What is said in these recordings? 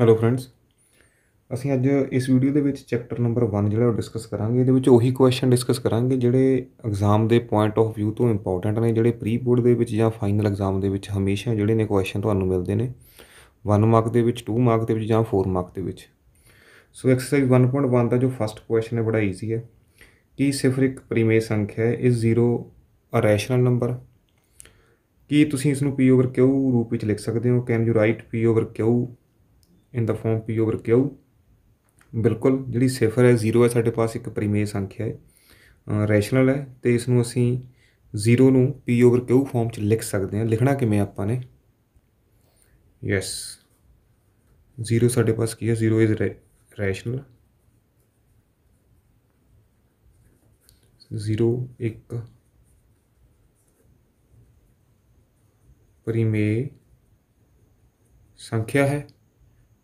Hello friends ਅਸੀਂ ਅੱਜ ਇਸ ਵੀਡੀਓ ਦੇ ਵਿੱਚ ਚੈਪਟਰ ਨੰਬਰ 1 ਜਿਹੜਾ ਉਹ ਡਿਸਕਸ ਕਰਾਂਗੇ ਇਹਦੇ ਵਿੱਚ ਉਹੀ ਕੁਐਸਚਨ ਡਿਸਕਸ ਕਰਾਂਗੇ ਜਿਹੜੇ ਐਗਜ਼ਾਮ ਦੇ ਪੁਆਇੰਟ ਆਫ View ਤੋਂ ਇੰਪੋਰਟੈਂਟ ਨੇ ਜਿਹੜੇ ਪ੍ਰੀ ਬੋਰਡ ਦੇ ਵਿੱਚ ਜਾਂ ਫਾਈਨਲ ਐਗਜ਼ਾਮ ਦੇ ਵਿੱਚ ਹਮੇਸ਼ਾ ਜਿਹੜੇ ਨੇ ਕੁਐਸਚਨ ਤੁਹਾਨੂੰ ਮਿਲਦੇ ਨੇ 1 ਮਾਰਕ ਦੇ ਵਿੱਚ 2 ਮਾਰਕ ਦੇ ਵਿੱਚ ਜਾਂ 4 ਮਾਰਕ ਦੇ ਵਿੱਚ ਸੋ ਐਕਸਰਸਾਈਜ਼ 1.1 ਦਾ ਜੋ ਫਸਟ ਕੁਐਸਚਨ ਹੈ ਬੜਾ ਈਜ਼ੀ ਹੈ ਕਿ ਸਿਫਰ ਇੱਕ ਪ੍ਰੀਮੇ ਸੰਖਿਆ ਹੈ ਇਸ ਜ਼ੀਰੋ ਅ ਰੈਸ਼ਨਲ ਨੰਬਰ ਕੀ ਤੁਸੀਂ ਇਸ ਨੂੰ p ਓਵਰ q ਰੂਪ ਵਿੱਚ ਲਿਖ ਸਕਦੇ ਹੋ can you write p over q in the form p over q ਬਿਲਕੁਲ ਜਿਹੜੀ ਸਿਫਰ ਹੈ 0 ਹੈ ਸਾਡੇ ਪਾਸ ਇੱਕ ਪ੍ਰੀਮੇਯ ਸੰਖਿਆ ਹੈ ਰੈਸ਼ਨਲ ਹੈ ਤੇ ਇਸ ਨੂੰ ਅਸੀਂ 0 ਨੂੰ p ਓਵਰ q ਫਾਰਮ ਚ ਲਿਖ ਸਕਦੇ ਹਾਂ ਲਿਖਣਾ ਕਿਵੇਂ ਆਪਾਂ ਨੇ ਯੈਸ 0 ਸਾਡੇ ਪਾਸ ਕੀ ਹੈ 0 ਇਜ਼ ਰੈਸ਼ਨਲ 0 ਇੱਕ परिमेय ਸੰਖਿਆ ਹੈ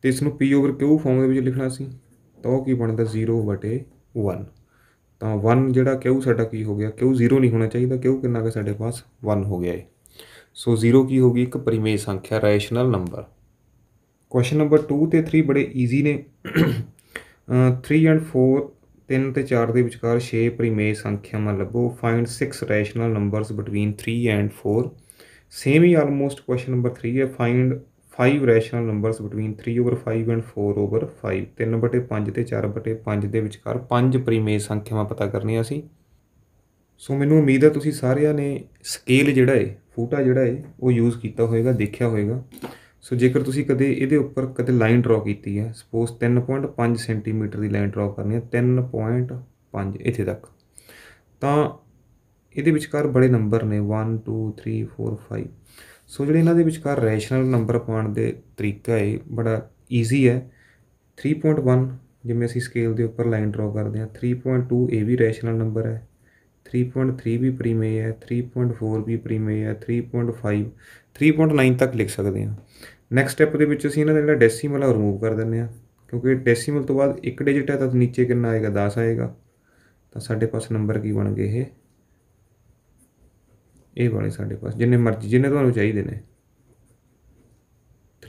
ਤੇ ਇਸ ਨੂੰ p ਓਵਰ q ਫਾਰਮ ਦੇ ਵਿੱਚ ਲਿਖਣਾ ਸੀ ਤਾਂ ਉਹ ਕੀ ਬਣਦਾ 0 ਵਟੇ 1 ਤਾਂ 1 ਜਿਹੜਾ q ਸਾਡਾ ਕੀ ਹੋ ਗਿਆ q 0 ਨਹੀਂ ਹੋਣਾ ਚਾਹੀਦਾ q ਕਿੰਨਾ ਕਿ ਸਾਡੇ ਪਾਸ 1 ਹੋ ਗਿਆ ਹੈ ਸੋ 0 ਕੀ ਹੋ ਗਈ ਇੱਕ ਪਰਿਮੇਯ ਸੰਖਿਆ ਰੈਸ਼ਨਲ ਨੰਬਰ ਕੁਐਸਚਨ ਨੰਬਰ 2 ਤੇ 3 ਬੜੇ ਈਜ਼ੀ ਨੇ 3 ਐਂਡ 4 3 ਤੇ 4 ਦੇ ਵਿਚਕਾਰ 6 ਪਰਿਮੇਯ ਸੰਖਿਆਵਾਂ ਲੱਭੋ find 6 rational numbers between 3 and 4 same ਹੀ ਆਲਮੋਸਟ ਕੁਐਸਚਨ ਨੰਬਰ 3 ਹੈ find 5 rational numbers between 3 over 5 and 4 over 5 3 ਬਟੇ 5 ਤੇ 4 ਬਟੇ 5 ਦੇ ਵਿਚਕਾਰ ਪੰਜ ਪ੍ਰੀਮੇ ਸੰਖਿਆਵਾਂ ਪਤਾ ਕਰਨੀਆਂ ਸੀ ਸੋ ਮੈਨੂੰ ਉਮੀਦ ਹੈ ਤੁਸੀਂ ਸਾਰਿਆਂ ਨੇ ਸਕੇਲ ਜਿਹੜਾ ਹੈ ਫੂਟਾ ਜਿਹੜਾ ਹੈ ਉਹ ਯੂਜ਼ ਕੀਤਾ ਹੋਵੇਗਾ ਦੇਖਿਆ ਹੋਵੇਗਾ ਸੋ ਜੇਕਰ ਤੁਸੀਂ ਕਦੇ ਇਹਦੇ ਉੱਪਰ ਕਦੇ ਲਾਈਨ ਡਰਾ ਕੀਤੀ ਹੈ ਸਪੋਜ਼ 3.5 ਸੈਂਟੀਮੀਟਰ ਦੀ ਲਾਈਨ ਡਰਾ ਕਰਨੀ ਹੈ 3.5 ਇੱਥੇ ਤੱਕ ਤਾਂ ਇਹਦੇ ਵਿਚਕਾਰ ਬੜੇ ਨੰਬਰ ਨੇ 1 2 3 4 5 ਸੋ ਜਿਹੜੇ ਇਹਨਾਂ ਦੇ ਵਿਚਕਾਰ ਰੈਸ਼ਨਲ ਨੰਬਰ ਪਾਉਣ ਦੇ ਤਰੀਕਾ ਹੈ ਬੜਾ ਈਜ਼ੀ ਹੈ 3.1 ਜਿਵੇਂ ਅਸੀਂ ਸਕੇਲ ਦੇ ਉੱਪਰ ਲਾਈਨ ਡਰਾ ਕਰਦੇ ਹਾਂ 3.2 ਇਹ ਵੀ ਰੈਸ਼ਨਲ ਨੰਬਰ ਹੈ 3.3 ਵੀ ਪ੍ਰੀਮੇ ਹੈ 3.4 ਵੀ ਪ੍ਰੀਮੇ ਹੈ 3.5 3.9 ਤੱਕ ਲਿਖ ਸਕਦੇ ਹਾਂ ਨੈਕਸਟ ਸਟੈਪ ਦੇ ਵਿੱਚ ਅਸੀਂ ਇਹਨਾਂ ਦਾ ਜਿਹੜਾ ਡੈਸੀਮਲ ਆ ਰਿਮੂਵ ਕਰ ਦਿੰਦੇ ਹਾਂ ਕਿਉਂਕਿ ਡੈਸੀਮਲ ਤੋਂ ਬਾਅਦ ਇੱਕ ਡਿਜਿਟ ਹੈ ਤਾਂ ਨੀਚੇ ਕਿੰਨਾ ਆਏਗਾ 10 ਆਏਗਾ ਤਾਂ ਸਾਡੇ ਕੋਲ ਨੰਬਰ ਕੀ ਬਣ ਗਏ ਇਹ ਇਹ ਵਾਲੇ ਸਾਡੇ ਪਾਸ ਜਿੰਨੇ ਮਰਜ਼ੀ ਜਿੰਨੇ ਤੁਹਾਨੂੰ ਚਾਹੀਦੇ ਨੇ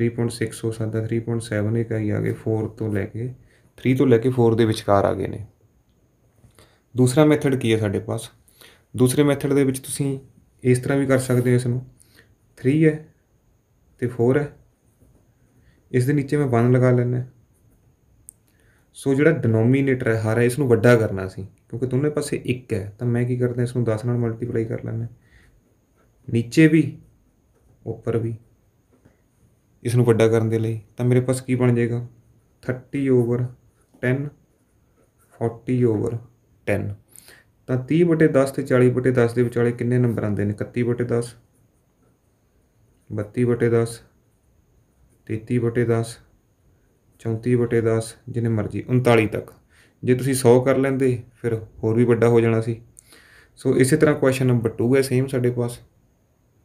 3.6 ਹੋ ਸਕਦਾ 3.7 ਇੱਕ ਆਈ ਆ ਗਏ 4 ਤੋਂ ਲੈ ਕੇ 3 ਤੋਂ ਲੈ ਕੇ 4 ਦੇ ਵਿਚਕਾਰ ਆ ਗਏ ਨੇ ਦੂਸਰਾ ਮੈਥਡ ਕੀ ਹੈ ਸਾਡੇ ਪਾਸ ਦੂਸਰੇ ਮੈਥਡ ਦੇ ਵਿੱਚ ਤੁਸੀਂ ਇਸ ਤਰ੍ਹਾਂ ਵੀ ਕਰ ਸਕਦੇ ਹੋ ਇਸ ਨੂੰ 3 ਹੈ ਤੇ 4 ਹੈ ਇਸ ਦੇ ਨੀਚੇ ਮੈਂ 1 ਲਗਾ ਲੈਣਾ ਸੋ ਜਿਹੜਾ ਡਿਨੋਮੀਨੇਟਰ ਹੈ ਹਾਰਾ ਇਸ ਨੂੰ ਵੱਡਾ ਕਰਨਾ ਸੀ ਕਿਉਂਕਿ ਦੋਨੇ ਪਾਸੇ 1 ਹੈ ਤਾਂ ਮੈਂ ਕੀ ਕਰਦਾ ਇਸ ਨੂੰ 10 ਨਾਲ ਮਲਟੀਪਲਾਈ ਕਰ ਲੈਣਾ ਨੀਚੇ ਵੀ ਉੱਪਰ ਵੀ ਇਸ ਨੂੰ ਵੱਡਾ ਕਰਨ ਦੇ ਲਈ ਤਾਂ ਮੇਰੇ ਪਾਸ ਕੀ ਬਣ ਜਾਏਗਾ 30 ਓਵਰ 10 40 ਓਵਰ 10 ਤਾਂ 30 ਬਟੇ 10 ਤੇ 40 ਬਟੇ 10 ਦੇ ਵਿਚਾਲੇ ਕਿੰਨੇ ਨੰਬਰ ਆਉਂਦੇ ਨੇ 31 ਬਟੇ 10 32 ਬਟੇ 10 33 ਬਟੇ 10 34 ਬਟੇ 10 ਜਿੰਨੇ ਮਰਜ਼ੀ 39 ਤੱਕ ਜੇ ਤੁਸੀਂ 100 ਕਰ ਲੈਂਦੇ ਫਿਰ ਹੋਰ ਵੀ ਵੱਡਾ ਹੋ ਜਾਣਾ ਸੀ ਸੋ ਇਸੇ ਤਰ੍ਹਾਂ ਕੁਐਸਚਨ ਨੰਬਰ 2 ਹੈ ਸੇਮ ਸਾਡੇ ਪਾਸ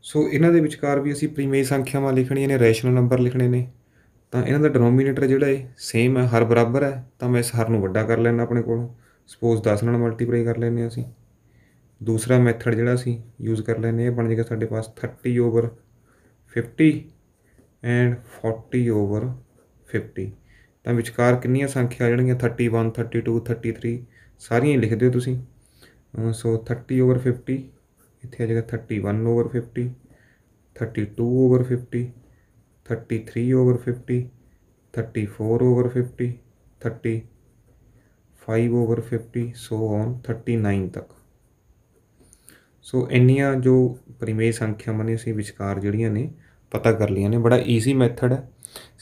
ਸੋ ਇਹਨਾਂ ਦੇ ਵਿਚਕਾਰ ਵੀ ਅਸੀਂ ਪ੍ਰੀਮੇਈ ਸੰਖਿਆਵਾਂ ਲਿਖਣੀਆਂ ਨੇ ਰੈਸ਼ਨਲ ਨੰਬਰ ਲਿਖਣੇ ਨੇ ਤਾਂ ਇਹਨਾਂ ਦਾ ਡਿਨੋਮੀਨੇਟਰ ਜਿਹੜਾ ਹੈ ਸੇਮ ਹੈ ਹਰ ਬਰਾਬਰ ਹੈ ਤਾਂ ਮੈਂ ਇਸ ਹਰ ਨੂੰ ਵੱਡਾ ਕਰ ਲੈਣਾ ਆਪਣੇ ਕੋਲ ਸਪੋਜ਼ 10 ਨਾਲ ਮਲਟੀਪਲਾਈ ਕਰ ਲੈਨੇ ਅਸੀਂ ਦੂਸਰਾ ਮੈਥਡ ਜਿਹੜਾ ਅਸੀਂ ਯੂਜ਼ ਕਰ ਲੈਨੇ ਇਹ ਬਣ ਜਾਏਗਾ ਸਾਡੇ ਪਾਸ 30 ਓਵਰ 50 ਐਂਡ 40 ਓਵਰ 50 ਤਾਂ ਵਿਚਕਾਰ ਕਿੰਨੀਆਂ ਸੰਖਿਆ ਜਿਹੜੀਆਂ 31 32 33 ਸਾਰੀਆਂ ਹੀ ਲਿਖ ਦਿਓ ਤੁਸੀਂ ਸੋ 30 ਓਵਰ 50 ਇੱਥੇ ਆ ਜਾਏਗਾ 31 over 50 32 over 50 33 over 50 34 over 50 35 over 50 so on 39 ਤੱਕ ਸੋ ਇੰਨੀਆਂ ਜੋ ਪ੍ਰੀਮੇ ਸੰਖਿਆਵਾਂ ਨੇ ਅਸੀਂ ਵਿਚਕਾਰ ਜਿਹੜੀਆਂ ਨੇ ਪਤਾ ਕਰ ਲਈਆਂ ਨੇ ਬੜਾ ਈਜ਼ੀ ਮੈਥਡ ਹੈ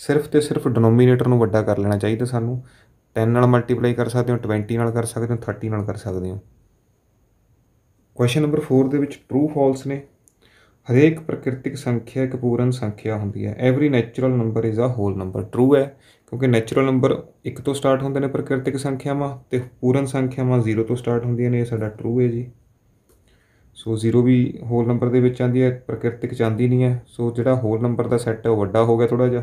ਸਿਰਫ ਤੇ ਸਿਰਫ ਡਿਨੋਮੀਨੇਟਰ ਨੂੰ ਵੱਡਾ ਕਰ ਲੈਣਾ ਚਾਹੀਦਾ ਸਾਨੂੰ 10 ਨਾਲ ਮਲਟੀਪਲਾਈ ਕਰ ਸਕਦੇ ਹੋ 20 ਨਾਲ ਕਰ ਸਕਦੇ ਹੋ 30 ਨਾਲ ਕਰ ਸਕਦੇ ਹੋ ਕੁਐਸਚਨ ਨੰਬਰ 4 ਦੇ ਵਿੱਚ ਟਰੂ ਫਾਲਸ ਨੇ ਹਰੇਕ ਪ੍ਰਕਿਰਤਿਕ ਸੰਖਿਆ ਇੱਕ ਪੂਰਨ ਸੰਖਿਆ ਹੁੰਦੀ ਹੈ every natural number is a whole number true ਹੈ ਕਿਉਂਕਿ ਨੈਚੁਰਲ ਨੰਬਰ 1 ਤੋਂ ਸਟਾਰਟ ਹੁੰਦੇ ਨੇ ਪ੍ਰਕਿਰਤਿਕ ਸੰਖਿਆਵਾਂ ਤੇ ਪੂਰਨ ਸੰਖਿਆਵਾਂ 0 ਤੋਂ ਸਟਾਰਟ ਹੁੰਦੀਆਂ ਨੇ ਇਹ ਸਾਡਾ ਟਰੂ ਹੈ ਜੀ ਸੋ 0 ਵੀ ਹੋਲ ਨੰਬਰ ਦੇ ਵਿੱਚ ਆਂਦੀ ਹੈ ਪ੍ਰਕਿਰਤਿਕ ਚਾਂਦੀ ਨਹੀਂ ਹੈ ਸੋ ਜਿਹੜਾ ਹੋਲ ਨੰਬਰ ਦਾ ਸੈੱਟ ਹੈ ਉਹ ਵੱਡਾ ਹੋ ਗਿਆ ਥੋੜਾ ਜਿਹਾ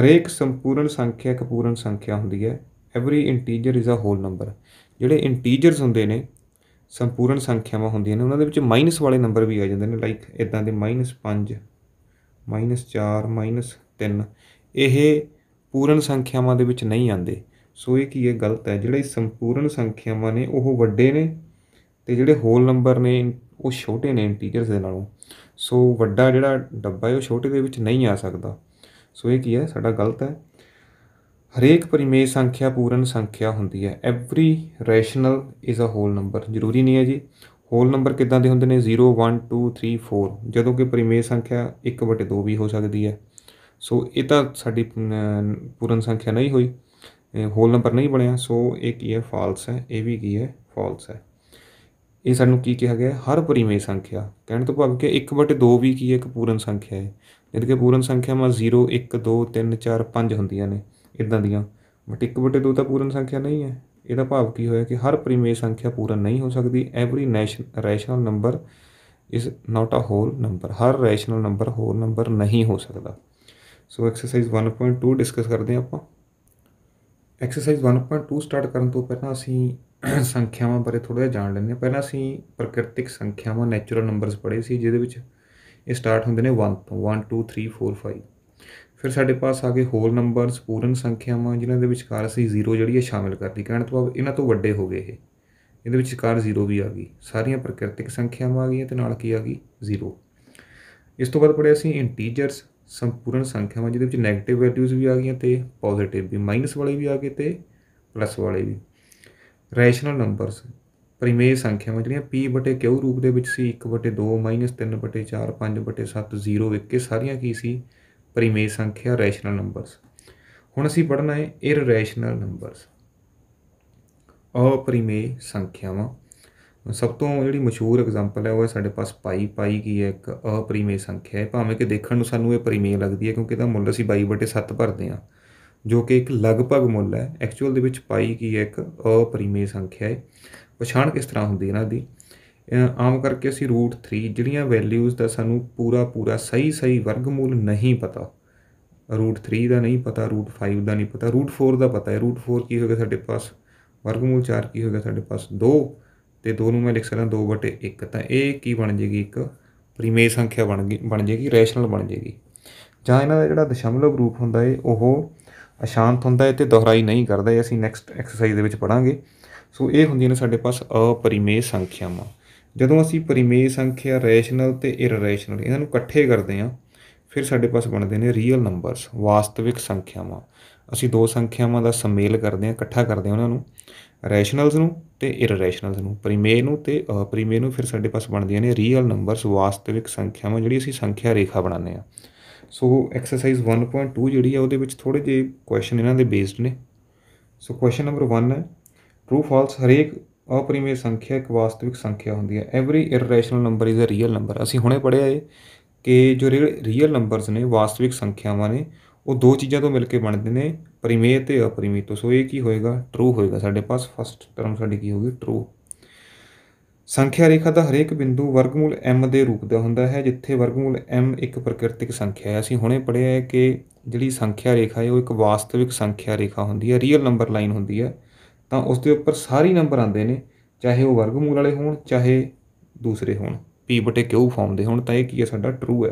ਹਰੇਕ ਸੰਪੂਰਨ ਸੰਖਿਆ ਇੱਕ ਪੂਰਨ ਸੰਖਿਆ ਹੁੰਦੀ ਹੈ every integer is a whole number ਜਿਹੜੇ ਇੰਟੀਜਰਸ ਹੁੰਦੇ ਨੇ ਸੰਪੂਰਨ ਸੰਖਿਆਵਾਂ ਹੁੰਦੀਆਂ ਨੇ ਉਹਨਾਂ ਦੇ ਵਿੱਚ ਮਾਈਨਸ ਵਾਲੇ ਨੰਬਰ ਵੀ ਆ ਜਾਂਦੇ ਨੇ ਲਾਈਕ ਇਦਾਂ ਦੇ -5 -4 3 ਇਹ ਪੂਰਨ ਸੰਖਿਆਵਾਂ ਦੇ ਵਿੱਚ ਨਹੀਂ ਆਉਂਦੇ ਸੋ ਇਹ ਕੀ ਹੈ ਗਲਤ ਹੈ ਜਿਹੜੇ ਸੰਪੂਰਨ ਸੰਖਿਆਵਾਂ ਨੇ ਉਹ ਵੱਡੇ ਨੇ ਤੇ ਜਿਹੜੇ ਹੋਲ ਨੰਬਰ ਨੇ ਉਹ ਛੋਟੇ ਨੇ ਇੰਟੀਜਰਸ ਦੇ ਨਾਲੋਂ ਸੋ ਵੱਡਾ ਜਿਹੜਾ ਡੱਬਾ ਹੈ ਉਹ ਛੋਟੇ ਦੇ ਵਿੱਚ ਨਹੀਂ ਆ ਸਕਦਾ ਸੋ ਇਹ ਕੀ ਹੈ ਸਾਡਾ ਗਲਤ ਹੈ ਹਰੇਕ ਪਰਿਮੇਯ ਸੰਖਿਆ ਪੂਰਨ ਸੰਖਿਆ ਹੁੰਦੀ ਹੈ every rational is a whole number ਜ਼ਰੂਰੀ ਨਹੀਂ ਹੈ ਜੀ ਹੋਲ ਨੰਬਰ ਕਿਦਾਂ ਦੇ ਹੁੰਦੇ ਨੇ 0 1 2 3 4 ਜਦੋਂ ਕਿ ਪਰਿਮੇਯ ਸੰਖਿਆ 1/2 ਵੀ ਹੋ ਸਕਦੀ ਹੈ ਸੋ ਇਹ ਤਾਂ ਸਾਡੀ ਪੂਰਨ ਸੰਖਿਆ ਨਹੀਂ ਹੋਈ ਹੋਲ ਨੰਬਰ ਨਹੀਂ ਬਣਿਆ ਸੋ ਇਹ ਕੀ ਹੈ ਫਾਲਸ ਹੈ ਇਹ ਵੀ ਕੀ ਹੈ ਫਾਲਸ ਹੈ ਇਹ ਸਾਨੂੰ ਕੀ ਕਿਹਾ ਗਿਆ ਹਰ ਪਰਿਮੇਯ ਸੰਖਿਆ ਕਹਿਣ ਤੋਂ ਭਾਵ ਕਿ 1/2 ਵੀ ਕੀ ਹੈ ਇੱਕ ਪੂਰਨ ਸੰਖਿਆ ਹੈ ਜਦ ਕਿ ਪੂਰਨ ਮਾ 0 1 2 3 4 5 ਹੁੰਦੀਆਂ ਨੇ ਇਦਾਂ ਦੀਆਂ ਬਟ 1/2 ਤਾਂ ਪੂਰਨ ਸੰਖਿਆ ਨਹੀਂ ਹੈ ਇਹਦਾ ਭਾਵ ਕੀ ਹੋਇਆ ਕਿ ਹਰ ਪ੍ਰੀਮੇ ਸੰਖਿਆ ਪੂਰਨ ਨਹੀਂ ਹੋ ਸਕਦੀ every rational number is not a whole number ਹਰ ਰੈਸ਼ਨਲ ਨੰਬਰ ਹੋਲ ਨੰਬਰ ਨਹੀਂ ਹੋ ਸਕਦਾ ਸੋ ਐਕਸਰਸਾਈਜ਼ 1.2 ਡਿਸਕਸ ਕਰਦੇ ਆ ਆਪਾਂ ਐਕਸਰਸਾਈਜ਼ 1.2 ਸਟਾਰਟ ਕਰਨ ਤੋਂ ਪਹਿਲਾਂ ਅਸੀਂ ਸੰਖਿਆਵਾਂ ਬਾਰੇ ਥੋੜਾ ਜਿਹਾ ਜਾਣ ਲੈਂਦੇ ਆ ਪਹਿਲਾਂ ਅਸੀਂ ਪ੍ਰਕਿਰਤਿਕ ਸੰਖਿਆਵਾਂ ਨੈਚੁਰਲ ਨੰਬਰਸ ਪੜ੍ਹੇ ਸੀ ਜਿਹਦੇ ਵਿੱਚ ਇਹ ਸਟਾਰਟ ਹੁੰਦੇ ਨੇ 1 ਤੋਂ 1 2 3 4 5 ਫਿਰ ਸਾਡੇ ਪਾਸ ਆ ਗਏ ਹੋਲ ਨੰਬਰਸ ਪੂਰਨ ਸੰਖਿਆਵਾਂ ਜਿਨ੍ਹਾਂ ਦੇ ਵਿਚਕਾਰ ਅਸੀਂ ਜ਼ੀਰੋ ਜਿਹੜੀ ਹੈ ਸ਼ਾਮਿਲ ਕਰਤੀ ਕਹਿਣ ਤੋਂ ਬਾਅਦ ਇਹਨਾਂ ਤੋਂ ਵੱਡੇ ਹੋ ਗਏ ਇਹ ਇਹਦੇ ਵਿਚਕਾਰ ਜ਼ੀਰੋ ਵੀ ਆ ਗਈ ਸਾਰੀਆਂ ਪ੍ਰਕਿਰਤਿਕ ਸੰਖਿਆਵਾਂ ਆ ਗਈਆਂ ਤੇ ਨਾਲ ਕੀ ਆ ਗਈ ਜ਼ੀਰੋ ਇਸ ਤੋਂ ਬਾਅਦ ਪੜਿਆ ਅਸੀਂ ਇੰਟੀਜਰਸ ਸੰਪੂਰਨ ਸੰਖਿਆਵਾਂ ਜਿਹਦੇ ਵਿੱਚ 네ਗੇਟਿਵ ਵੈਲਿਊਜ਼ ਵੀ ਆ ਗਈਆਂ ਤੇ ਪੋਜ਼ਿਟਿਵ ਵੀ ਮਾਈਨਸ ਵਾਲੇ ਵੀ ਆ ਗਏ ਤੇ ਪਲੱਸ ਵਾਲੇ ਵੀ ਰੈਸ਼ਨਲ ਨੰਬਰਸ ਪ੍ਰਿਮੇਯ ਸੰਖਿਆਵਾਂ ਜਿਹੜੀਆਂ p q ਰੂਪ ਦੇ ਵਿੱਚ ਸੀ 1 2 3 4 5 7 0 ਵੇਖ ਕੇ ਸਾਰੀਆਂ ਕੀ ਸੀ ਪ੍ਰਿਮੇ ਸੰਖਿਆ ਰੈਸ਼ਨਲ ਨੰਬਰਸ ਹੁਣ ਅਸੀਂ ਪੜ੍ਹਨਾ ਹੈ ਰੈਸ਼ਨਲ ਨੰਬਰਸ ਅਪ੍ਰਿਮੇ ਸੰਖਿਆਵਾਂ ਸਭ ਤੋਂ ਜਿਹੜੀ ਮਸ਼ਹੂਰ ਐਗਜ਼ਾਮਪਲ ਹੈ ਉਹ ਹੈ ਸਾਡੇ ਪਾਸ ਪਾਈ ਪਾਈ ਕੀ ਹੈ ਇੱਕ ਅਪ੍ਰਿਮੇ ਸੰਖਿਆ ਹੈ ਭਾਵੇਂ ਕਿ ਦੇਖਣ ਨੂੰ ਸਾਨੂੰ ਇਹ ਪ੍ਰਿਮੇ ਲੱਗਦੀ ਹੈ ਕਿਉਂਕਿ ਇਹਦਾ ਮੁੱਲ ਅਸੀਂ 22/7 ਭਰਦੇ ਹਾਂ ਜੋ ਕਿ ਇੱਕ ਲਗਭਗ ਮੁੱਲ ਹੈ ਐਕਚੁਅਲ ਦੇ ਵਿੱਚ ਪਾਈ ਕੀ ਹੈ ਇੱਕ ਅਪ੍ਰਿਮੇ ਸੰਖਿਆ ਹੈ ਪਛਾਣ ਕਿਸ ਤਰ੍ਹਾਂ ਹੁੰਦੀ ਹੈ ਇਹਨਾਂ ਦੀ ਆਮ ਕਰਕੇ ਅਸੀਂ ਰੂਟ 3 ਜਿਹੜੀਆਂ ਵੈਲਿਊਜ਼ ਦਾ ਸਾਨੂੰ ਪੂਰਾ ਪੂਰਾ ਸਹੀ ਸਹੀ ਵਰਗਮੂਲ ਨਹੀਂ ਪਤਾ ਰੂਟ 3 ਦਾ ਨਹੀਂ ਪਤਾ ਰੂਟ 5 ਦਾ ਨਹੀਂ ਪਤਾ ਰੂਟ 4 ਦਾ ਪਤਾ ਹੈ ਰੂਟ 4 ਕੀ ਹੋਗਾ ਸਾਡੇ ਪਾਸ ਵਰਗਮੂਲ 4 ਕੀ ਹੋਗਾ ਸਾਡੇ ਪਾਸ 2 ਤੇ 2 ਨੂੰ ਮੈਂ ਲਿਖ ਸਕਦਾ 2/1 ਤਾਂ ਇਹ ਕੀ ਬਣ ਜੇਗੀ ਇੱਕ ਪ੍ਰੀਮੇਯ ਸੰਖਿਆ ਬਣ ਗਈ ਬਣ ਜੇਗੀ ਰੈਸ਼ਨਲ ਬਣ ਜੇਗੀ ਜਾਂ ਇਹਨਾਂ ਦਾ ਜਿਹੜਾ ਦਸ਼ਮਲਵ ਰੂਪ ਹੁੰਦਾ ਏ ਉਹ ਅਸ਼ਾਂਤ ਹੁੰਦਾ ਏ ਤੇ ਦੁਹਰਾਈ ਨਹੀਂ ਕਰਦਾ ਇਹ ਅਸੀਂ ਨੈਕਸਟ ਐਕਸਰਸਾਈਜ਼ ਦੇ ਵਿੱਚ ਪੜਾਂਗੇ ਸੋ ਇਹ ਹੁੰਦੀਆਂ ਨੇ ਸਾਡੇ ਪਾਸ ਅਪਰਿਮੇਯ ਸੰਖਿਆਵਾਂ ਜਦੋਂ ਅਸੀਂ ਪਰਿਮੇਯ ਸੰਖਿਆ ਰੈਸ਼ਨਲ ਤੇ ਇਰਰੈਸ਼ਨਲ ਇਹਨਾਂ ਨੂੰ ਇਕੱਠੇ ਕਰਦੇ ਹਾਂ ਫਿਰ ਸਾਡੇ ਪਾਸ ਬਣਦੇ ਨੇ ਰੀਅਲ ਨੰਬਰਸ ਵਾਸਤਵਿਕ ਸੰਖਿਆਵਾਂ ਅਸੀਂ ਦੋ ਸੰਖਿਆਵਾਂ ਦਾ ਸਮੇਲ ਕਰਦੇ ਹਾਂ ਇਕੱਠਾ ਕਰਦੇ ਹਾਂ ਉਹਨਾਂ ਨੂੰ ਰੈਸ਼ਨਲਸ ਨੂੰ ਤੇ ਇਰਰੈਸ਼ਨਲਸ ਨੂੰ ਪਰਿਮੇਯ ਨੂੰ ਤੇ ਅਪਰਿਮੇਯ ਨੂੰ ਫਿਰ ਸਾਡੇ ਪਾਸ ਬਣਦੀਆਂ ਨੇ ਰੀਅਲ ਨੰਬਰਸ ਵਾਸਤਵਿਕ ਸੰਖਿਆਵਾਂ ਜਿਹੜੀ ਅਸੀਂ ਸੰਖਿਆ ਰੇਖਾ ਬਣਾਉਂਦੇ ਹਾਂ ਸੋ ਐਕਸਰਸਾਈਜ਼ 1.2 ਜਿਹੜੀ ਆ ਉਹਦੇ ਵਿੱਚ ਥੋੜੇ ਜਿਹੇ ਕੁਐਸਚਨ ਇਹਨਾਂ ਦੇ ਬੇਸਡ ਨੇ ਸੋ ਕੁਐਸਚਨ ਨੰਬਰ 1 ਹੈ ਟਰੂ ਫਾਲਸ ਹਰੇਕ ਅਪਰਿਮੇय ਸੰਖਿਆ ਇੱਕ ਵਾਸਤਵਿਕ ਸੰਖਿਆ ਹੁੰਦੀ ਹੈ every irrational number is a real number ਅਸੀਂ ਹੁਣੇ ਪੜਿਆ ਏ ਕਿ ਜੋ ਰੀਅਲ ਨੰਬਰਸ ਨੇ ਵਾਸਤਵਿਕ ਸੰਖਿਆਵਾਂ ਨੇ ਉਹ ਦੋ ਚੀਜ਼ਾਂ ਤੋਂ ਮਿਲ ਕੇ ਬਣਦੇ ਨੇ ਪਰਿਮੇਯ ਤੇ ਅਪਰਿਮੇਯ ਤੋਂ ਸੋ ਇਹ ਕੀ ਹੋਏਗਾ ਟਰੂ ਹੋਏਗਾ ਸਾਡੇ ਪਾਸ ਫਸਟ ਟਰਮ ਸਾਡੀ ਕੀ ਹੋਗੀ ਟਰੂ ਸੰਖਿਆ ਰੇਖਾ ਦਾ ਹਰੇਕ ਬਿੰਦੂ ਵਰਗਮੂਲ m ਦੇ ਰੂਪ ਦਾ ਹੁੰਦਾ ਹੈ ਜਿੱਥੇ ਵਰਗਮੂਲ m ਇੱਕ ਪ੍ਰਕਿਰਤਿਕ ਸੰਖਿਆ ਹੈ ਅਸੀਂ ਹੁਣੇ ਪੜਿਆ ਹੈ ਕਿ ਜਿਹੜੀ ਸੰਖਿਆ ਰੇਖਾ ਹੈ ਉਹ ਇੱਕ ਵਾਸਤਵਿਕ ਸੰਖਿਆ ਰੇਖਾ ਹੁੰਦੀ ਹੈ ਰੀਅਲ ਨੰਬਰ ਲਾਈਨ ਹੁੰਦੀ ਹੈ ਤਾਂ ਉਸ ਦੇ ਉੱਪਰ ਸਾਰੇ ਨੰਬਰ ਆਉਂਦੇ ਨੇ ਚਾਹੇ ਉਹ ਵਰਗਮੂਲ ਵਾਲੇ ਹੋਣ ਚਾਹੇ ਦੂਸਰੇ ਹੋਣ p q ਫਾਰਮ ਦੇ ਹੋਣ ਤਾਂ ਇਹ ਕੀ ਹੈ ਸਾਡਾ ਟਰੂ ਹੈ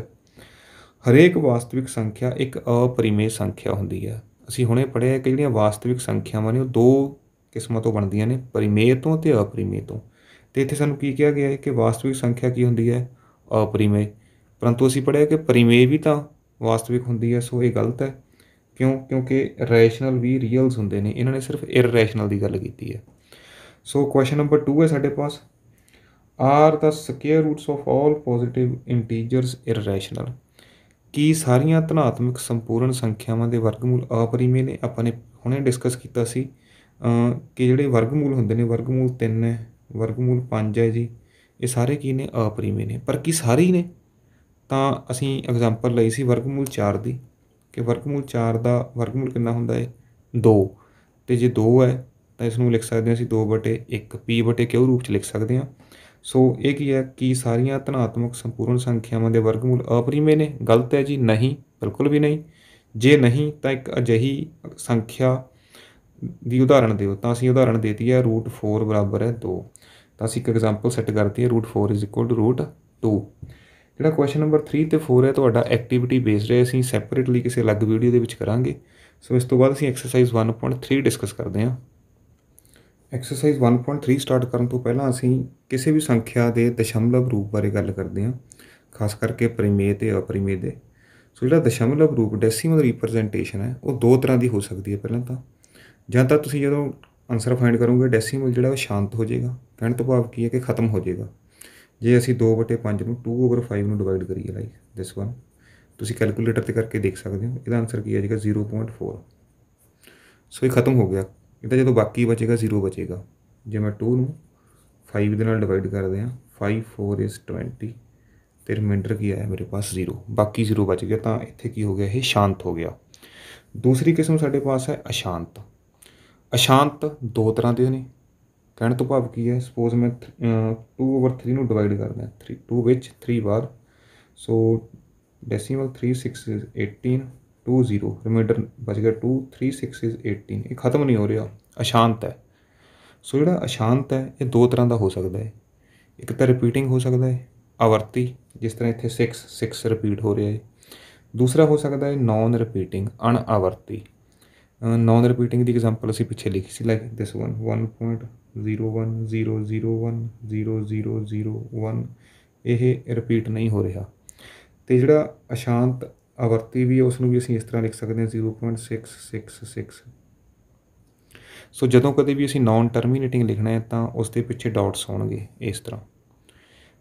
ਹਰੇਕ ਵਾਸਤਵਿਕ ਸੰਖਿਆ ਇੱਕ ਅਪਰਿਮੇਯ ਸੰਖਿਆ ਹੁੰਦੀ ਹੈ ਅਸੀਂ ਹੁਣੇ ਪੜਿਆ ਕਿ ਜਿਹੜੀਆਂ ਵਾਸਤਵਿਕ ਸੰਖਿਆਵਾਂ ਨੇ ਉਹ ਦੋ ਕਿਸਮਾਂ ਤੋਂ ਬਣਦੀਆਂ ਨੇ ਪਰਿਮੇਯ ਤੋਂ ਤੇ ਅਪਰਿਮੇਯ ਤੋਂ ਤੇ ਇੱਥੇ ਸਾਨੂੰ ਕੀ ਕਿਹਾ ਗਿਆ ਹੈ ਕਿ ਵਾਸਤਵਿਕ ਸੰਖਿਆ ਕੀ ਹੁੰਦੀ ਹੈ ਅਪਰਿਮੇਯ ਪਰੰਤੂ ਅਸੀਂ ਪੜਿਆ ਕਿ ਪਰਿਮੇਯ ਵੀ ਤਾਂ ਵਾਸਤਵਿਕ ਹੁੰਦੀ ਹੈ ਸੋ ਇਹ ਗਲਤ ਹੈ ਕਿਉਂ ਕਿਉਂਕਿ ਰੈਸ਼ਨਲ ਵੀ ਰੀਅਲਸ ਹੁੰਦੇ ਨੇ ਇਹਨਾਂ ਨੇ ਸਿਰਫ ਇਰਰੈਸ਼ਨਲ ਦੀ ਗੱਲ ਕੀਤੀ ਹੈ ਸੋ ਕੁਐਸਚਨ ਨੰਬਰ 2 ਹੈ ਸਾਡੇ ਪਾਸ are the square roots of all positive integers irrational ਕੀ ਸਾਰੀਆਂ ਧਨਾਤਮਕ ਸੰਪੂਰਨ ਸੰਖਿਆਵਾਂ ਦੇ ਵਰਗਮੂਲ ਅਪਰਿਮੇਯ ਨੇ ਆਪਾਂ ਨੇ ਹੁਣੇ ਡਿਸਕਸ ਕੀਤਾ ਸੀ ਕਿ ਜਿਹੜੇ ਵਰਗਮੂਲ ਹੁੰਦੇ ਨੇ ਵਰਗਮੂਲ 3 ਹੈ ਵਰਗਮੂਲ 5 ਹੈ ਜੀ ਇਹ ਸਾਰੇ ਕੀ ਨੇ ਅਪਰਿਮੇਯ ਨੇ ਪਰ ਕੀ ਸਾਰੇ ਹੀ ਨੇ ਤਾਂ ਅਸੀਂ ਐਗਜ਼ਾਮਪਲ ਲਈ ਸੀ ਵਰਗਮੂਲ 4 ਦੀ ਕਿ ਵਰਗਮੂਲ 4 ਦਾ ਵਰਗਮੂਲ ਕਿੰਨਾ ਹੁੰਦਾ ਹੈ 2 ਤੇ ਜੇ 2 ਹੈ ਤਾਂ ਇਸ ਨੂੰ ਲਿਖ ਸਕਦੇ ਹਾਂ ਅਸੀਂ 2/1 p q ਰੂਪ ਚ ਲਿਖ ਸਕਦੇ ਹਾਂ ਸੋ ਇਹ ਕੀ ਹੈ ਕਿ ਸਾਰੀਆਂ ਧਨਾਤਮਕ ਸੰਪੂਰਨ ਸੰਖਿਆਵਾਂ ਦੇ ਵਰਗਮੂਲ ਅਪਰਿਮੇ ਨੇ ਗਲਤ ਹੈ ਜੀ ਨਹੀਂ ਬਿਲਕੁਲ ਵੀ ਨਹੀਂ ਜੇ ਨਹੀਂ ਤਾਂ ਇੱਕ ਅਜਿਹੀ ਸੰਖਿਆ ਦੀ ਉਦਾਹਰਣ ਦਿਓ ਤਾਂ ਅਸੀਂ ਉਦਾਹਰਣ ਦੇਤੀ ਹੈ √4 ਬਰਾਬਰ ਹੈ 2 ਤਾਂ ਅਸੀਂ ਇੱਕ ਐਗਜ਼ਾਮਪਲ ਸੈੱਟ ਕਰਤੀ ਹੈ √4 √2 ਜਿਹੜਾ ਕੁਐਸਚਨ ਨੰਬਰ 3 ਤੇ 4 ਹੈ ਤੁਹਾਡਾ ਐਕਟੀਵਿਟੀ ਬੇਸਡ ਹੈ ਅਸੀਂ ਸੈਪਰੇਟਲੀ ਕਿਸੇ ਅਲੱਗ ਵੀਡੀਓ ਦੇ ਵਿੱਚ ਕਰਾਂਗੇ ਸੋ ਇਸ ਤੋਂ ਬਾਅਦ ਅਸੀਂ ਐਕਸਰਸਾਈਜ਼ 1.3 ਡਿਸਕਸ ਕਰਦੇ ਹਾਂ ਐਕਸਰਸਾਈਜ਼ 1.3 ਸਟਾਰਟ ਕਰਨ ਤੋਂ ਪਹਿਲਾਂ ਅਸੀਂ ਕਿਸੇ ਵੀ ਸੰਖਿਆ ਦੇ ਦਸ਼ਮਲਵ ਰੂਪ ਬਾਰੇ ਗੱਲ ਕਰਦੇ ਹਾਂ ਖਾਸ ਕਰਕੇ ਪ੍ਰਿਮੇਯ ਤੇ ਅਪ੍ਰਿਮੇਯ ਦੇ ਸੋ ਜਿਹੜਾ ਦਸ਼ਮਲਵ ਰੂਪ ਡੈਸੀਮਲ ਰਿਪਰੈਜ਼ੈਂਟੇਸ਼ਨ ਹੈ ਉਹ ਦੋ ਤਰ੍ਹਾਂ ਦੀ ਹੋ ਸਕਦੀ ਹੈ ਪਹਿਲਾਂ ਤਾਂ ਜਾਂ ਤਾਂ ਤੁਸੀਂ ਜਦੋਂ ਆਨਸਰ ਫਾਈਂਡ ਕਰੋਗੇ ਡੈਸੀਮਲ ਜਿਹੜਾ ਉਹ ਸ਼ਾਂਤ ਹੋ ਜਾਏਗਾ ਕਹਿਣ ਤੋਂ ਭਾਵ ਕੀ ਹੈ ਕਿ ਖਤਮ ਹੋ ਜਾਏਗਾ ਜੇ ਅਸੀਂ 2/5 ਨੂੰ 2/5 ਨੂੰ ਡਿਵਾਈਡ ਕਰੀਏ ਲਾਈਕ ਦਿਸ ਵਨ ਤੁਸੀਂ ਕੈਲਕੂਲੇਟਰ ਤੇ ਕਰਕੇ ਦੇਖ ਸਕਦੇ ਹੋ ਇਹਦਾ ਆਨਸਰ ਕੀ ਆ ਜੀਗਾ 0.4 ਸੋ ਇਹ ਖਤਮ ਹੋ ਗਿਆ ਇਹਦਾ ਜਦੋਂ ਬਾਕੀ ਬਚੇਗਾ 0 ਬਚੇਗਾ ਜੇ ਮੈਂ 2 ਨੂੰ 5 ਦੇ ਨਾਲ ਡਿਵਾਈਡ ਕਰਦੇ ਆ 5 4 ਇਸ 20 ਤੇ ਰਿਮਾਈਂਡਰ ਕੀ ਆਇਆ ਮੇਰੇ ਪਾਸ 0 ਬਾਕੀ 0 ਬਚ ਗਿਆ ਤਾਂ ਇੱਥੇ ਕੀ ਹੋ ਗਿਆ ਇਹ ਸ਼ਾਂਤ ਹੋ ਗਿਆ ਦੂਸਰੀ ਕਿਸਮ ਸਾਡੇ ਪਾਸ ਹੈ ਅਸ਼ਾਂਤ ਅਸ਼ਾਂਤ ਦੋ ਤਰ੍ਹਾਂ ਦੇ ਨੇ ਕਹਿਣ ਤੋਂ ਭਾਵ ਕੀ ਹੈ ਸਪੋਜ਼ ਮੈਂ 2 ਓਵਰ 3 ਨੂੰ ਡਿਵਾਈਡ ਕਰਦਾ 3 2 ਵਿੱਚ 3 ਬਾਅਦ ਸੋ ਡੈਸੀਮਲ 3 6 18 2 0 ਬਚ ਗਿਆ 2 3 6 18 ਇਹ ਖਤਮ ਨਹੀਂ ਹੋ ਰਿਹਾ ਅਸ਼ਾਂਤ ਹੈ ਸੋ ਜਿਹੜਾ ਅਸ਼ਾਂਤ ਹੈ ਇਹ ਦੋ ਤਰ੍ਹਾਂ ਦਾ ਹੋ ਸਕਦਾ ਹੈ ਇੱਕ ਤਾਂ ਰਿਪੀਟਿੰਗ ਹੋ ਸਕਦਾ ਹੈ ਆਵਰਤੀ ਜਿਸ ਤਰ੍ਹਾਂ ਇੱਥੇ 6 6 ਰਿਪੀਟ ਹੋ ਰਿਹਾ ਹੈ ਦੂਸਰਾ ਹੋ ਸਕਦਾ ਹੈ ਨਾਨ ਰਿਪੀਟਿੰਗ ਅਣ ਆਵਰਤੀ ਨੌਨ ਰਿਪੀਟਿੰਗ ਦੀ ਐਗਜ਼ਾਮਪਲ ਅਸੀਂ ਪਿੱਛੇ ਲਿਖੀ ਸੀ ਲਾਈਕ ਦਿਸ ਵਨ 1.0100100001 ਇਹ ਰਿਪੀਟ ਨਹੀਂ ਹੋ ਰਿਹਾ ਤੇ ਜਿਹੜਾ ਅਸ਼ਾਂਤ ਅਵਰਤੀ ਵੀ ਉਸ ਨੂੰ ਵੀ ਅਸੀਂ ਇਸ ਤਰ੍ਹਾਂ ਲਿਖ ਸਕਦੇ ਹਾਂ 0.666 ਸੋ ਜਦੋਂ ਕਦੇ ਵੀ ਅਸੀਂ ਨਾਨ ਟਰਮੀਨੇਟਿੰਗ ਲਿਖਣਾ ਹੈ ਤਾਂ ਉਸ ਦੇ ਪਿੱਛੇ ਡਾਟਸ ਹੋਣਗੇ ਇਸ ਤਰ੍ਹਾਂ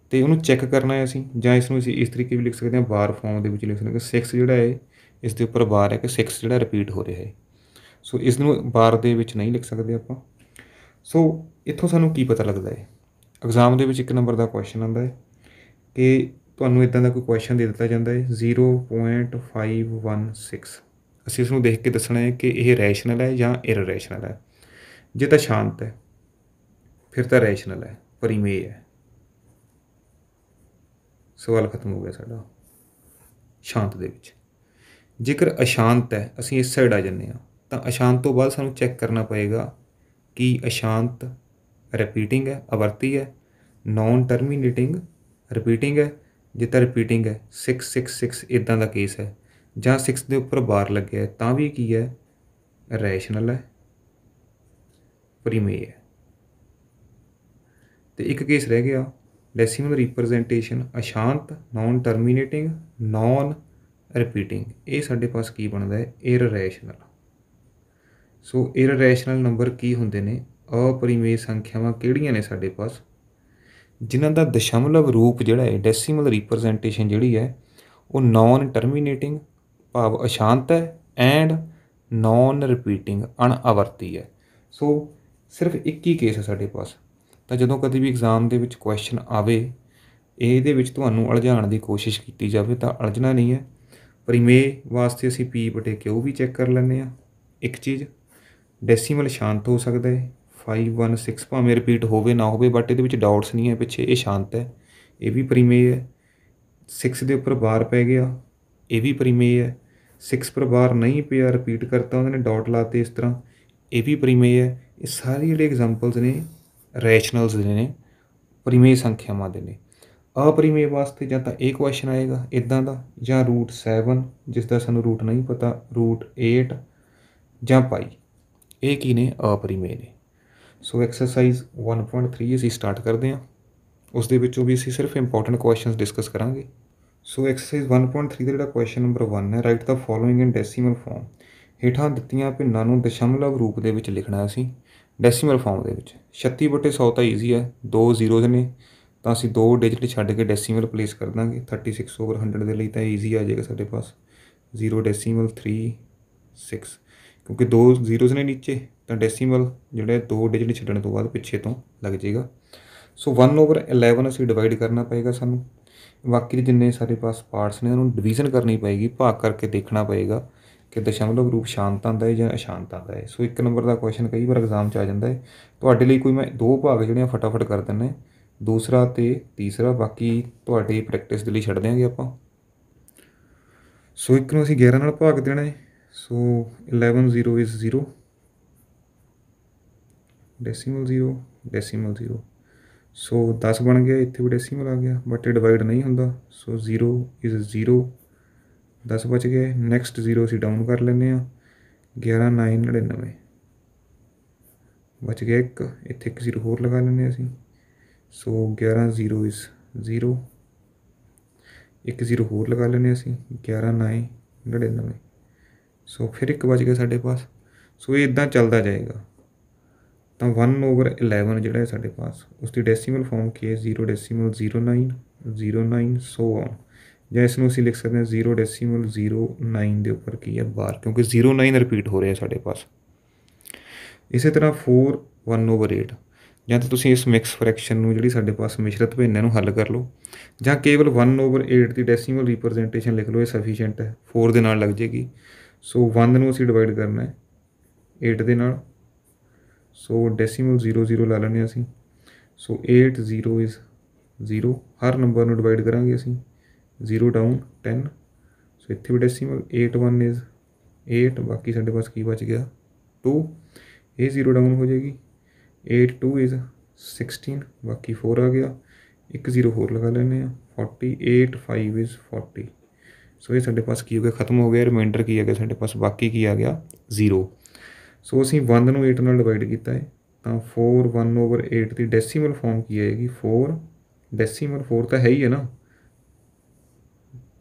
ਤੇ ਉਹਨੂੰ ਚੈੱਕ ਕਰਨਾ ਹੈ ਅਸੀਂ ਜਾਂ ਇਸ ਨੂੰ ਅਸੀਂ ਇਸ ਤਰੀਕੇ ਵੀ ਲਿਖ ਸਕਦੇ ਹਾਂ ਬਾਰ ਫਾਰਮ ਦੇ ਵਿੱਚ ਲਿਖ ਸਕਦੇ ਹਾਂ 6 ਜਿਹੜਾ ਹੈ ਇਸ ਦੇ ਉੱਪਰ ਬਾਰ ਹੈ ਕਿ 6 ਜਿਹੜਾ ਰਿਪੀਟ ਹੋ ਰਿਹਾ ਹੈ ਸੋ ਇਸ ਨੂੰ ਬਾਰ ਦੇ ਵਿੱਚ ਨਹੀਂ ਲਿਖ ਸਕਦੇ ਆਪਾਂ ਸੋ ਇੱਥੋਂ ਸਾਨੂੰ ਕੀ ਪਤਾ ਲੱਗਦਾ ਹੈ ਐਗਜ਼ਾਮ ਦੇ ਵਿੱਚ ਇੱਕ ਨੰਬਰ ਦਾ ਕੁਐਸਚਨ ਆਉਂਦਾ ਹੈ ਕਿ ਤੁਹਾਨੂੰ ਇਦਾਂ ਦਾ ਕੋਈ ਕੁਐਸਚਨ ਦੇ ਦਿੱਤਾ ਜਾਂਦਾ ਹੈ 0.516 ਅਸੀਂ ਇਸ ਨੂੰ ਦੇਖ ਕੇ ਦੱਸਣਾ ਹੈ ਕਿ ਇਹ ਰੈਸ਼ਨਲ ਹੈ ਜਾਂ ਇਰਰੈਸ਼ਨਲ ਹੈ ਜੇ ਤਾਂ ਸ਼ਾਂਤ ਹੈ ਫਿਰ ਤਾਂ ਰੈਸ਼ਨਲ ਹੈ ਪਰਿਮੇਯ ਹੈ ਸਵਾਲ ਖਤਮ ਹੋ ਗਿਆ ਸਾਡਾ ਸ਼ਾਂਤ ਦੇ ਵਿੱਚ ਜੇਕਰ ਅਸ਼ਾਂਤ ਹੈ ਅਸੀਂ ਇਸ ਸਾਈਡ ਆ ਜੰਨੇ ਆ ਤਾਂ ਅਸ਼ਾਂਤ ਤੋਂ ਬਾਅਦ ਸਾਨੂੰ ਚੈੱਕ ਕਰਨਾ ਪਏਗਾ ਕਿ ਅਸ਼ਾਂਤ ਰਿਪੀਟਿੰਗ ਹੈ ਅਵਰਤੀ ਹੈ ਨੌਨ ਟਰਮੀਨੇਟਿੰਗ ਰਿਪੀਟਿੰਗ ਹੈ ਜੇ ਤਾਂ ਰਿਪੀਟਿੰਗ ਹੈ 666 ਇਦਾਂ ਦਾ ਕੇਸ ਹੈ ਜਾਂ 6 ਦੇ ਉੱਪਰ ਬਾਰ ਲੱਗਿਆ ਤਾਂ ਵੀ ਕੀ ਹੈ ਰੈਸ਼ਨਲ ਹੈ ਪ੍ਰੀਮੇ ਤੇ ਇੱਕ ਕੇਸ ਰਹਿ ਗਿਆ ਡੈਸੀਮਲ ਰਿਪਰੈਜ਼ੈਂਟੇਸ਼ਨ ਅਸ਼ਾਂਤ ਨੌਨ ਟਰਮੀਨੇਟਿੰਗ ਨੌਨ ਰਿਪੀਟਿੰਗ ਇਹ ਸਾਡੇ ਪਾਸ ਕੀ ਬਣਦਾ ਹੈ ਇਰਰੈਸ਼ਨਲ ਸੋ ਇਰਰੈਸ਼ਨਲ ਨੰਬਰ ਕੀ ਹੁੰਦੇ ਨੇ ਅਪਰਿਮੇਯ ਸੰਖਿਆਵਾਂ ਕਿਹੜੀਆਂ ਨੇ ਸਾਡੇ ਪਾਸ ਜਿਨ੍ਹਾਂ ਦਾ ਦਸ਼ਮਲਵ ਰੂਪ ਜਿਹੜਾ ਹੈ ਡੈਸੀਮਲ ਰਿਪਰੈਜ਼ੈਂਟੇਸ਼ਨ ਜਿਹੜੀ ਹੈ ਉਹ ਨਾਨ ਟਰਮੀਨੇਟਿੰਗ ਭਾਵ ਅਸ਼ਾਂਤ ਹੈ ਐਂਡ ਨਾਨ ਰਿਪੀਟਿੰਗ ਅਣਅਵਰਤੀ ਹੈ ਸੋ ਸਿਰਫ ਇੱਕ ਹੀ ਕੇਸ ਹੈ ਸਾਡੇ ਪਾਸ ਤਾਂ ਜਦੋਂ ਕਦੀ ਵੀ ਐਗਜ਼ਾਮ ਦੇ ਵਿੱਚ ਕੁਐਸਚਨ ਆਵੇ ਇਹਦੇ ਵਿੱਚ ਤੁਹਾਨੂੰ ਅਲਝਾਣ ਦੀ ਕੋਸ਼ਿਸ਼ ਕੀਤੀ ਜਾਵੇ ਤਾਂ ਅਲਝਣਾ ਨਹੀਂ ਹੈ ਪਰਿਮੇ ਵਾਸਤੇ ਅਸੀਂ ਪੀ ਬਟੇ ਕਿਉ ਵੀ ਚੈੱਕ ਕਰ ਲੈਂਦੇ ਆ ਇੱਕ ਚੀਜ਼ ਡੈਸੀਮਲ ਸ਼ਾਂਤ ਹੋ ਸਕਦਾ ਹੈ 516 ਭਾਵੇਂ ਰਿਪੀਟ ਹੋਵੇ ਨਾ ਹੋਵੇ ਬਟ ਇਹਦੇ ਵਿੱਚ ਡਾਊਟਸ ਨਹੀਂ ਹੈ ਪਿੱਛੇ ਇਹ ਸ਼ਾਂਤ ਹੈ ਇਹ ਵੀ ਪ੍ਰੀਮੇ ਹੈ 6 ਦੇ ਉੱਪਰ ਬਾਰ ਪੈ ਗਿਆ ਇਹ ਵੀ ਪ੍ਰੀਮੇ ਹੈ 6 ਪਰ ਬਾਰ ਨਹੀਂ ਪਿਆ ਰਿਪੀਟ ਕਰਤਾ ਉਹਨੇ ਡਾਟ ਲਾਤੇ ਇਸ ਤਰ੍ਹਾਂ ਇਹ ਵੀ ਪ੍ਰੀਮੇ ਹੈ ਇਹ ਸਾਰੇ ਜਿਹੜੇ ਐਗਜ਼ਾਮਪਲਸ ਨੇ ਰੈਸ਼ਨਲਸ ਦੇ ਨੇ ਪ੍ਰੀਮੇ ਸੰਖਿਆਵਾਂ ਦੇ ਨੇ ਅਪਰੀਮੇ ਵਾਸਤੇ ਜਾਂ ਤਾਂ ਇਹ ਕੁਐਸਚਨ ਆਏਗਾ ਇਦਾਂ ਦਾ ਜਾਂ ਰੂਟ 7 ਜਿਸ ਦਾ ਸਾਨੂੰ ਰੂਟ ਨਹੀਂ ਪਤਾ ਰੂਟ 8 ਜਾਂ ਪਾਈ ਇਹ ਕੀ ਨੇ ਅਪਰਿਮੇਯ ਨੇ ਸੋ ਐਕਸਰਸਾਈਜ਼ 1.3 ਅਸੀਂ ਸਟਾਰਟ ਕਰਦੇ ਹਾਂ ਉਸ ਦੇ ਵਿੱਚੋਂ ਵੀ ਅਸੀਂ ਸਿਰਫ ਇੰਪੋਰਟੈਂਟ ਕੁਐਸਚਨਸ ਡਿਸਕਸ ਕਰਾਂਗੇ ਸੋ ਐਕਸਰਸਾਈਜ਼ 1.3 ਦਾ ਜਿਹੜਾ ਕੁਐਸਚਨ ਨੰਬਰ 1 ਹੈ write the following in decimal form ਹੇਠਾਂ ਦਿੱਤੀਆਂ ਭਿੰਨਾਂ ਨੂੰ ਦਸ਼ਮਲਵ ਰੂਪ ਦੇ ਵਿੱਚ ਲਿਖਣਾ ਹੈ ਅਸੀਂ ਡੈਸੀਮਲ ਫਾਰਮ ਦੇ ਵਿੱਚ 36/100 ਤਾਂ ਈਜ਼ੀ ਹੈ ਦੋ ਜ਼ੀਰੋਜ਼ ਨੇ ਤਾਂ ਅਸੀਂ ਦੋ ਡਿਜਿਟ ਛੱਡ ਕੇ ਡੈਸੀਮਲ ਪਲੇਸ ਕਰ ਦਾਂਗੇ 36 ਓਵਰ 100 ਦੇ ਲਈ ਤਾਂ ਈਜ਼ੀ ਆ ਜਾਏਗਾ ਸਾਡੇ ਪਾਸ 0.36 ਕਿਉਂਕਿ ਦੋ ਜ਼ੀਰੋਜ਼ ਨੇ ਨੀਚੇ ਤਾਂ ਡੈਸੀਮਲ ਜਿਹੜੇ ਦੋ ਡਿਜਿਟ ਛੱਡਣ ਤੋਂ ਬਾਅਦ ਪਿੱਛੇ ਤੋਂ ਲੱਗ ਜਾਏਗਾ ਸੋ 1 ਓਵਰ 11 ਅਸੀਂ ਡਿਵਾਈਡ ਕਰਨਾ ਪਏਗਾ ਸਾਨੂੰ ਬਾਕੀ ਦੇ ਜਿੰਨੇ ਸਾਰੇ ਪਾਸ ਪਾਰਟਸ ਨੇ ਉਹਨੂੰ ਡਿਵੀਜ਼ਨ ਕਰਨੀ ਪਏਗੀ ਭਾਗ ਕਰਕੇ ਦੇਖਣਾ ਪਏਗਾ ਕਿ ਦਸ਼ਮਲਵ ਰੂਪ ਸ਼ਾਂਤ ਆਂਦਾ ਹੈ ਜਾਂ ਅਸ਼ਾਂਤ ਆਂਦਾ ਹੈ ਸੋ ਇੱਕ ਨੰਬਰ ਦਾ ਕੁਐਸਚਨ ਕਈ ਵਾਰ ਐਗਜ਼ਾਮ 'ਚ ਆ ਜਾਂਦਾ ਹੈ ਤੁਹਾਡੇ ਲਈ ਕੋਈ ਮੈਂ ਦੋ ਭਾਗ ਜਿਹੜੇ ਫਟਾਫਟ ਕਰ ਦਿੰਨੇ ਦੂਸਰਾ ਤੇ ਤੀਸਰਾ ਬਾਕੀ ਤੁਹਾਡੀ ਪ੍ਰੈਕਟਿਸ ਦੇ ਲਈ ਛੱਡ ਦਿਆਂਗੇ ਆਪਾਂ ਸੋ ਇੱਕ ਨੂੰ ਅਸੀਂ 11 ਨਾਲ ਭਾਗ ਦੇਣਾ ਹੈ So 11 0 is 0, decimal 0, decimal 0. ਸੋ 10 ਬਣ ਗਿਆ ਇੱਥੇ ਵੀ ਡੈਸੀਮਲ ਆ ਗਿਆ ਬਟ ਇਹ ਡਿਵਾਈਡ ਨਹੀਂ ਹੁੰਦਾ ਸੋ 0 ਇਜ਼ 0 10 ਬਚ ਗਏ ਨੈਕਸਟ 0 ਅਸੀਂ ਡਾਊਨ ਕਰ ਲੈਨੇ ਆ 11 999 ਬਚ ਗਿਆ ਇੱਕ ਇੱਥੇ ਇੱਕ 0 ਹੋਰ ਲਗਾ ਲੈਨੇ ਅਸੀਂ ਸੋ 11 0 ਇਜ਼ 0 ਇੱਕ 0 ਹੋਰ ਲਗਾ ਲੈਨੇ ਅਸੀਂ 11 999 ਸੋ ਫਿਰ 1 ਬਚ ਗਿਆ ਸਾਡੇ ਪਾਸ ਸੋ ਇਹ ਇਦਾਂ ਚੱਲਦਾ ਜਾਏਗਾ ਤਾਂ 1 ਓਵਰ 11 ਜਿਹੜਾ ਹੈ ਸਾਡੇ ਪਾਸ ਉਸ ਦੀ ਡੈਸੀਮਲ ਫਾਰਮ ਕੀ ਹੈ 0 ਡੈਸੀਮਲ 09 09 ਸੋ ਆਨ ਜਾਂ ਇਸ ਨੂੰ ਅਸੀਂ ਲਿਖ ਸਕਦੇ ਹਾਂ 0 ਡੈਸੀਮਲ 09 ਦੇ ਉੱਪਰ ਕੀ ਹੈ ਬਾਰ ਕਿਉਂਕਿ 09 ਰਿਪੀਟ ਹੋ ਰਿਹਾ ਸਾਡੇ ਪਾਸ ਇਸੇ ਤਰ੍ਹਾਂ 4 1 ਓਵਰ 8 ਜਾਂ ਤਾਂ ਤੁਸੀਂ ਇਸ ਮਿਕਸ ਫ੍ਰੈਕਸ਼ਨ ਨੂੰ ਜਿਹੜੀ ਸਾਡੇ ਪਾਸ ਮਿਸ਼ਰਤ ਭਿੰਨਾਂ ਨੂੰ ਹੱਲ ਕਰ ਲਓ ਜਾਂ ਕੇਵਲ 1 ਓਵਰ 8 ਦੀ ਡੈਸੀਮਲ ਰਿਪਰੈਜ਼ੈਂਟੇਸ਼ਨ ਲਿਖ ਲਓ ਇਹ ਸਫੀਸ਼ੀਐਂਟ ਹੈ 4 ਦੇ ਨਾਲ ਲੱਗ ਜੇਗੀ ਸੋ 1 ਨੂੰ ਅਸੀਂ ਡਿਵਾਈਡ ਕਰਨਾ ਹੈ 8 ਦੇ ਨਾਲ ਸੋ ਡੈਸੀਮਲ 00 ਲਾ ਲੈਣੇ ਅਸੀਂ ਸੋ 8 0 ਇਜ਼ 0 ਹਰ ਨੰਬਰ ਨੂੰ ਡਿਵਾਈਡ ਕਰਾਂਗੇ ਅਸੀਂ 0 ਡਾਊਨ 10 ਸੋ ਇੱਥੇ ਵੀ ਡੈਸੀਮਲ 81 ਇਜ਼ 8 ਬਾਕੀ ਸਾਡੇ ਪਾਸ ਕੀ ਬਚ ਗਿਆ 2 ਇਹ 0 ਡਾਊਨ ਹੋ ਜਾਏਗੀ 82 ਇਜ਼ 16 ਬਾਕੀ 4 ਆ ਗਿਆ ਇੱਕ 0 ਹੋਰ ਲਗਾ ਲੈਣੇ ਆ 48 5 ਇਜ਼ 40 ਸੋ ਇਹ ਸਾਡੇ ਪਾਸ ਕੀ ਹੋ ਗਿਆ ਖਤਮ ਹੋ ਗਿਆ ਰਿਮਾਈਂਡਰ ਕੀ ਆ ਗਿਆ ਸਾਡੇ ਪਾਸ ਬਾਕੀ ਕੀ ਆ ਗਿਆ 0 ਸੋ ਅਸੀਂ 1 ਨੂੰ 8 ਨਾਲ ਡਿਵਾਈਡ ਕੀਤਾ ਹੈ ਤਾਂ 4 1 ਓਵਰ 8 ਦੀ ਡੈਸੀਮਲ ਫਾਰਮ ਕੀ ਆਏਗੀ 4 ਡੈਸੀਮਲ 4 ਤਾਂ ਹੈ ਹੀ ਹੈ ਨਾ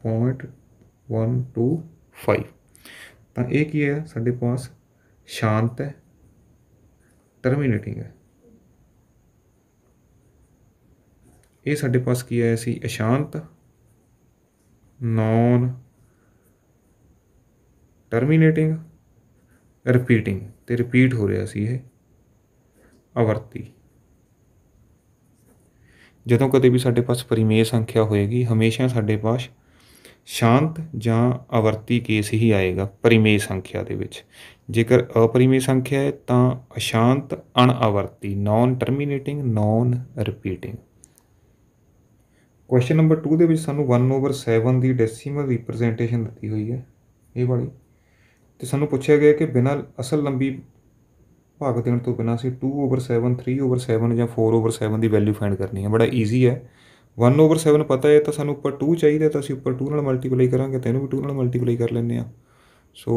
0.125 ਤਾਂ ਇਹ ਕੀ ਹੈ ਸਾਡੇ ਪਾਸ ਸ਼ਾਂਤ ਹੈ ਟਰਮੀਨੇਟਿੰਗ ਹੈ ਇਹ ਸਾਡੇ ਪਾਸ ਕੀ ਆਇਆ ਸੀ ਅਸ਼ਾਂਤ ਨੌਨ ਟਰਮੀਨੇਟਿੰਗ ਰਿਪੀਟਿੰਗ ਤੇ ਰਿਪੀਟ ਹੋ ਰਿਹਾ ਸੀ ਇਹ ਅਵਰਤੀ ਜਦੋਂ ਕਦੇ ਵੀ ਸਾਡੇ ਪਾਸ ਪਰਿਮੇਯ ਸੰਖਿਆ ਹੋਏਗੀ ਹਮੇਸ਼ਾ ਸਾਡੇ ਪਾਸ ਸ਼ਾਂਤ ਜਾਂ ਅਵਰਤੀ ਕੇਸ ਹੀ ਆਏਗਾ ਪਰਿਮੇਯ ਸੰਖਿਆ ਦੇ ਵਿੱਚ ਜੇਕਰ ਅਪਰਿਮੇਯ ਸੰਖਿਆ ਹੈ ਤਾਂ ਅਸ਼ਾਂਤ ਅਵਰਤੀ non terminating non repeating question number 2 ਦੇ ਵਿੱਚ ਸਾਨੂੰ 1 ਓਵਰ 7 ਦੀ ਡੈਸੀਮਲ ਰਿਪਰੈਜ਼ੈਂਟੇਸ਼ਨ ਦਿੱਤੀ ਹੋਈ ਹੈ ਇਹ ਵਾਲੀ ਤੇ ਸਾਨੂੰ ਪੁੱਛਿਆ ਗਿਆ ਕਿ ਬਿਨਾਂ ਅਸਲ ਲੰਬੀ ਭਾਗ ਦੇਣ ਤੋਂ ਬਿਨਾਂ ਅਸੀਂ 2 ਓਵਰ 7 3 ਓਵਰ 7 ਜਾਂ 4 ਓਵਰ 7 ਦੀ ਵੈਲਿਊ ਫਾਈਂਡ ਕਰਨੀ ਹੈ ਬੜਾ ਈਜ਼ੀ ਹੈ 1 ਓਵਰ 7 ਪਤਾ ਹੈ ਤਾਂ ਸਾਨੂੰ ਉੱਪਰ 2 ਚਾਹੀਦਾ ਤਾਂ ਅਸੀਂ ਉੱਪਰ 2 ਨਾਲ ਮਲਟੀਪਲਾਈ ਕਰਾਂਗੇ ਤੈਨੂੰ ਵੀ 2 ਨਾਲ ਮਲਟੀਪਲਾਈ ਕਰ ਲੈਂਦੇ ਆ ਸੋ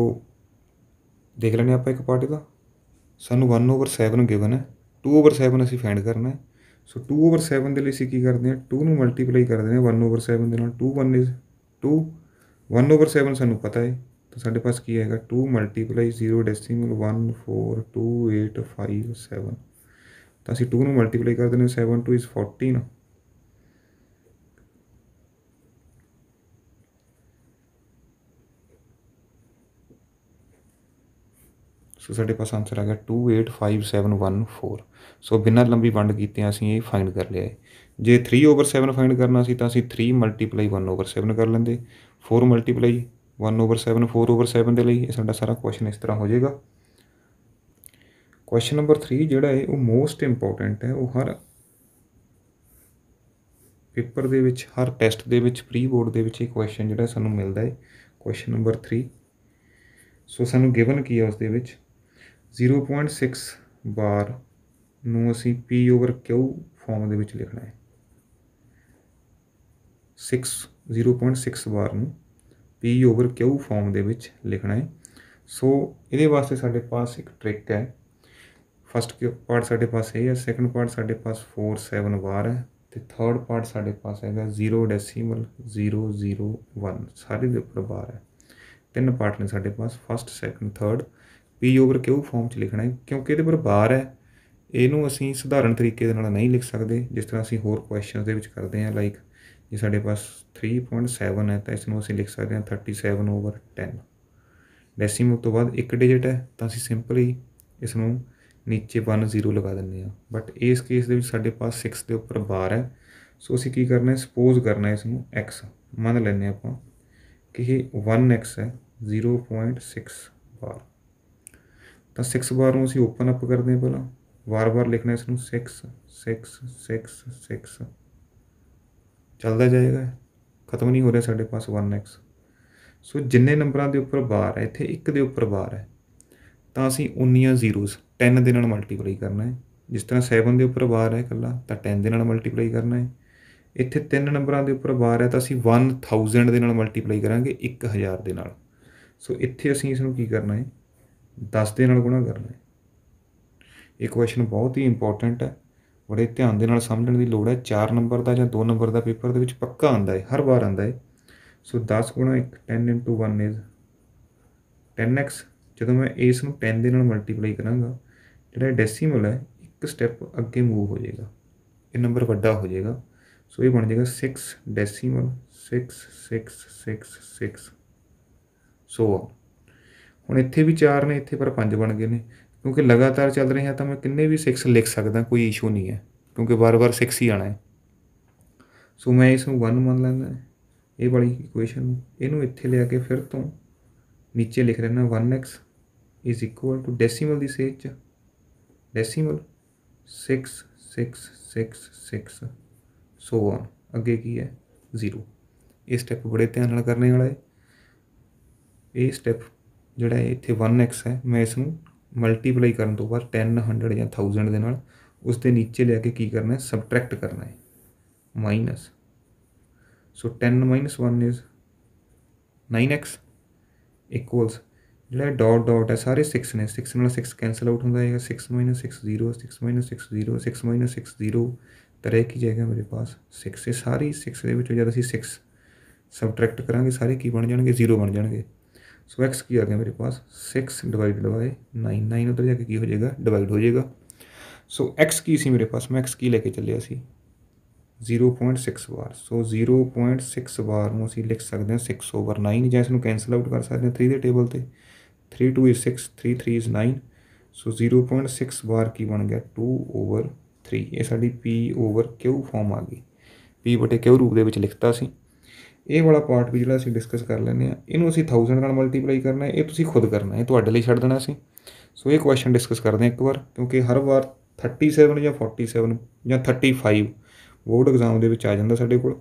ਦੇਖ ਲੈਣੇ ਆਪਾਂ ਇੱਕ ਪਾਰਟ ਦਾ ਸਾਨੂੰ 1 ਓਵਰ 7 ਗਿਵਨ ਹੈ 2 ਓਵਰ 7 ਅਸੀਂ ਫਾਈਂਡ ਕਰਨਾ ਹੈ ਸੋ 2 ਓਵਰ 7 ਦੇ ਲਈ ਅਸੀਂ ਕੀ ਕਰਦੇ ਹਾਂ 2 ਨੂੰ ਮਲਟੀਪਲਾਈ ਕਰਦੇ ਹਾਂ 1 ਓਵਰ 7 ਦੇ ਨਾਲ 2 1 ਇਜ਼ 2 1 ਓਵਰ 7 ਸਾਨੂੰ ਪਤਾ ਹੈ ਤਾਂ ਸਾਡੇ ਪਾਸ ਕੀ ਆਏਗਾ 2 ਮਲਟੀਪਲਾਈ 0 ਡੈਸੀਮਲ 1 4 2 8 5 ਤਾਂ ਅਸੀਂ 2 ਨੂੰ ਮਲਟੀਪਲਾਈ ਕਰਦੇ ਦਿੰਦੇ 7 2 ਇਜ਼ 14 ਸੋ ਸਾਡੇ ਪਾਸ ਆਨਸਰ ਆ ਗਿਆ 285714 ਸੋ ਬਿਨਾਂ ਲੰਬੀ ਵੰਡ ਕੀਤੇ ਅਸੀਂ ਇਹ ਫਾਈਂਡ ਕਰ ਲਿਆ ਹੈ ਜੇ 3 ਓਵਰ 7 ਫਾਈਂਡ ਕਰਨਾ ਸੀ ਤਾਂ ਅਸੀਂ 3 ਮਲਟੀਪਲਾਈ 1 ਓਵਰ 7 ਕਰ ਲੈਂਦੇ 4 ਮਲਟੀਪਲਾਈ 1 ਓਵਰ 7 4 ਓਵਰ 7 ਦੇ ਲਈ ਇਹ ਸਾਡਾ ਸਾਰਾ ਕੁਐਸਚਨ ਇਸ ਤਰ੍ਹਾਂ ਹੋ ਜਾਏਗਾ ਕੁਐਸਚਨ ਨੰਬਰ 3 ਜਿਹੜਾ ਹੈ ਉਹ ਮੋਸਟ ਇੰਪੋਰਟੈਂਟ ਹੈ ਉਹ ਹਰ ਪੇਪਰ ਦੇ ਵਿੱਚ ਹਰ ਟੈਸਟ ਦੇ ਵਿੱਚ ਪ੍ਰੀ ਬੋਰਡ ਦੇ ਵਿੱਚ ਇਹ ਕੁਐਸਚਨ ਜਿਹੜਾ ਸਾਨੂੰ ਮਿਲਦਾ ਹੈ ਕੁਐਸਚਨ ਨੰਬਰ 3 ਸੋ ਸਾਨੂੰ ਗਿਵਨ ਕੀ ਹੈ ਉਸ ਦੇ ਵਿੱਚ 0.6 ਬਾਰ ਨੂੰ ਅਸੀਂ p ਓਵਰ q ਫਾਰਮ ਦੇ ਵਿੱਚ ਲਿਖਣਾ ਹੈ 6 0.6 ਬਾਰ ਨੂੰ p ਓਵਰ q ਫਾਰਮ ਦੇ ਵਿੱਚ ਲਿਖਣਾ ਹੈ ਸੋ ਇਹਦੇ ਵਾਸਤੇ ਸਾਡੇ ਪਾਸ ਇੱਕ ਟ੍ਰਿਕ ਹੈ ਫਸਟ ਪਾਰਟ ਸਾਡੇ ਪਾਸ ਇਹ ਹੈ ਸੈਕੰਡ ਪਾਰਟ ਸਾਡੇ ਪਾਸ 47 ਵਾਰ ਹੈ ਤੇ ਥਰਡ ਪਾਰਟ ਸਾਡੇ ਪਾਸ ਹੈਗਾ 0 ਡੈਸੀਮਲ 001 ਸਾਰੇ ਦੇ ਉੱਪਰ ਵਾਰ ਹੈ ਤਿੰਨ ਪਾਰਟ ਨੇ ਸਾਡੇ ਪਾਸ first second third p over q form ਚ ਲਿਖਣਾ ਹੈ ਕਿਉਂਕਿ ਇਹਦੇ ਉੱਪਰ ਵਾਰ ਹੈ ਇਹਨੂੰ ਅਸੀਂ ਸਧਾਰਨ ਤਰੀਕੇ ਦੇ ਨਾਲ ਨਹੀਂ ਲਿਖ ਸਕਦੇ ਜਿਸ ਤਰ੍ਹਾਂ ਅਸੀਂ ਹੋਰ ਕੁਐਸਚਨਸ ਦੇ ਵਿੱਚ ਕਰਦੇ ਹਾਂ ਲਾਈਕ ਜੇ ਸਾਡੇ ਪਾਸ 3.7 ਹੈ ਤਾਂ ਇਸ ਨੂੰ ਅਸੀਂ ਲਿਖ ਸਕਦੇ ਹਾਂ 37 ਓਵਰ 10 ਡੈਸੀਮਲ ਤੋਂ ਬਾਅਦ ਇੱਕ ਡਿਜਿਟ ਹੈ ਤਾਂ ਅਸੀਂ ਸਿੰਪਲੀ ਇਸ ਨੂੰ ਨੀਚੇ 10 ਲਗਾ ਦਿੰਦੇ ਹਾਂ ਬਟ ਇਸ ਕੇਸ ਦੇ ਵਿੱਚ ਸਾਡੇ ਪਾਸ 6 ਦੇ ਉੱਪਰ ਬਾਰ ਹੈ ਸੋ ਅਸੀਂ ਕੀ ਕਰਨਾ ਹੈ ਸਪੋਜ਼ ਕਰਨਾ ਹੈ ਇਸ ਨੂੰ x ਮੰਨ ਲੈਂਦੇ ਆਪਾਂ ਕਿ ਇਹ 1x ਹੈ 0.6 ਬਾਰ ਤਾਂ 6 ਬਾਰ ਨੂੰ ਅਸੀਂ ਓਪਨ ਅਪ ਕਰਦੇ ਹਾਂ ਪਹਿਲਾਂ ਵਾਰ-ਵਾਰ ਲਿਖਣਾ ਇਸ ਨੂੰ 6 6 6 6 ਚੱਲਦਾ ਜਾਏਗਾ ਖਤਮ ਨਹੀਂ ਹੋ ਰਿਹਾ ਸਾਡੇ ਪਾਸ 1x ਸੋ ਜਿੰਨੇ ਨੰਬਰਾਂ ਦੇ ਉੱਪਰ ਬਾਰ ਹੈ ਇੱਥੇ 1 ਦੇ ਉੱਪਰ ਬਾਰ ਹੈ ਤਾਂ ਅਸੀਂ ਉਨੀਆਂ ਜ਼ੀਰੋਸ 10 ਦੇ ਨਾਲ ਮਲਟੀਪਲਾਈ ਕਰਨਾ ਹੈ ਜਿਸ ਤਰ੍ਹਾਂ 7 ਦੇ ਉੱਪਰ ਬਾਰ ਹੈ ਇਕੱਲਾ ਤਾਂ 10 ਦੇ ਨਾਲ ਮਲਟੀਪਲਾਈ ਕਰਨਾ ਹੈ ਇੱਥੇ 3 ਨੰਬਰਾਂ ਦੇ ਉੱਪਰ ਬਾਰ ਹੈ ਤਾਂ ਅਸੀਂ 1000 ਦੇ ਨਾਲ ਮਲਟੀਪਲਾਈ ਕਰਾਂਗੇ 1000 ਦੇ ਨਾਲ ਸੋ ਇੱਥੇ ਅਸੀਂ ਇਸ ਨੂੰ ਕੀ ਕਰਨਾ ਹੈ 10 ਦੇ ਨਾਲ ਗੁਣਾ ਕਰਨਾ ਹੈ ਇਹ ਕੁਐਸਚਨ ਬਹੁਤ ਹੀ ਇੰਪੋਰਟੈਂਟ ਹੈ ਬੜੇ ਧਿਆਨ ਦੇ ਨਾਲ ਸਮਝਣ ਦੀ ਲੋੜ ਹੈ 4 ਨੰਬਰ ਦਾ ਜਾਂ 2 ਨੰਬਰ ਦਾ ਪੇਪਰ ਦੇ ਵਿੱਚ ਪੱਕਾ ਆਉਂਦਾ ਹੈ ਹਰ ਵਾਰ ਆਉਂਦਾ ਹੈ ਸੋ 10 1 10 1 ਇਜ਼ 10x ਜਦੋਂ ਮੈਂ ਇਸ ਨੂੰ 10 ਦੇ ਨਾਲ ਮਲਟੀਪਲਾਈ ਕਰਾਂਗਾ ਜਿਹੜਾ ਡੈਸੀਮਲ ਹੈ ਇੱਕ ਸਟੈਪ ਅੱਗੇ ਮੂਵ ਹੋ ਜਾਏਗਾ ਇਹ ਨੰਬਰ ਵੱਡਾ ਹੋ ਜਾਏਗਾ ਸੋ ਇਹ ਬਣ ਜਾਏਗਾ 6 ਡੈਸੀਮਲ 6666 ਸੋ ਹੁਣ ਇੱਥੇ ਵੀ 4 ਨੇ ਇੱਥੇ ਪਰ 5 ਬਣ ਗਏ ਨੇ ਕਿਉਂਕਿ ਲਗਾਤਾਰ ਚੱਲ ਰਹੇ ਹਾਂ ਤਾਂ ਮੈਂ ਕਿੰਨੇ ਵੀ 6 ਲਿਖ ਸਕਦਾ ਕੋਈ ਇਸ਼ੂ ਨਹੀਂ ਹੈ ਕਿਉਂਕਿ ਵਾਰ-ਵਾਰ 6 ਹੀ ਆਣਾ ਹੈ ਸੋ ਮੈਂ ਇਸ ਨੂੰ 1 ਮੰਨ ਲੈਂਦਾ ਇਹ ਵਾਲੀ ਇਕੁਏਸ਼ਨ ਨੂੰ ਇਹਨੂੰ ਇੱਥੇ ਲਿਆ ਕੇ ਫਿਰ ਤੋਂ ਨੀਚੇ ਲਿਖ ਰਹਿਣਾ 1x ਡੈਸੀਮਲ equal ਦੀ ਸੇਜ ਚ ਡੈਸੀਮਲ 6 6 6 6 ਅੱਗੇ ਕੀ ਹੈ 0 ਇਹ ਸਟੈਪ ਬੜੇ ਧਿਆਨ ਨਾਲ ਕਰਨੇ ਵਾਲਾ ਹੈ ਇਹ ਸਟੈਪ ਜਿਹੜਾ ਇੱਥੇ 1x ਹੈ ਮੈਂ ਇਸ ਨੂੰ ਮਲਟੀਪਲਾਈ ਕਰਨ ਤੋਂ ਬਾਅਦ 10 100 ਜਾਂ 1000 ਦੇ ਨਾਲ ਉਸ ਦੇ ਨੀਚੇ ਲੈ ਕੇ ਕੀ ਕਰਨਾ ਹੈ ਸਬਟ੍ਰੈਕਟ ਕਰਨਾ ਹੈ minus so 10 1 is 9x equals ਜਿਹੜਾ ਡਾਟ ਡਾਟ ਹੈ ਸਾਰੇ 6 ਨੇ 6 ਨਾਲ 6 ਕੈਨਸਲ ਆਊਟ ਹੁੰਦਾ ਜਾਏਗਾ 6 6 0 6 6 0 6 6 0 ਤਰੇ ਕੀ ਜਾਏਗਾ ਮੇਰੇ ਪਾਸ 6 ਇਹ ਸਾਰੀ 6 ਦੇ ਵਿੱਚੋਂ ਜਦ ਅਸੀਂ 6 ਸਬਟ੍ਰੈਕਟ ਕਰਾਂਗੇ ਸਾਰੇ ਕੀ ਬਣ ਜਾਣਗੇ 0 ਬਣ ਜਾਣਗੇ सो एक्स की आ गया मेरे पास सिक्स 9 9 नाइन ਜਾ ਕੇ ਕੀ ਹੋ ਜਾਏਗਾ ਡਿਵਾਈਡ ਹੋ ਜਾਏਗਾ ਸੋ x ਕੀ ਸੀ ਮੇਰੇ मेरे ਮੈਂ x ਕੀ ਲੈ ਕੇ ਚੱਲਿਆ ਸੀ 0.6 ਵਾਰ ਸੋ 0.6 ਵਾਰ ਨੂੰ ਅਸੀਂ ਲਿਖ ਸਕਦੇ ਹਾਂ 6 ਓਵਰ 9 ਜਾਂ ਇਸ ਨੂੰ ਕੈਨਸਲ ਆਊਟ ਕਰ ਸਕਦੇ ਹਾਂ 3 ਦੇ ਟੇਬਲ ਤੇ 3 2 6 3 3 9 ਸੋ 0.6 ਵਾਰ ਕੀ ਬਣ ਗਿਆ 2 ਓਵਰ 3 ਇਹ ਸਾਡੀ p ਓਵਰ q ਫਾਰਮ ਆ ਗਈ p ਬਟੇ q ਰੂਪ ਦੇ ਵਿੱਚ ਲਿਖਤਾ ਸੀ ਇਹ ਵਾਲਾ ਪਾਰਟ ਵੀ ਜਿਹੜਾ ਅਸੀਂ ਡਿਸਕਸ ਕਰ ਲੈਨੇ ਆ ਇਹਨੂੰ ਅਸੀਂ 1000 ਨਾਲ ਮਲਟੀਪਲਾਈ ਕਰਨਾ ਹੈ ਇਹ ਤੁਸੀਂ ਖੁਦ ਕਰਨਾ ਹੈ ਤੁਹਾਡੇ ਲਈ ਛੱਡ ਦੇਣਾ ਅਸੀਂ ਸੋ ਇਹ ਕੁਐਸਚਨ ਡਿਸਕਸ ਕਰਦੇ ਹਾਂ ਇੱਕ ਵਾਰ ਕਿਉਂਕਿ ਹਰ ਵਾਰ 37 ਜਾਂ 47 ਜਾਂ 35 ਬੋਰਡ ਐਗਜ਼ਾਮ ਦੇ ਵਿੱਚ ਆ ਜਾਂਦਾ ਸਾਡੇ ਕੋਲ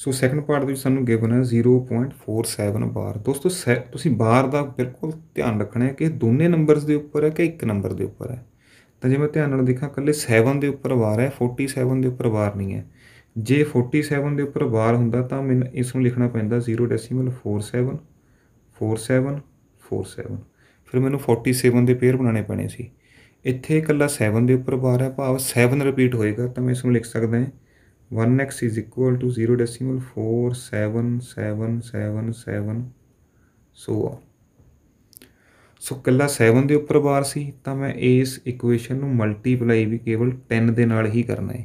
ਸੋ ਸੈਕੰਡ ਪਾਰਟ ਦੇ ਵਿੱਚ ਸਾਨੂੰ ਗਿਵਨ ਹੈ 0.47 ਬਾਰ ਦੋਸਤੋ ਤੁਸੀਂ ਬਾਰ ਦਾ ਬਿਲਕੁਲ ਧਿਆਨ ਰੱਖਣਾ ਹੈ ਕਿ ਦੋਨੇ ਨੰਬਰਸ ਦੇ ਉੱਪਰ ਹੈ ਕਿ ਇੱਕ ਨੰਬਰ ਦੇ ਉੱਪਰ ਹੈ ਤਾਂ ਜੇ ਮੈਂ ਧਿਆਨ ਨਾਲ ਦੇਖਾਂ ਕੱਲੇ 7 ਦੇ ਉੱਪਰ ਵਾਰ ਹੈ 47 ਦੇ ਉੱਪਰ ਵਾਰ ਨਹੀਂ ਹੈ ਜੇ 47 ਦੇ ਉੱਪਰ ਵਾਰ ਹੁੰਦਾ ਤਾਂ ਮੈਨੂੰ ਇਸ ਨੂੰ ਲਿਖਣਾ ਪੈਂਦਾ 0.47 47 47 ਫਿਰ ਮੈਨੂੰ 47 ਦੇ ਪੇਅਰ ਬਣਾਉਣੇ ਪੈਣੇ ਸੀ ਇੱਥੇ ਇਕੱਲਾ 7 ਦੇ ਉੱਪਰ ਵਾਰ ਹੈ ਭਾਵ 7 ਰਿਪੀਟ ਹੋਏਗਾ ਤਾਂ ਮੈਂ ਇਸ ਨੂੰ ਲਿਖ ਸਕਦਾ ਹਾਂ 1x 0.47777 so ਆ ਸੋ ਕੱਲਾ 7 ਦੇ ਉੱਪਰ ਵਾਰ ਸੀ ਤਾਂ ਮੈਂ ਇਸ ਇਕੁਏਸ਼ਨ ਨੂੰ ਮਲਟੀਪਲਾਈ ਵੀ ਕੇਵਲ 10 ਦੇ ਨਾਲ ਹੀ ਕਰਨਾ ਹੈ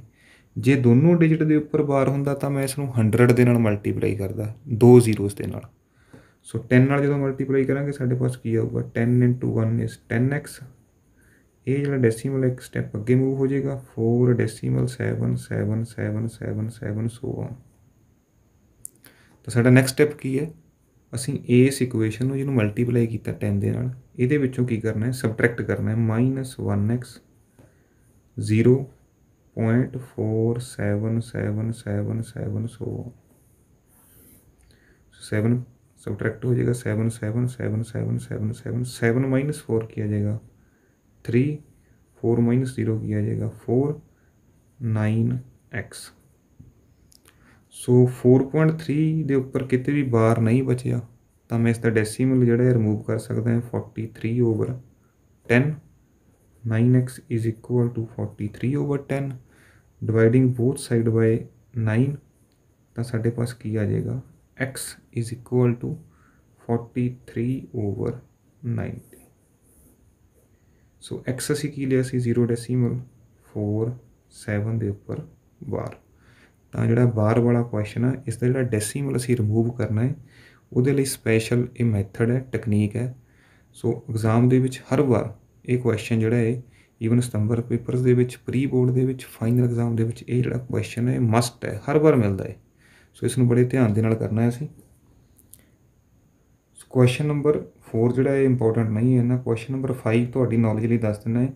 ਜੇ ਦੋਨੋਂ ਡਿਜਿਟ ਦੇ ਉੱਪਰ ਬਾਰ ਹੁੰਦਾ ਤਾਂ ਮੈਂ ਇਸ ਨੂੰ 100 ਦੇ ਨਾਲ ਮਲਟੀਪਲਾਈ ਕਰਦਾ ਦੋ ਜ਼ੀਰੋਸ ਦੇ ਨਾਲ ਸੋ 10 ਨਾਲ ਜਦੋਂ ਮਲਟੀਪਲਾਈ ਕਰਾਂਗੇ ਸਾਡੇ ਪਾਸ ਕੀ ਆਊਗਾ 10 1 ਇਸ 10x ਇਹ ਜਿਹੜਾ ਡੈਸੀਮਲ ਇੱਕ ਸਟੈਪ ਅੱਗੇ ਮੂਵ ਹੋ ਜਾਏਗਾ 4 ਡੈਸੀਮਲ 7 7 7 7 7 ਸੋ ਤਾਂ ਸਾਡਾ ਨੈਕਸਟ ਸਟੈਪ ਕੀ ਹੈ ਅਸੀਂ ਇਸ ਇਕੁਏਸ਼ਨ ਨੂੰ ਜਿਹਨੂੰ ਮਲਟੀਪਲਾਈ ਕੀਤਾ 10 ਦੇ ਨਾਲ ਇਹਦੇ ਵਿੱਚੋਂ ਕੀ ਕਰਨਾ ਹੈ ਸਬਟ੍ਰੈਕਟ ਕਰਨਾ ਹੈ -1x 0 0.477777 सो सेवन सब्ट्रैक्ट हो जाएगा seven seven seven seven seven seven seven minus four किया जाएगा थ्री फोर माइनस जीरो किया जाएगा फोर ਨਾਈਨ ਐਕਸ ਸੋ 4.3 ਦੇ ਉੱਪਰ ਕਿਤੇ ਵੀ ਬਾਰ ਨਹੀਂ ਬਚਿਆ ਤਾਂ ਮੈਂ ਇਸ ਦਾ ਡੈਸੀਮਲ ਜਿਹੜਾ ਹੈ ਰਿਮੂਵ ਕਰ ਸਕਦਾ ਹਾਂ 43 over 10 9x is equal to 43 over 10 dividing both side by 9 ਤਾਂ ਸਾਡੇ ਪਾਸ ਕੀ ਆ ਜਾਏਗਾ x is equal to 43 over 90 so x ਅਸੀਂ ਕੀ ਲਿਆ ਸੀ 0 ਡੈਸੀਮਲ 4 7 ਦੇ ਉੱਪਰ ਬਾਰ ਤਾਂ ਜਿਹੜਾ ਬਾਰ ਵਾਲਾ ਕੁਐਸਚਨ ਆ ਇਸ ਦਾ ਜਿਹੜਾ ਡੈਸੀਮਲ ਅਸੀਂ ਰਿਮੂਵ ਕਰਨਾ ਹੈ ਉਹਦੇ ਲਈ ਸਪੈਸ਼ਲ ਇਹ ਮੈਥਡ ਹੈ ਟੈਕਨੀਕ ਹੈ ਸੋ ਐਗਜ਼ਾਮ ਦੇ ਵਿੱਚ ਹਰ ਵਾਰ ਇਹ ਕੁਐਸਚਨ ਜਿਹੜਾ ਹੈ ਈਵਨ ਸਤੰਬਰ ਪੇਪਰਸ ਦੇ ਵਿੱਚ ਪ੍ਰੀ ਬੋਰਡ ਦੇ ਵਿੱਚ ਫਾਈਨਲ ਐਗਜ਼ਾਮ ਦੇ ਵਿੱਚ ਇਹ ਜਿਹੜਾ ਕੁਐਸਚਨ ਹੈ ਮਸਟ ਹੈ ਹਰ ਵਾਰ ਮਿਲਦਾ ਹੈ ਸੋ ਇਸ ਨੂੰ ਬੜੇ ਧਿਆਨ ਦੇ ਨਾਲ ਕਰਨਾ ਹੈ ਅਸੀਂ ਕੁਐਸਚਨ ਨੰਬਰ 4 ਜਿਹੜਾ ਹੈ ਇੰਪੋਰਟੈਂਟ ਨਹੀਂ ਹੈ ਨਾ ਕੁਐਸਚਨ ਨੰਬਰ 5 ਤੁਹਾਡੀ ਨੌਲੇਜ ਲਈ ਦੱਸ ਦਿੰਦਾ ਹੈ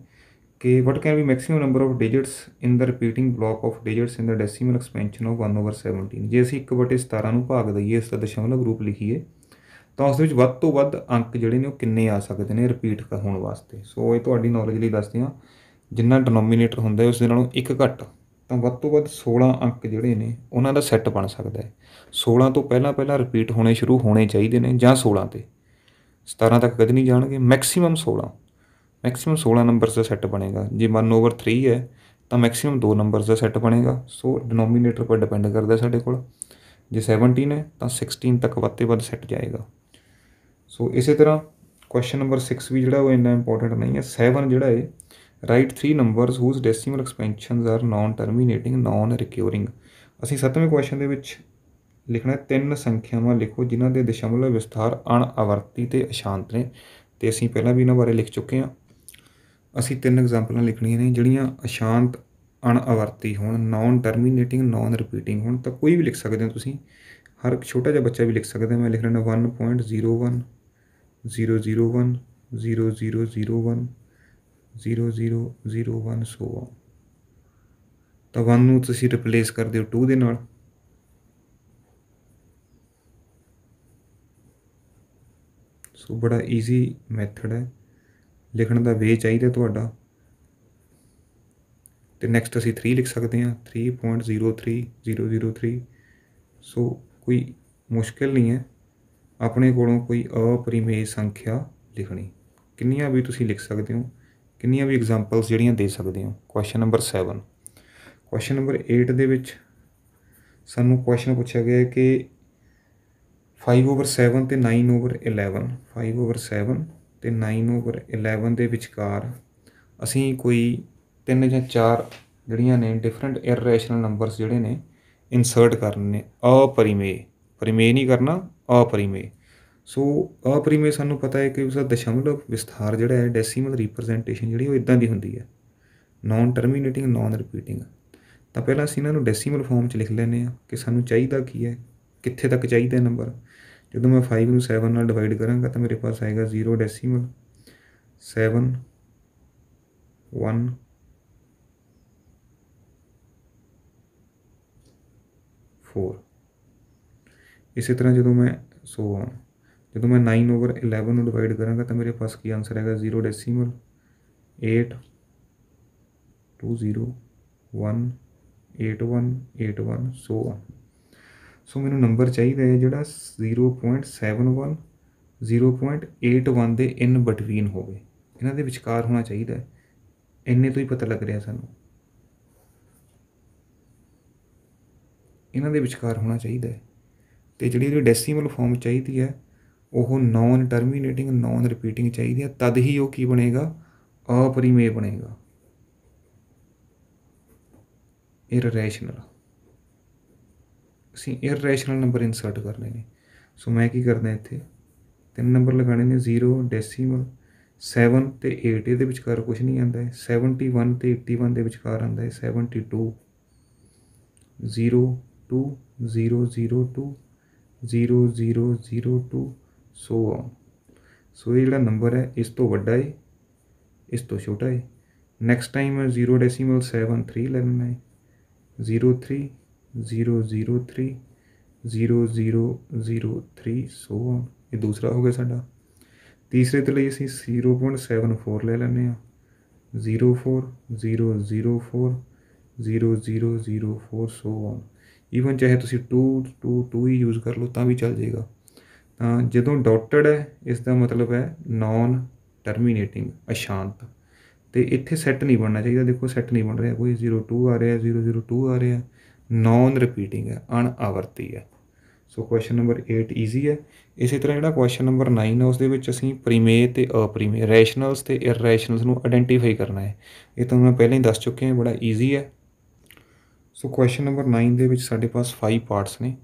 ਕਿ what can be maximum number of digits in the repeating block of digits in the decimal expansion of 1/17 ਜੇ ਅਸੀਂ 1/17 ਨੂੰ ਭਾਗ ਦਈਏ ਇਸ ਦਾ ਦਸ਼ਮਲਵ ਰੂਪ ਲਿਖੀਏ ਤਾਂ ਉਸ ਦੇ ਵਿੱਚ ਵੱਧ ਤੋਂ ਵੱਧ ਅੰਕ ਜਿਹੜੇ ਨੇ ਉਹ ਕਿੰਨੇ ਆ ਸਕਦੇ ਨੇ ਰਿਪੀਟ ਹੋਣ ਵਾਸਤੇ ਸੋ ਇਹ ਤੁਹਾਡੀ ਨੌਲੇਜ ਲਈ ਦੱਸਦੇ ਆ ਜਿੰਨਾ ਡਿਨੋਮੀਨੇਟਰ ਹੁੰਦਾ ਹੈ ਉਸ ਦੇ ਨਾਲੋਂ ਇੱਕ ਘੱਟ ਤਾਂ ਵੱਧ ਤੋਂ ਵੱਧ 16 ਅੰਕ ਜਿਹੜੇ ਨੇ ਉਹਨਾਂ ਦਾ ਸੈੱਟ ਬਣ ਸਕਦਾ ਹੈ 16 ਤੋਂ ਪਹਿਲਾਂ ਪਹਿਲਾਂ ਰਿਪੀਟ ਹੋਣੇ ਸ਼ੁਰੂ ਹੋਣੇ ਚਾਹੀਦੇ ਨੇ ਜਾਂ 16 ਤੇ 17 ਤੱਕ ਕਦੇ ਨਹੀਂ ਜਾਣਗੇ ਮੈਕਸਿਮਮ 16 ਮੈਕਸਿਮਮ 16 ਨੰਬਰਸ ਦਾ ਸੈੱਟ ਬਣੇਗਾ ਜੇ 1 ਓਵਰ 3 ਹੈ ਤਾਂ ਮੈਕਸਿਮਮ 2 ਨੰਬਰਸ ਦਾ ਸੈੱਟ ਬਣੇਗਾ ਸੋ ਡਿਨੋਮੀਨੇਟਰ ਪਰ ਡਿਪੈਂਡ ਕਰਦਾ ਸਾਡੇ ਕੋਲ ਜੇ 17 ਹੈ ਤਾਂ 16 ਤੱਕ ਵੱਧ ਤੋਂ ਵੱਧ ਸੈੱਟ ਜਾਏਗਾ ਸੋ ਇਸੇ ਤਰ੍ਹਾਂ ਕੁਐਸਚਨ ਨੰਬਰ 6 ਵੀ ਜਿਹੜਾ ਉਹ ਇੰਨਾ ਇੰਪੋਰਟੈਂਟ ਨਹੀਂ ਹੈ 7 ਜਿਹੜਾ ਹੈ write 3 numbers whose decimal expansions are non terminating non recurring ਅਸੀਂ 7ਵੇਂ ਕੁਐਸਚਨ ਦੇ ਵਿੱਚ ਲਿਖਣਾ ਹੈ ਤਿੰਨ ਸੰਖਿਆਵਾਂ ਲਿਖੋ ਜਿਨ੍ਹਾਂ ਦੇ ਦਸ਼ਮਲਵ ਵਿਸਥਾਰ ਅਣਆਵਰਤੀ ਤੇ ਅਸ਼ਾਂਤ ਨੇ ਤੇ ਅਸੀਂ ਪਹਿਲਾਂ ਵੀ ਇਹਨਾਂ ਬਾਰੇ ਲਿਖ ਚੁੱਕੇ ਹਾਂ ਅਸੀਂ ਤਿੰਨ ਐਗਜ਼ਾਮਪਲਾਂ ਲਿਖਣੀਆਂ ਨੇ ਜਿਹੜੀਆਂ ਅਸ਼ਾਂਤ ਅਣਅਵਰਤੀ ਹੋਣ ਨਾਨ ਟਰਮੀਨੇਟਿੰਗ ਨਾਨ ਰਿਪੀਟਿੰਗ ਹੋਣ ਤਾਂ ਕੋਈ ਵੀ ਲਿਖ ਸਕਦੇ ਹੋ ਤੁਸੀਂ ਹਰ ਛੋਟਾ ਜਿਹਾ ਬੱਚਾ ਵੀ ਲਿਖ ਸਕਦਾ ਮੈਂ ਲਿਖ ਰਿਹਾ 1.01 001 0001 0001 ਸੋ ਤਾਂ 1 ਨੂੰ ਤੁਸੀਂ ਰਿਪਲੇਸ ਕਰ ਦਿਓ 2 ਦੇ ਨਾਲ ਸੋ ਬੜਾ ਈਜ਼ੀ ਮੈਥਡ ਹੈ ਲਿਖਣ ਦਾ ਵੇ ਚਾਹੀਦਾ ਤੁਹਾਡਾ ਤੇ ਨੈਕਸਟ ਅਸੀਂ 3 ਲਿਖ ਸਕਦੇ ਹਾਂ 3.03003 ਸੋ ਕੋਈ ਮੁਸ਼ਕਲ ਨਹੀਂ ਹੈ ਆਪਣੇ ਕੋਲੋਂ ਕੋਈ ਅਪਰਿਮੇय ਸੰਖਿਆ ਲਿਖਣੀ ਕਿੰਨੀਆਂ ਵੀ ਤੁਸੀਂ ਲਿਖ ਸਕਦੇ ਹੋ ਕਿੰਨੀਆਂ ਵੀ ਐਗਜ਼ਾਮਪਲਸ ਜਿਹੜੀਆਂ ਦੇ ਸਕਦੇ ਹੋ ਕੁਐਸਚਨ ਨੰਬਰ 7 ਕੁਐਸਚਨ ਨੰਬਰ 8 ਦੇ ਵਿੱਚ ਸਾਨੂੰ ਕੁਐਸਚਨ ਪੁੱਛਿਆ ਗਿਆ ਹੈ ਕਿ 5 ਓਵਰ 7 ਤੇ 9 ਓਵਰ 11 5 ਓਵਰ 7 ਤੇ 9 ਓਵਰ 11 ਦੇ ਵਿਚਕਾਰ ਅਸੀਂ ਕੋਈ ਤਿੰਨ ਜਾਂ ਚਾਰ ਜਿਹੜੀਆਂ ਨੇ ਡਿਫਰੈਂਟ ਇਰਰੇਸ਼ਨਲ ਨੰਬਰਸ ਜਿਹੜੇ ਨੇ ਇਨਸਰਟ ਕਰਨੇ ਅਪਰਿਮੇਯ ਪਰਿਮੇਯ ਨਹੀਂ ਕਰਨਾ अपरिमेय ਸੋ ਅਪਰਿਮੇय ਸਾਨੂੰ ਪਤਾ ਹੈ ਕਿ ਉਸ ਦਾ ਦਸ਼ਮਲਵ ਵਿਸਥਾਰ ਜਿਹੜਾ ਹੈ ਡੈਸੀਮਲ ਰਿਪਰੈਜ਼ੈਂਟੇਸ਼ਨ ਜਿਹੜੀ ਉਹ ਇਦਾਂ ਦੀ ਹੁੰਦੀ ਹੈ ਨਾਨ ਟਰਮੀਨੇਟਿੰਗ ਨਾਨ ਰਿਪੀਟਿੰਗ ਤਾਂ ਪਹਿਲਾਂ ਅਸੀਂ ਇਹਨਾਂ ਨੂੰ ਡੈਸੀਮਲ ਫਾਰਮ 'ਚ ਲਿਖ ਲੈਨੇ ਆ ਕਿ ਸਾਨੂੰ ਚਾਹੀਦਾ ਕੀ ਹੈ ਕਿੱਥੇ ਤੱਕ ਚਾਹੀਦਾ ਨੰਬਰ ਜਦੋਂ ਮੈਂ 5 ਨੂੰ 7 ਨਾਲ ਡਿਵਾਈਡ ਕਰਾਂਗਾ ਤਾਂ ਮੇਰੇ ਪਾਸ ਆਏਗਾ 0 ਡੈਸੀਮਲ 7 1 4 ਇਸੇ ਤਰ੍ਹਾਂ ਜਦੋਂ ਮੈਂ ਸੋ ਜਦੋਂ ਮੈਂ 9 ਓਵਰ 11 ਨੂੰ ਡਿਵਾਈਡ ਕਰਾਂਗਾ ਤਾਂ ਮੇਰੇ ਪਾਸ ਕੀ ਆਨਸਰ ਆਏਗਾ 0 ਡੈਸੀਮਲ 8 20 1 81 81 ਸੋ ਸੋ ਮੈਨੂੰ ਨੰਬਰ ਚਾਹੀਦਾ ਹੈ ਜਿਹੜਾ 0.71 0.81 ਦੇ ਇਨ ਬਿਟਵੀਨ ਹੋਵੇ ਇਹਨਾਂ ਦੇ ਵਿਚਕਾਰ ਹੋਣਾ ਚਾਹੀਦਾ ਹੈ ਇੰਨੇ ਤੋਂ ਹੀ ਪਤਾ ਲੱਗ ਰਿਹਾ ਸਾਨੂੰ ਇਹਨਾਂ ਦੇ ਵਿਚਕਾਰ ਹੋਣਾ ਚਾਹੀਦਾ ਹੈ ਤੇ ਜਿਹੜੀ ਇਹਦੀ ਡੈਸੀਮਲ ਫਾਰਮ ਚਾਹੀਦੀ ਹੈ ਉਹ ਨੌਨ ਟਰਮੀਨੇਟਿੰਗ ਨੌਨ ਰਿਪੀਟਿੰਗ ਚਾਹੀਦੀ ਹੈ ਤਦ ਹੀ ਉਹ ਕੀ ਬਣੇਗਾ ਅਪਰੀਮੇ ਬਣੇਗਾ ਇਰਰੈਸ਼ਨਲ ਸੀ ਇਰਰੈਸ਼ਨਲ ਨੰਬਰ ਇਨਸਰਟ ਕਰਨੇ ਨੇ ਸੋ ਮੈਂ ਕੀ ਕਰਦਾ ਇੱਥੇ ਤਿੰਨ ਨੰਬਰ ਲਗਾਣੇ ਨੇ 0 ਡੈਸੀਮਲ 7 ਤੇ 8 ਇਹਦੇ ਵਿਚਕਾਰ ਕੁਝ ਨਹੀਂ ਆਂਦਾ ਹੈ 71 ਤੇ 81 ਦੇ ਵਿਚਕਾਰ ਆਂਦਾ ਹੈ 72 0 2 0 0 2 0002 ਸੋ ਔਨ ਸੋ ਇਹ ਜਿਹੜਾ ਨੰਬਰ ਹੈ ਇਸ ਤੋਂ ਵੱਡਾ ਹੈ ਇਸ ਤੋਂ ਛੋਟਾ ਹੈ ਨੈਕਸਟ ਟਾਈਮ 0 ਡੈਸੀਮਲ 73 ਲੈਣਾ ਹੈ 03 003 0003 ਸੋ ਔਨ ਇਹ ਦੂਸਰਾ ਹੋ ਗਿਆ ਸਾਡਾ ਤੀਸਰੇ ਤੇ ਲਈ ਅਸੀਂ 0.74 ਲੈ ਲੈਨੇ ਆ 04 004 0004 ਸੋ ਔਨ ਈਵਨ ਚਾਹੇ ਤੁਸੀਂ 2 2 2 ਹੀ ਯੂਜ਼ ਕਰ ਲਓ ਤਾਂ ਵੀ ਚੱਲ ਜਾਏਗਾ ਤਾਂ ਜਦੋਂ ਡਾਟਡ ਹੈ ਇਸ ਦਾ ਮਤਲਬ ਹੈ ਨਾਨ ਟਰਮੀਨੇਟਿੰਗ ਅਸ਼ਾਂਤ ਤੇ ਇੱਥੇ ਸੈੱਟ ਨਹੀਂ ਬਣਨਾ ਚਾਹੀਦਾ ਦੇਖੋ ਸੈੱਟ ਨਹੀਂ ਬਣ ਰਿਹਾ ਕੋਈ 02 ਆ ਰਿਹਾ 002 ਆ ਰਿਹਾ ਨਾਨ ਰਿਪੀਟਿੰਗ ਹੈ ਅਣ ਆਵਰਤੀ ਹੈ ਸੋ ਕੁਐਸਚਨ ਨੰਬਰ 8 ਈਜ਼ੀ ਹੈ ਇਸੇ ਤਰ੍ਹਾਂ ਜਿਹੜਾ ਕੁਐਸਚਨ ਨੰਬਰ 9 ਹੈ ਉਸ ਦੇ ਵਿੱਚ ਅਸੀਂ ਪ੍ਰੀਮੇ ਤੇ ਅਪ੍ਰੀਮੇ ਰੈਸ਼ਨਲਸ ਤੇ ਇਰੈਸ਼ਨਲਸ ਨੂੰ ਆਇਡੈਂਟੀਫਾਈ ਕਰਨਾ ਹੈ ਇਹ ਤੁਹਾਨੂੰ ਮੈਂ ਪਹਿਲਾਂ ਹੀ ਦੱਸ ਚੁੱਕੇ ਹਾਂ ਬੜਾ ਈਜ਼ੀ ਹੈ ਸੋ ਕੁਐਸਚਨ ਨੰਬਰ 9 ਦੇ ਵਿੱਚ ਸਾਡੇ ਪਾਸ 5 ਪਾਰਟਸ ਨੇ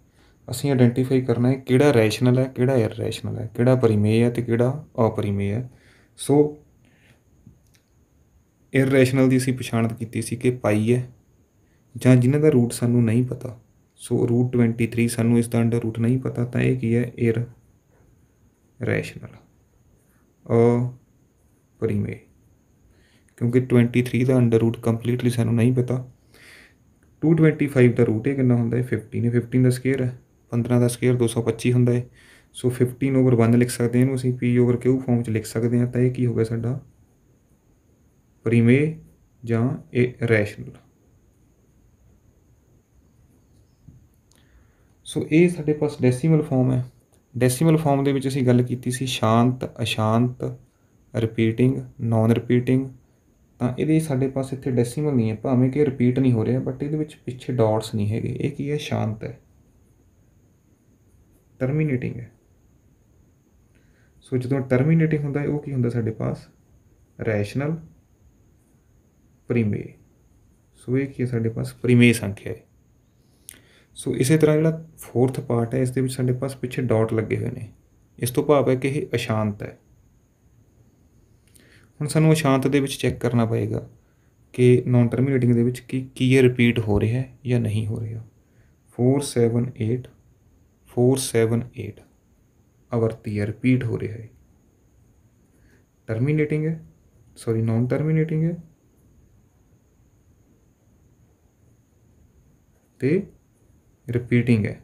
ਅਸੀਂ ਆਇਡੈਂਟੀਫਾਈ ਕਰਨਾ ਹੈ ਕਿਹੜਾ ਰੈਸ਼ਨਲ ਹੈ ਕਿਹੜਾ ਇਰਰੈਸ਼ਨਲ ਹੈ ਕਿਹੜਾ ਪਰਿਮੇਯ ਹੈ ਤੇ ਕਿਹੜਾ ਅਪਰਿਮੇਯ ਹੈ ਸੋ ਇਰਰੈਸ਼ਨਲ ਦੀ ਅਸੀਂ ਪਛਾਣ ਕੀਤੀ ਸੀ ਕਿ ਪਾਈ ਹੈ ਜਾਂ ਜਿਨ੍ਹਾਂ ਦਾ ਰੂਟ ਸਾਨੂੰ ਨਹੀਂ ਪਤਾ ਸੋ ਰੂਟ 23 ਸਾਨੂੰ ਇਸ ਦਾ ਅੰਡਰ ਰੂਟ ਨਹੀਂ ਪਤਾ ਤਾਂ ਇਹ ਕੀ ਹੈ ਇਰ ਰੈਸ਼ਨਲ ਅ ਪਰਿਮੇਯ ਕਿਉਂਕਿ 23 ਦਾ ਅੰਡਰ ਰੂਟ ਕੰਪਲੀਟਲੀ ਸਾਨੂੰ ਨਹੀਂ ਪਤਾ 225 ਦਾ ਰੂਟ ਇਹ ਕਿੰਨਾ ਹੁੰਦਾ ਹੈ 15 ਨੇ 15 ਦਾ ਸਕੁਅਰ ਹੈ 15 ਦਾ ਸਕੁਅਰ 225 ਹੁੰਦਾ ਹੈ ਸੋ 15 ਓਵਰ 1 ਲਿਖ ਸਕਦੇ ਹਾਂ ਇਹਨੂੰ ਅਸੀਂ p ਓਵਰ q ਫਾਰਮ 'ਚ ਲਿਖ ਸਕਦੇ ਹਾਂ ਤਾਂ ਇਹ ਕੀ ਹੋ ਗਿਆ ਸਾਡਾ ਪ੍ਰੀਮੇ ਜਾਂ ਇਹ ਰੈਸ਼ਨਲ ਸੋ ਇਹ ਸਾਡੇ ਪਾਸ ਡੈਸੀਮਲ ਫਾਰਮ ਹੈ ਡੈਸੀਮਲ ਫਾਰਮ ਦੇ ਵਿੱਚ ਅਸੀਂ ਗੱਲ ਕੀਤੀ ਸੀ ਸ਼ਾਂਤ ਅਸ਼ਾਂਤ ਰਿਪੀਟਿੰਗ ਨਾਨ ਰਿਪੀਟਿੰਗ ਤਾਂ ਇਹਦੇ ਸਾਡੇ ਪਾਸ ਇੱਥੇ ਡੈਸੀਮਲ ਨਹੀਂ ਹੈ ਭਾਵੇਂ ਕਿ ਰਿਪੀਟ ਨਹੀਂ ਹੋ ਰਿਹਾ ਬਟ ਇਹਦੇ ਵਿੱਚ ਪਿੱਛੇ ਡਾਟਸ ਨਹੀਂ ਹੈਗੇ ਇਹ ਕੀ ਹੈ ਸ਼ਾਂਤ ਹੈ ਟਰਮੀਨੇਟਿੰਗ ਹੈ ਸੋ ਜਦੋਂ ਟਰਮੀਨੇਟਿੰਗ ਹੁੰਦਾ ਹੈ ਉਹ ਕੀ ਹੁੰਦਾ ਸਾਡੇ ਪਾਸ ਰੈਸ਼ਨਲ ਪ੍ਰੀਮੇ ਸੋ ਇਹ ਕੀ ਸਾਡੇ ਪਾਸ ਪ੍ਰੀਮੇ ਸੰਖਿਆ ਹੈ ਸੋ ਇਸੇ ਤਰ੍ਹਾਂ ਜਿਹੜਾ ਫੋਰਥ ਪਾਰਟ ਹੈ ਇਸ ਦੇ ਵਿੱਚ ਸਾਡੇ ਪਾਸ ਪਿੱਛੇ ਡਾਟ ਲੱਗੇ ਹੋਏ ਨੇ ਇਸ ਤੋਂ ਭਾਵ ਹੈ ਕਿ ਇਹ ਅਸ਼ਾਂਤ ਹੈ ਹੁਣ ਸਾਨੂੰ ਸ਼ਾਂਤ ਦੇ ਵਿੱਚ ਚੈੱਕ ਕਰਨਾ ਪਏਗਾ ਕਿ ਨੌਨ ਟਰਮੀਨੇਟਿੰਗ ਦੇ ਵਿੱਚ ਕੀ ਕੀ ਰਿਪੀਟ ਹੋ ਰਿਹਾ ਹੈ ਜਾਂ ਨਹੀਂ ਹੋ ਰਿਹਾ 478 478 ਆਵਰਤੀ ਹੈ ਰਿਪੀਟ ਹੋ ਰਿਹਾ ਹੈ ਟਰਮੀਨੇਟਿੰਗ ਹੈ ਸੌਰੀ ਨੌਨ ਟਰਮੀਨੇਟਿੰਗ ਹੈ ਤੇ ਰਿਪੀਟਿੰਗ ਹੈ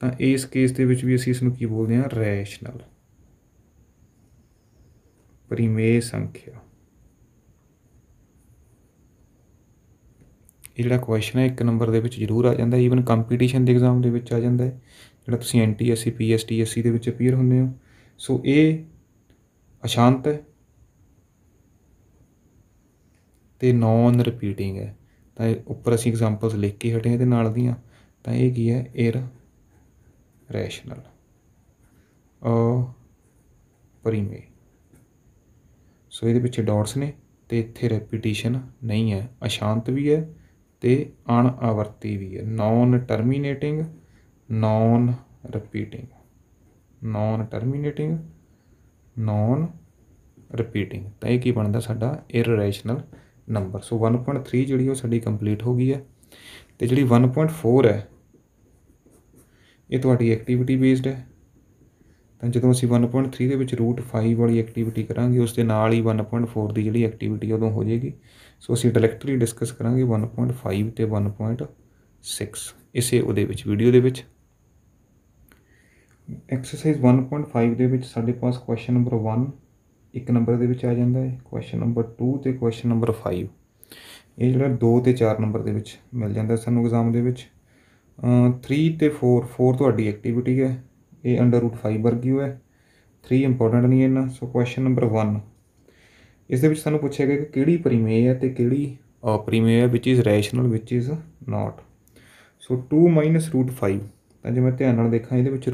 ਤਾਂ ਇਸ ਕੇਸ ਦੇ ਵਿੱਚ ਵੀ ਅਸੀਂ ਇਸ ਨੂੰ ਕੀ ਬੋਲਦੇ ਹਾਂ ਰੈਸ਼ਨਲ ਪ੍ਰੀਮੇ ਸੰਖਿਆ ਜਿਹੜਾ ਕੁਐਸਚਨ ਹੈ ਇੱਕ ਨੰਬਰ ਦੇ ਵਿੱਚ ਜ਼ਰੂਰ ਆ ਜਾਂਦਾ ਈਵਨ ਕੰਪੀਟੀਸ਼ਨ ਦੇ ਐਗਜ਼ਾਮ ਦੇ ਵਿੱਚ ਆ ਜਾਂਦਾ ਹੈ ਜਿਹੜਾ ਤੁਸੀਂ ਐਨਟੀਐਸਸੀ ਪੀਐਸਟੀਐਸਸੀ ਦੇ ਵਿੱਚ ਅਪੀਅਰ ਹੁੰਦੇ ਹੋ ਸੋ ਇਹ ਅਸ਼ਾਂਤ ਹੈ ਤੇ ਨੌਨ ਰਿਪੀਟਿੰਗ ਹੈ ਤਾਂ ਉੱਪਰ ਅਸੀਂ ਐਗਜ਼ਾਮਪਲਸ ਲਿਖ ਕੇ ਹਟੇ ਇਹਦੇ ਨਾਲ ਦੀਆਂ ਤਾਂ ਇਹ ਕੀ ਹੈ ਇਰ ਰੈਸ਼ਨਲ ਅ ਪਰਿਮੇ ਸੋ ਇਹਦੇ ਪਿੱਛੇ ਡਾਟਸ ਨੇ ਤੇ ਇੱਥੇ ਰੈਪੀਟੀਸ਼ਨ ਨਹੀਂ ਹੈ ਅਸ਼ਾਂਤ ਵੀ ਹੈ ਤੇ ਅਣ ਆਵਰਤੀ ਵੀ ਹੈ non terminating non repeating non terminating non repeating ਤਾਂ ਇਹ ਕੀ ਬਣਦਾ ਸਾਡਾ ਇਰਰੇਸ਼ਨਲ ਨੰਬਰ ਸੋ 1.3 ਜਿਹੜੀ ਉਹ ਸਾਡੀ ਕੰਪਲੀਟ ਹੋ ਗਈ ਹੈ ਤੇ ਜਿਹੜੀ 1.4 ਹੈ ਇਹ ਤੁਹਾਡੀ ਐਕਟੀਵਿਟੀ ਬੇਸਡ ਹੈ ਤਾਂ ਜਦੋਂ ਅਸੀਂ 1.3 ਦੇ ਵਿੱਚ ਰੂਟ 5 ਵਾਲੀ ਐਕਟੀਵਿਟੀ ਕਰਾਂਗੇ ਉਸ ਦੇ ਨਾਲ ਹੀ 1.4 ਦੀ ਜਿਹੜੀ ਐਕਟੀਵਿਟੀ ਉਦੋਂ ਹੋ ਜਾਏਗੀ ਸੋ ਅਸੀਂ ਡਾਇਰੈਕਟਲੀ ਡਿਸਕਸ ਕਰਾਂਗੇ 1.5 ਤੇ 1.6 ਇਸੇ ਉਹਦੇ ਵਿੱਚ ਵੀਡੀਓ ਦੇ ਵਿੱਚ ਐਕਸਰਸਾਈਜ਼ 1.5 ਦੇ ਵਿੱਚ ਸਾਡੇ ਪਾਸ ਕੁਐਸਚਨ ਨੰਬਰ 1 ਇੱਕ ਨੰਬਰ ਦੇ ਵਿੱਚ ਆ ਜਾਂਦਾ ਹੈ ਕੁਐਸਚਨ ਨੰਬਰ 2 ਤੇ ਕੁਐਸਚਨ ਨੰਬਰ 5 ਇਹ ਜਿਹੜਾ 2 ਤੇ 4 ਨੰਬਰ ਦੇ ਵਿੱਚ ਮਿਲ ਜਾਂਦਾ ਸਾਨੂੰ ਐਗਜ਼ਾਮ ਦੇ ਵਿੱਚ 3 ਤੇ 4 4 ਤੁਹਾਡੀ ਐਕਟੀਵਿਟੀ ਹੈ ਇਹ ਅੰਡਰ ਰੂਟ 5 ਵਰਗੀ ਹੋਇਆ 3 ਇੰਪੋਰਟੈਂਟ ਨਹੀਂ ਇਹਨਾਂ ਸੋ ਕੁਐਸਚਨ ਨੰਬਰ 1 ਇਸ ਦੇ ਵਿੱਚ ਸਾਨੂੰ ਪੁੱਛਿਆ ਗਿਆ ਕਿ ਕਿਹੜੀ ਪ੍ਰੀਮੇ ਹੈ ਤੇ ਕਿਹੜੀ ਪ੍ਰੀਮੇ ਹੈ which is rational which is not so 2 √5 ਤਾਂ ਜੇ ਮੈਂ ਧਿਆਨ ਨਾਲ ਦੇਖਾਂ ਇਹਦੇ ਵਿੱਚ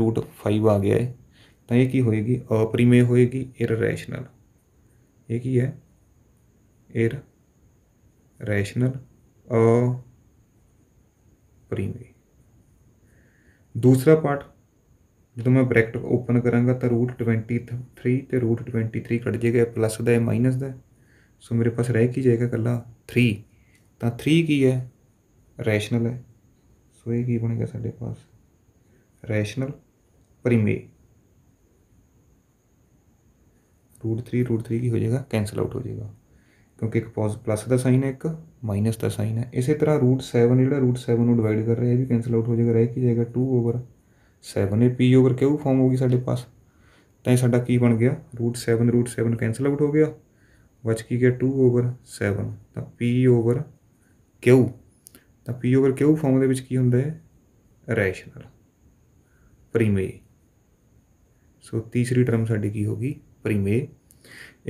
√5 ਆ ਗਿਆ ਹੈ ਤਾਂ ਇਹ ਕੀ ਹੋਏਗੀ ਅਪਰੀਮੇ ਹੋਏਗੀ ਇਰਰੈਸ਼ਨਲ ਇਹ ਕੀ ਹੈ ਇਰ ਰੈਸ਼ਨਲ ਅ ਪ੍ਰੀਮੇ ਦੂਸਰਾ ਪਾਰਟ ਜਦੋਂ ਮੈਂ ਬ੍ਰੈਕਟ ਓਪਨ ਕਰਾਂਗਾ ਤਾਂ √23 ਤੇ √23 ਕੱਟ ਜਾਏਗਾ ਪਲੱਸ ਦਾ ਹੈ ਮਾਈਨਸ ਦਾ ਸੋ ਮੇਰੇ ਪਾਸ ਰਹਿ ਕੀ ਜਾਏਗਾ ਕੱਲਾ 3 ਤਾਂ 3 ਕੀ ਹੈ ਰੈਸ਼ਨਲ ਹੈ ਸੋ ਇਹ ਕੀ ਬਣੇਗਾ ਸਾਡੇ ਪਾਸ ਰੈਸ਼ਨਲ ਪ੍ਰੀਮੇ √3 √3 ਕੀ ਹੋ ਜਾਏਗਾ ਕੈਨਸਲ ਆਊਟ ਹੋ ਜਾਏਗਾ ਕਿਉਂਕਿ ਇੱਕ ਪਲੱਸ ਦਾ ਸਾਈਨ ਹੈ ਇੱਕ ਮਾਈਨਸ ਦਾ ਸਾਈਨ ਹੈ ਇਸੇ ਤਰ੍ਹਾਂ √7 ਜਿਹੜਾ √7 ਨੂੰ ਡਿਵਾਈਡ ਕਰ ਰਿਹਾ ਹੈ ਵੀ ਕੈਨਸਲ ਆਊਟ ਹੋ ਜਾਏਗਾ ਰਹਿ ਕੀ ਜਾਏਗਾ 2 ਓਵਰ 7 ਇਹ p ਓਵਰ q ਫਾਰਮ ਹੋ ਗਈ ਸਾਡੇ ਪਾਸ ਤਾਂ ਇਹ ਸਾਡਾ ਕੀ ਬਣ ਗਿਆ √7 √7 ਕੈਨਸਲ ਆਊਟ ਹੋ ਗਿਆ ਬਚ ਕੀ ਗਿਆ 2 ਓਵਰ 7 ਤਾਂ p ਓਵਰ q ਤਾਂ p ਓਵਰ q ਫਾਰਮ ਦੇ ਵਿੱਚ ਕੀ ਹੁੰਦਾ ਹੈ ਰੈਸ਼ਨਲ ਪ੍ਰੀਮੇ ਸੋ ਤੀਸਰੀ ਟਰਮ ਸਾਡੀ ਕੀ ਹੋਗੀ ਪ੍ਰੀਮੇ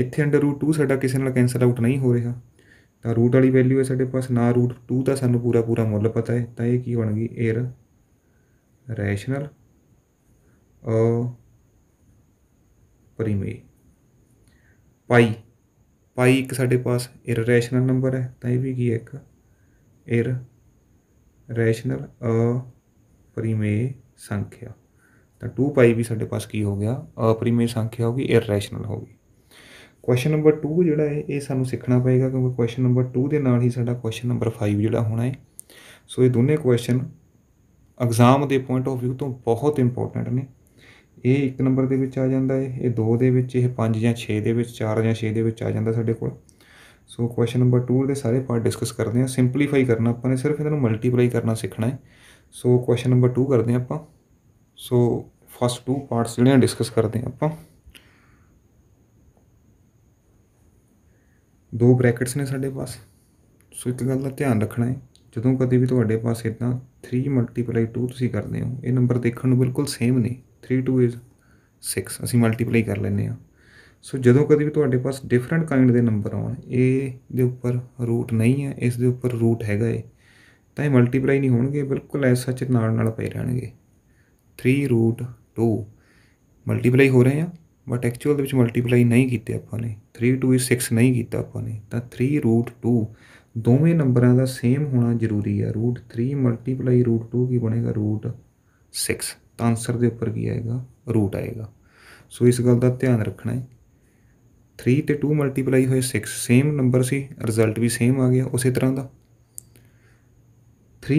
ਇੱਥੇ ਅੰਡਰ √2 ਸਾਡਾ ਕਿਸੇ ਨਾਲ ਕੈਨਸਲ ਆਊਟ ਨਹੀਂ ਹੋ ਰਿਹਾ ਤਾਂ ਰੂਟ ਵਾਲੀ ਵੈਲਿਊ ਹੈ ਸਾਡੇ ਪਾਸ ਨਾ ਰੂਟ 2 ਦਾ ਸਾਨੂੰ ਪੂਰਾ ਪੂਰਾ ਮੁੱਲ ਪਤਾ ਹੈ ਤਾਂ ਇਹ ਕੀ ਬਣ ਗਈ ਏਰ ਰੈਸ਼ਨਲ ਅਪਰਿਮੇਯ ਪਾਈ ਪਾਈ ਇੱਕ ਸਾਡੇ ਪਾਸ ਇਰਰੈਸ਼ਨਲ ਨੰਬਰ ਹੈ ਤਾਂ ਇਹ ਵੀ ਕੀ ਹੈ ਇੱਕ ਇਰ ਰੈਸ਼ਨਲ ਅਪਰਿਮੇਯ ਸੰਖਿਆ ਤਾਂ 2 ਪਾਈ ਵੀ ਸਾਡੇ ਪਾਸ ਕੀ ਹੋ ਗਿਆ ਅਪਰਿਮੇਯ ਸੰਖਿਆ ਹੋ ਗਈ ਇਰਰੈਸ਼ਨਲ ਹੋ ਗਈ ਕੁਐਸਚਨ ਨੰਬਰ 2 ਜਿਹੜਾ ਹੈ ਇਹ ਸਾਨੂੰ ਸਿੱਖਣਾ ਪਏਗਾ ਕਿਉਂਕਿ ਕੁਐਸਚਨ ਨੰਬਰ 2 ਦੇ ਨਾਲ ਹੀ ਸਾਡਾ ਕੁਐਸਚਨ ਨੰਬਰ 5 ਜਿਹੜਾ ਹੋਣਾ ਹੈ ਸੋ ਇਹ ਦੋਨੇ ਕੁਐਸਚਨ ਐਗਜ਼ਾਮ ਦੇ ਪੁਆਇੰਟ ਆਫ View ਤੋਂ ਬਹੁਤ ਇੰਪੋਰਟੈਂਟ ਨੇ ਇਹ 1 ਨੰਬਰ ਦੇ ਵਿੱਚ ਆ ਜਾਂਦਾ ਹੈ ਇਹ 2 ਦੇ ਵਿੱਚ ਇਹ 5 ਜਾਂ 6 ਦੇ ਵਿੱਚ 4 ਜਾਂ 6 ਦੇ ਵਿੱਚ ਆ ਜਾਂਦਾ ਸਾਡੇ ਕੋਲ ਸੋ ਕੁਐਸਚਨ ਨੰਬਰ 2 ਦੇ ਸਾਰੇ ਪਾਰਟ ਡਿਸਕਸ ਕਰਦੇ ਹਾਂ ਸਿੰਪਲੀਫਾਈ ਕਰਨਾ ਆਪਾਂ ਨੇ ਸਿਰਫ ਇਹਨਾਂ ਨੂੰ ਮਲਟੀਪਲਾਈ ਕਰਨਾ ਸਿੱਖਣਾ ਹੈ ਸੋ ਕੁਐਸਚਨ ਨੰਬਰ 2 ਕਰਦੇ ਹਾਂ ਆਪਾਂ ਸੋ ਫਸਟ ਟੂ ਪਾਰਟਸ ਜਿਹੜੇ ਡਿਸਕਸ ਕਰਦੇ ਹਾਂ ਆਪਾਂ ਦੋ ਬ੍ਰੈਕਟਸ ਨੇ ਸਾਡੇ ਪਾਸ ਸੋ ਇੱਕ ਗੱਲ ਦਾ ਧਿਆਨ ਰੱਖਣਾ ਹੈ ਜਦੋਂ ਕਦੇ ਵੀ ਤੁਹਾਡੇ ਪਾਸ ਇਦਾਂ 3 2 ਤੁਸੀਂ ਕਰਦੇ ਹੋ ਇਹ ਨੰਬਰ ਦੇਖਣ ਨੂੰ ਬਿਲਕੁਲ ਸੇਮ ਨੇ 3 2 ਇਜ਼ 6 ਅਸੀਂ ਮਲਟੀਪਲਾਈ ਕਰ ਲੈਨੇ ਆ ਸੋ ਜਦੋਂ ਕਦੀ ਵੀ ਤੁਹਾਡੇ ਪਾਸ ਡਿਫਰੈਂਟ ਕਾਈਂਡ ਦੇ ਨੰਬਰ ਆਉਣ ਇਹ ਦੇ ਉੱਪਰ ਰੂਟ ਨਹੀਂ ਹੈ ਇਸ ਦੇ ਉੱਪਰ ਰੂਟ ਹੈਗਾ ਏ ਤਾਂ ਇਹ ਮਲਟੀਪਲਾਈ ਨਹੀਂ ਹੋਣਗੇ ਬਿਲਕੁਲ ਐਸ ਸੱਚ ਨਾਲ ਨਾਲ ਪਏ ਰਹਿਣਗੇ 3 ਰੂਟ 2 ਮਲਟੀਪਲਾਈ ਹੋ ਰਹੇ ਆ ਬਟ ਐਕਚੁਅਲ ਦੇ ਵਿੱਚ ਮਲਟੀਪਲਾਈ ਨਹੀਂ ਕੀਤੇ ਆਪਾਂ ਨੇ 3 2 6 ਨਹੀਂ ਕੀਤਾ ਆਪਾਂ ਨੇ ਤਾਂ 3 ਰੂਟ 2 ਦੋਵੇਂ ਨੰਬਰਾਂ ਦਾ ਸੇਮ ਹੋਣਾ ਜ਼ਰੂਰੀ ਆ ਰੂਟ 3 ਮਲਟੀਪਲਾਈ ਰੂਟ 2 ਕੀ ਬਣੇਗਾ ਰੂਟ 6 ਤਾਂ ਆਨਸਰ ਦੇ ਉੱਪਰ ਕੀ ਆਏਗਾ ਰੂਟ ਆਏਗਾ ਸੋ ਇਸ ਗੱਲ ਦਾ ਧਿਆਨ ਰੱਖਣਾ ਹੈ 3 ਤੇ 2 ਮਲਟੀਪਲਾਈ ਹੋਏ 6 ਸੇਮ ਨੰਬਰ ਸੀ ਰਿਜ਼ਲਟ ਵੀ ਸੇਮ ਆ ਗਿਆ ਉਸੇ ਤਰ੍ਹਾਂ ਦਾ 3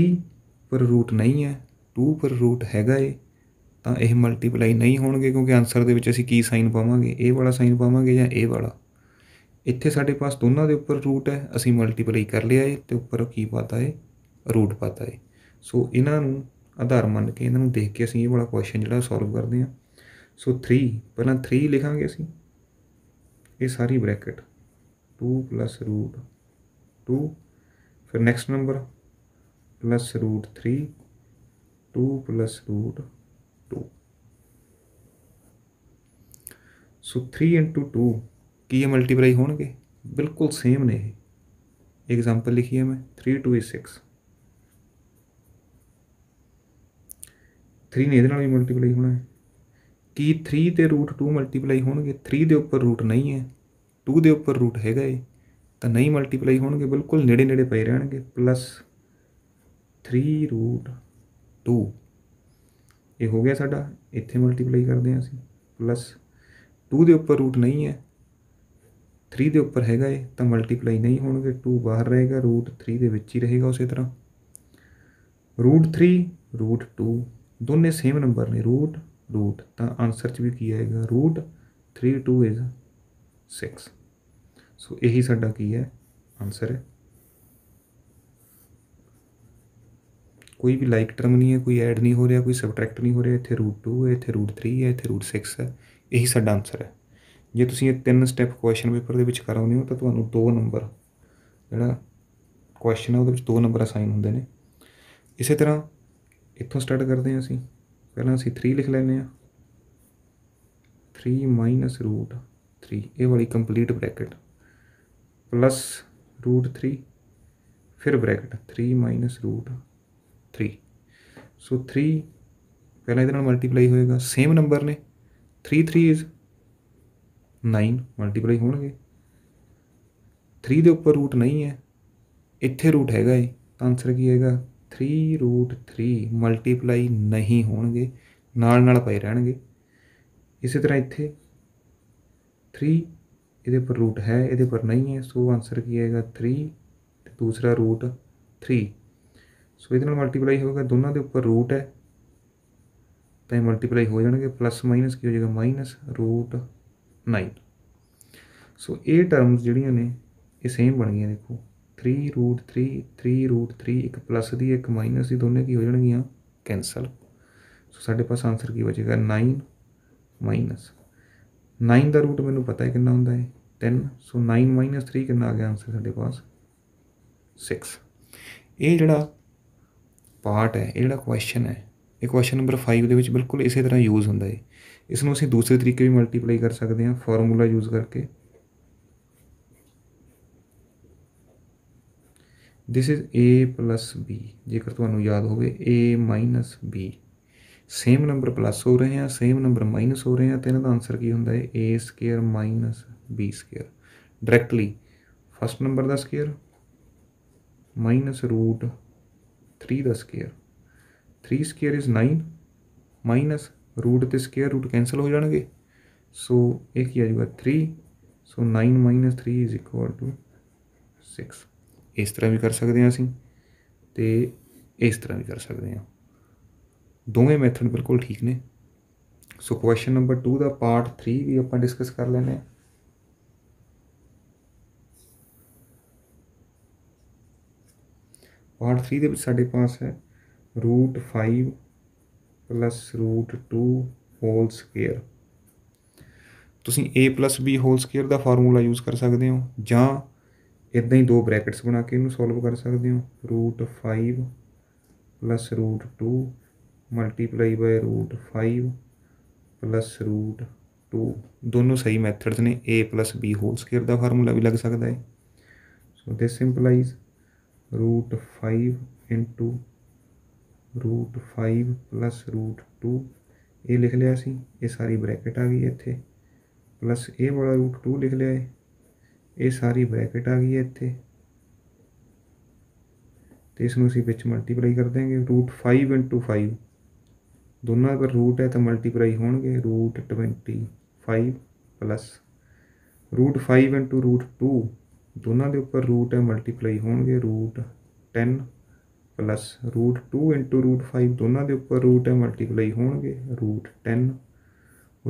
ਪਰ ਰੂਟ ਨਹੀਂ ਹੈ 2 ਪਰ ਰੂਟ ਹੈਗਾ ਏ ਤਾਂ ਇਹ ਮਲਟੀਪਲਾਈ ਨਹੀਂ ਹੋਣਗੇ ਕਿਉਂਕਿ ਆਨਸਰ ਦੇ ਵਿੱਚ ਅਸੀਂ ਕੀ ਸਾਈਨ ਪਾਵਾਂਗੇ ਇਹ ਵਾਲਾ ਸਾਈਨ ਪਾਵਾਂਗੇ ਜਾਂ ਇਹ ਵਾਲਾ ਇੱਥੇ ਸਾਡੇ ਪਾਸ ਦੋਨਾਂ ਦੇ ਉੱਪਰ ਰੂਟ ਹੈ ਅਸੀਂ ਮਲਟੀਪਲਾਈ ਕਰ ਲਿਆ ਏ ਤੇ ਉੱਪਰ ਕੀ ਪਤਾ ਏ ਰੂਟ ਪਤਾ ਏ ਸੋ ਇਹਨਾਂ ਨੂੰ ਆਧਾਰ ਮੰਨ ਕੇ ਇਹਨਾਂ ਨੂੰ ਦੇਖ ਕੇ ਅਸੀਂ ਇਹ ਵਾਲਾ ਕੁਐਸਚਨ ਜਿਹੜਾ ਸੋਲਵ ਕਰਦੇ ਹਾਂ ਸੋ 3 ਪਹਿਲਾਂ 3 ਲਿਖਾਂਗੇ ਅਸੀਂ ਇਹ ਸਾਰੀ ਬ੍ਰੈਕਟ 2 plus 2 ਫਿਰ next number plus root 3 2 plus 2 ਸੋ 3 into 2 ਕੀ ਇਹ ਮਲਟੀਪਲਾਈ ਹੋਣਗੇ ਬਿਲਕੁਲ ਸੇਮ ਨੇ ਇਹ ਐਗਜ਼ਾਮਪਲ ਲਿਖੀ ਹੈ ਮੈਂ 3 2 6 3 ਨੇ ਇਹਦੇ ਨਾਲ ਵੀ ਮਲਟੀਪਲਾਈ ਹੋਣਾ ਹੈ ਕੀ 3 ਤੇ √2 ਮਲਟੀਪਲਾਈ ਹੋਣਗੇ 3 ਦੇ ਉੱਪਰ ਰੂਟ ਨਹੀਂ ਹੈ 2 ਦੇ ਉੱਪਰ ਰੂਟ ਹੈਗਾ ਏ ਤਾਂ ਨਹੀਂ ਮਲਟੀਪਲਾਈ ਹੋਣਗੇ ਬਿਲਕੁਲ ਨੇੜੇ ਨੇੜੇ ਪਏ ਰਹਿਣਗੇ ਪਲੱਸ 3 √2 ਇਹ ਹੋ ਗਿਆ ਸਾਡਾ ਇੱਥੇ ਮਲਟੀਪਲਾਈ ਕਰਦੇ ਹਾਂ ਅਸੀਂ ਪਲੱਸ 2 ਦੇ ਉੱਪਰ ਰੂਟ ਨਹੀਂ ਹੈ 3 ਦੇ ਉੱਪਰ ਹੈਗਾ ਏ ਤਾਂ ਮਲਟੀਪਲਾਈ ਨਹੀਂ ਹੋਣਗੇ 2 ਬਾਹਰ ਰਹੇਗਾ √3 ਦੇ ਵਿੱਚ ਹੀ ਰਹੇਗਾ ਉਸੇ ਤਰ੍ਹਾਂ √3 √2 ਦੋਨੇ ਸੇਮ ਨੰਬਰ ਨੇ ਰੂਟ ਰੂਟ ਤਾਂ ਆਨਸਰ ਚ ਵੀ ਕੀ ਆਏਗਾ ਰੂਟ 2 ਇਜ਼ 6 ਸੋ ਇਹੀ ਸਾਡਾ ਕੀ ਹੈ ਆਨਸਰ ਹੈ ਕੋਈ ਵੀ ਲਾਈਕ ਟਰਮ ਨਹੀਂ ਹੈ ਕੋਈ ਐਡ ਨਹੀਂ ਹੋ ਰਿਹਾ ਕੋਈ ਸਬਟ੍ਰੈਕਟ ਨਹੀਂ ਹੋ ਰਿਹਾ ਇੱਥੇ √2 ਹੈ ਇੱਥੇ √3 ਹੈ ਇੱਥੇ √6 ਹੈ ਇਹੀ ਸਾਡਾ ਆਨਸਰ ਹੈ ਜੇ ਤੁਸੀਂ ਇਹ ਤਿੰਨ ਸਟੈਪ ਕੁਐਸਚਨ ਪੇਪਰ ਦੇ ਵਿੱਚ ਕਰਾਉਨੇ ਹੋ ਤਾਂ ਤੁਹਾਨੂੰ ਦੋ ਨੰਬਰ ਜਿਹੜਾ ਕੁਐਸਚਨ ਹੈ ਉਹਦੇ ਵਿੱਚ ਦੋ ਨੰਬਰ ਅਸਾਈਨ ਹੁੰਦੇ ਨੇ ਇਸੇ ਤਰ੍ਹਾਂ ਇੱਥੋਂ ਸਟਾਰਟ ਕਰਦੇ ਹਾਂ ਅਸੀਂ ਪਹਿਲਾਂ ਅਸੀਂ 3 ਲਿਖ ਲੈਨੇ ਆ 3 ਮਾਈਨਸ ਰੂਟ 3 ਇਹ ਵਾਲੀ ਕੰਪਲੀਟ ਬ੍ਰੈਕਟ ਪਲੱਸ ਰੂਟ 3 ਫਿਰ ਬ੍ਰੈਕਟ 3 ਮਾਈਨਸ ਰੂਟ 3 ਸੋ 3 ਪਹਿਲਾਂ ਇਹਦੇ ਨਾਲ ਮਲਟੀਪਲਾਈ ਹੋਏਗਾ ਸੇਮ ਨੰਬਰ ਨੇ 3 3 ਇਜ਼ 9 ਮਲਟੀਪਲਾਈ ਹੋਣਗੇ 3 ਦੇ ਉੱਪਰ ਰੂਟ ਨਹੀਂ ਹੈ ਇੱਥੇ ਰੂਟ ਹੈਗਾ ਏ ਆਨਸਰ ਕੀ ਹੈਗਾ 3 ਮਲਟੀਪਲਾਈ ਨਹੀਂ ਹੋਣਗੇ ਨਾਲ ਨਾਲ ਪਏ ਰਹਿਣਗੇ ਇਸੇ ਤਰ੍ਹਾਂ ਇੱਥੇ 3 ਇਹਦੇ ਉੱਪਰ √ ਹੈ ਇਹਦੇ ਉੱਪਰ ਨਹੀਂ ਹੈ ਸੋ ਆਨਸਰ ਕੀ ਆਏਗਾ 3 ਤੇ ਦੂਸਰਾ √ 3 ਸੋ ਇਹਦੇ ਨਾਲ ਮਲਟੀਪਲਾਈ ਹੋਊਗਾ ਦੋਨਾਂ ਦੇ ਉੱਪਰ √ ਹੈ ਤਾਂ ਇਹ ਮਲਟੀਪਲਾਈ ਹੋ ਜਾਣਗੇ ਪਲੱਸ ਮਾਈਨਸ ਕੀ ਹੋ ਜਾਏਗਾ ਮਾਈਨਸ 9 ਸੋ ਇਹ ਟਰਮਸ ਜਿਹੜੀਆਂ ਨੇ ਇਹ ਸੇਮ ਬਣ ਗਈਆਂ ਦੇਖੋ 3 ਰੂਟ 3 3 3 ਇੱਕ ਪਲੱਸ ਦੀ ਇੱਕ ਮਾਈਨਸ ਦੀ ਦੋਨੇ ਕੀ ਹੋ ਜਾਣਗੀਆਂ ਕੈਨਸਲ ਸੋ ਸਾਡੇ ਪਾਸ ਆਨਸਰ ਕੀ ਬਚੇਗਾ 9 ਮਾਈਨਸ 9 ਦਾ ਰੂਟ ਮੈਨੂੰ ਪਤਾ ਹੈ ਕਿੰਨਾ ਹੁੰਦਾ ਹੈ 10 ਸੋ 9 ਮਾਈਨਸ 3 ਕਿੰਨਾ ਆ ਗਿਆ ਆਨਸਰ ਸਾਡੇ ਪਾਸ 6 ਇਹ ਜਿਹੜਾ ਪਾਰਟ ਹੈ ਇਹ ਜਿਹੜਾ ਕੁਐਸਚਨ ਹੈ ਇਹ ਕੁਐਸਚਨ ਨੰਬਰ 5 ਦੇ ਵਿੱਚ ਬਿਲਕੁਲ ਇਸੇ ਤਰ੍ਹਾਂ ਯੂਜ਼ ਹੁੰਦਾ ਹੈ ਇਸ ਨੂੰ ਅਸੀਂ ਦੂਸਰੇ ਤਰੀਕੇ ਵੀ ਮਲਟੀਪਲਾਈ ਕਰ ਸਕਦੇ ਹਾਂ ਫਾਰਮੂਲਾ ਯੂਜ਼ ਕਰਕੇ this is a plus b ਜੇਕਰ ਤੁਹਾਨੂੰ ਯਾਦ ਹੋਵੇ a minus b same number plus ਹੋ ਰਹੇ ਆ ਸੇਮ ਨੰਬਰ ਮਾਈਨਸ ਹੋ ਰਹੇ ਆ ਤੇ ਇਹਨਾਂ ਦਾ ਆਨਸਰ ਕੀ ਹੁੰਦਾ ਹੈ a square b square directly first number ਦਾ ਸਕੁਅਰ ਮਾਈਨਸ ਰੂਟ 3 ਦਾ square 3 square is 9 minus root ਤੇ ਸਕੁਅਰ ਰੂਟ ਕੈਨਸਲ ਹੋ ਜਾਣਗੇ ਸੋ ਇਹ ਕੀ ਆ ਜਾਊਗਾ 3 ਸੋ 9 3 6 ਇਸ ਤਰ੍ਹਾਂ ਵੀ ਕਰ ਸਕਦੇ ਹਾਂ ਅਸੀਂ ਤੇ ਇਸ ਤਰ੍ਹਾਂ ਵੀ ਕਰ ਸਕਦੇ ਹਾਂ ਦੋਵੇਂ ਮੈਥਡ ਬਿਲਕੁਲ ਠੀਕ ਨੇ ਸੋ ਕੁਐਸਚਨ ਨੰਬਰ 2 ਦਾ ਪਾਰਟ 3 ਵੀ ਆਪਾਂ ਡਿਸਕਸ ਕਰ ਲੈਨੇ ਆ ਪਾਰਟ 3 ਦੇ ਵਿੱਚ ਸਾਡੇ ਪਾਸ ਹੈ root 5 plus root 2 whole square ਤੁਸੀਂ a b ਹੋਲ ਸਕੁਅਰ ਦਾ ਫਾਰਮੂਲਾ ਯੂਜ਼ ਕਰ ਸਕਦੇ ਹੋ ਜਾਂ ਇਦਾਂ ਹੀ ਦੋ ਬ੍ਰੈਕਟਸ ਬਣਾ ਕੇ ਇਹਨੂੰ ਸੋਲਵ ਕਰ ਸਕਦੇ ਹੋ root 5 plus root 2 multiply by root 5 plus root 2 ਦੋਨੋਂ ਸਹੀ ਮੈਥਡਸ ਨੇ a plus b whole square ਦਾ ਫਾਰਮੂਲਾ ਵੀ ਲੱਗ ਸਕਦਾ ਹੈ so this simplifies root 5 into root 5 plus root 2 ਇਹ ਲਿਖ ਲਿਆ ਸੀ ਇਹ ਸਾਰੀ ਬ੍ਰੈਕਟ ਆ ਗਈ ਇੱਥੇ ਪਲੱਸ a ਵਾਲਾ ਰੂਟ 2 ਲਿਖ ਲਿਆ ਹੈ ਇਹ ਸਾਰੀ ਬ੍ਰੈਕਟ ਆ ਗਈ ਹੈ ਇੱਥੇ ਤੇ ਇਸ ਨੂੰ ਅਸੀਂ ਵਿੱਚ ਮਲਟੀਪਲਾਈ ਕਰ ਦੇਾਂਗੇ √5 5 ਦੋਨਾਂ ਦਾ ਰੂਟ ਹੈ ਤਾਂ ਮਲਟੀਪਲਾਈ ਹੋਣਗੇ √25 ਪਲੱਸ √5 √2 ਦੋਨਾਂ ਦੇ ਉੱਪਰ ਰੂਟ ਹੈ ਮਲਟੀਪਲਾਈ ਹੋਣਗੇ √10 ਪਲੱਸ √2 √5 ਦੋਨਾਂ ਦੇ ਉੱਪਰ ਰੂਟ ਹੈ ਮਲਟੀਪਲਾਈ ਹੋਣਗੇ √10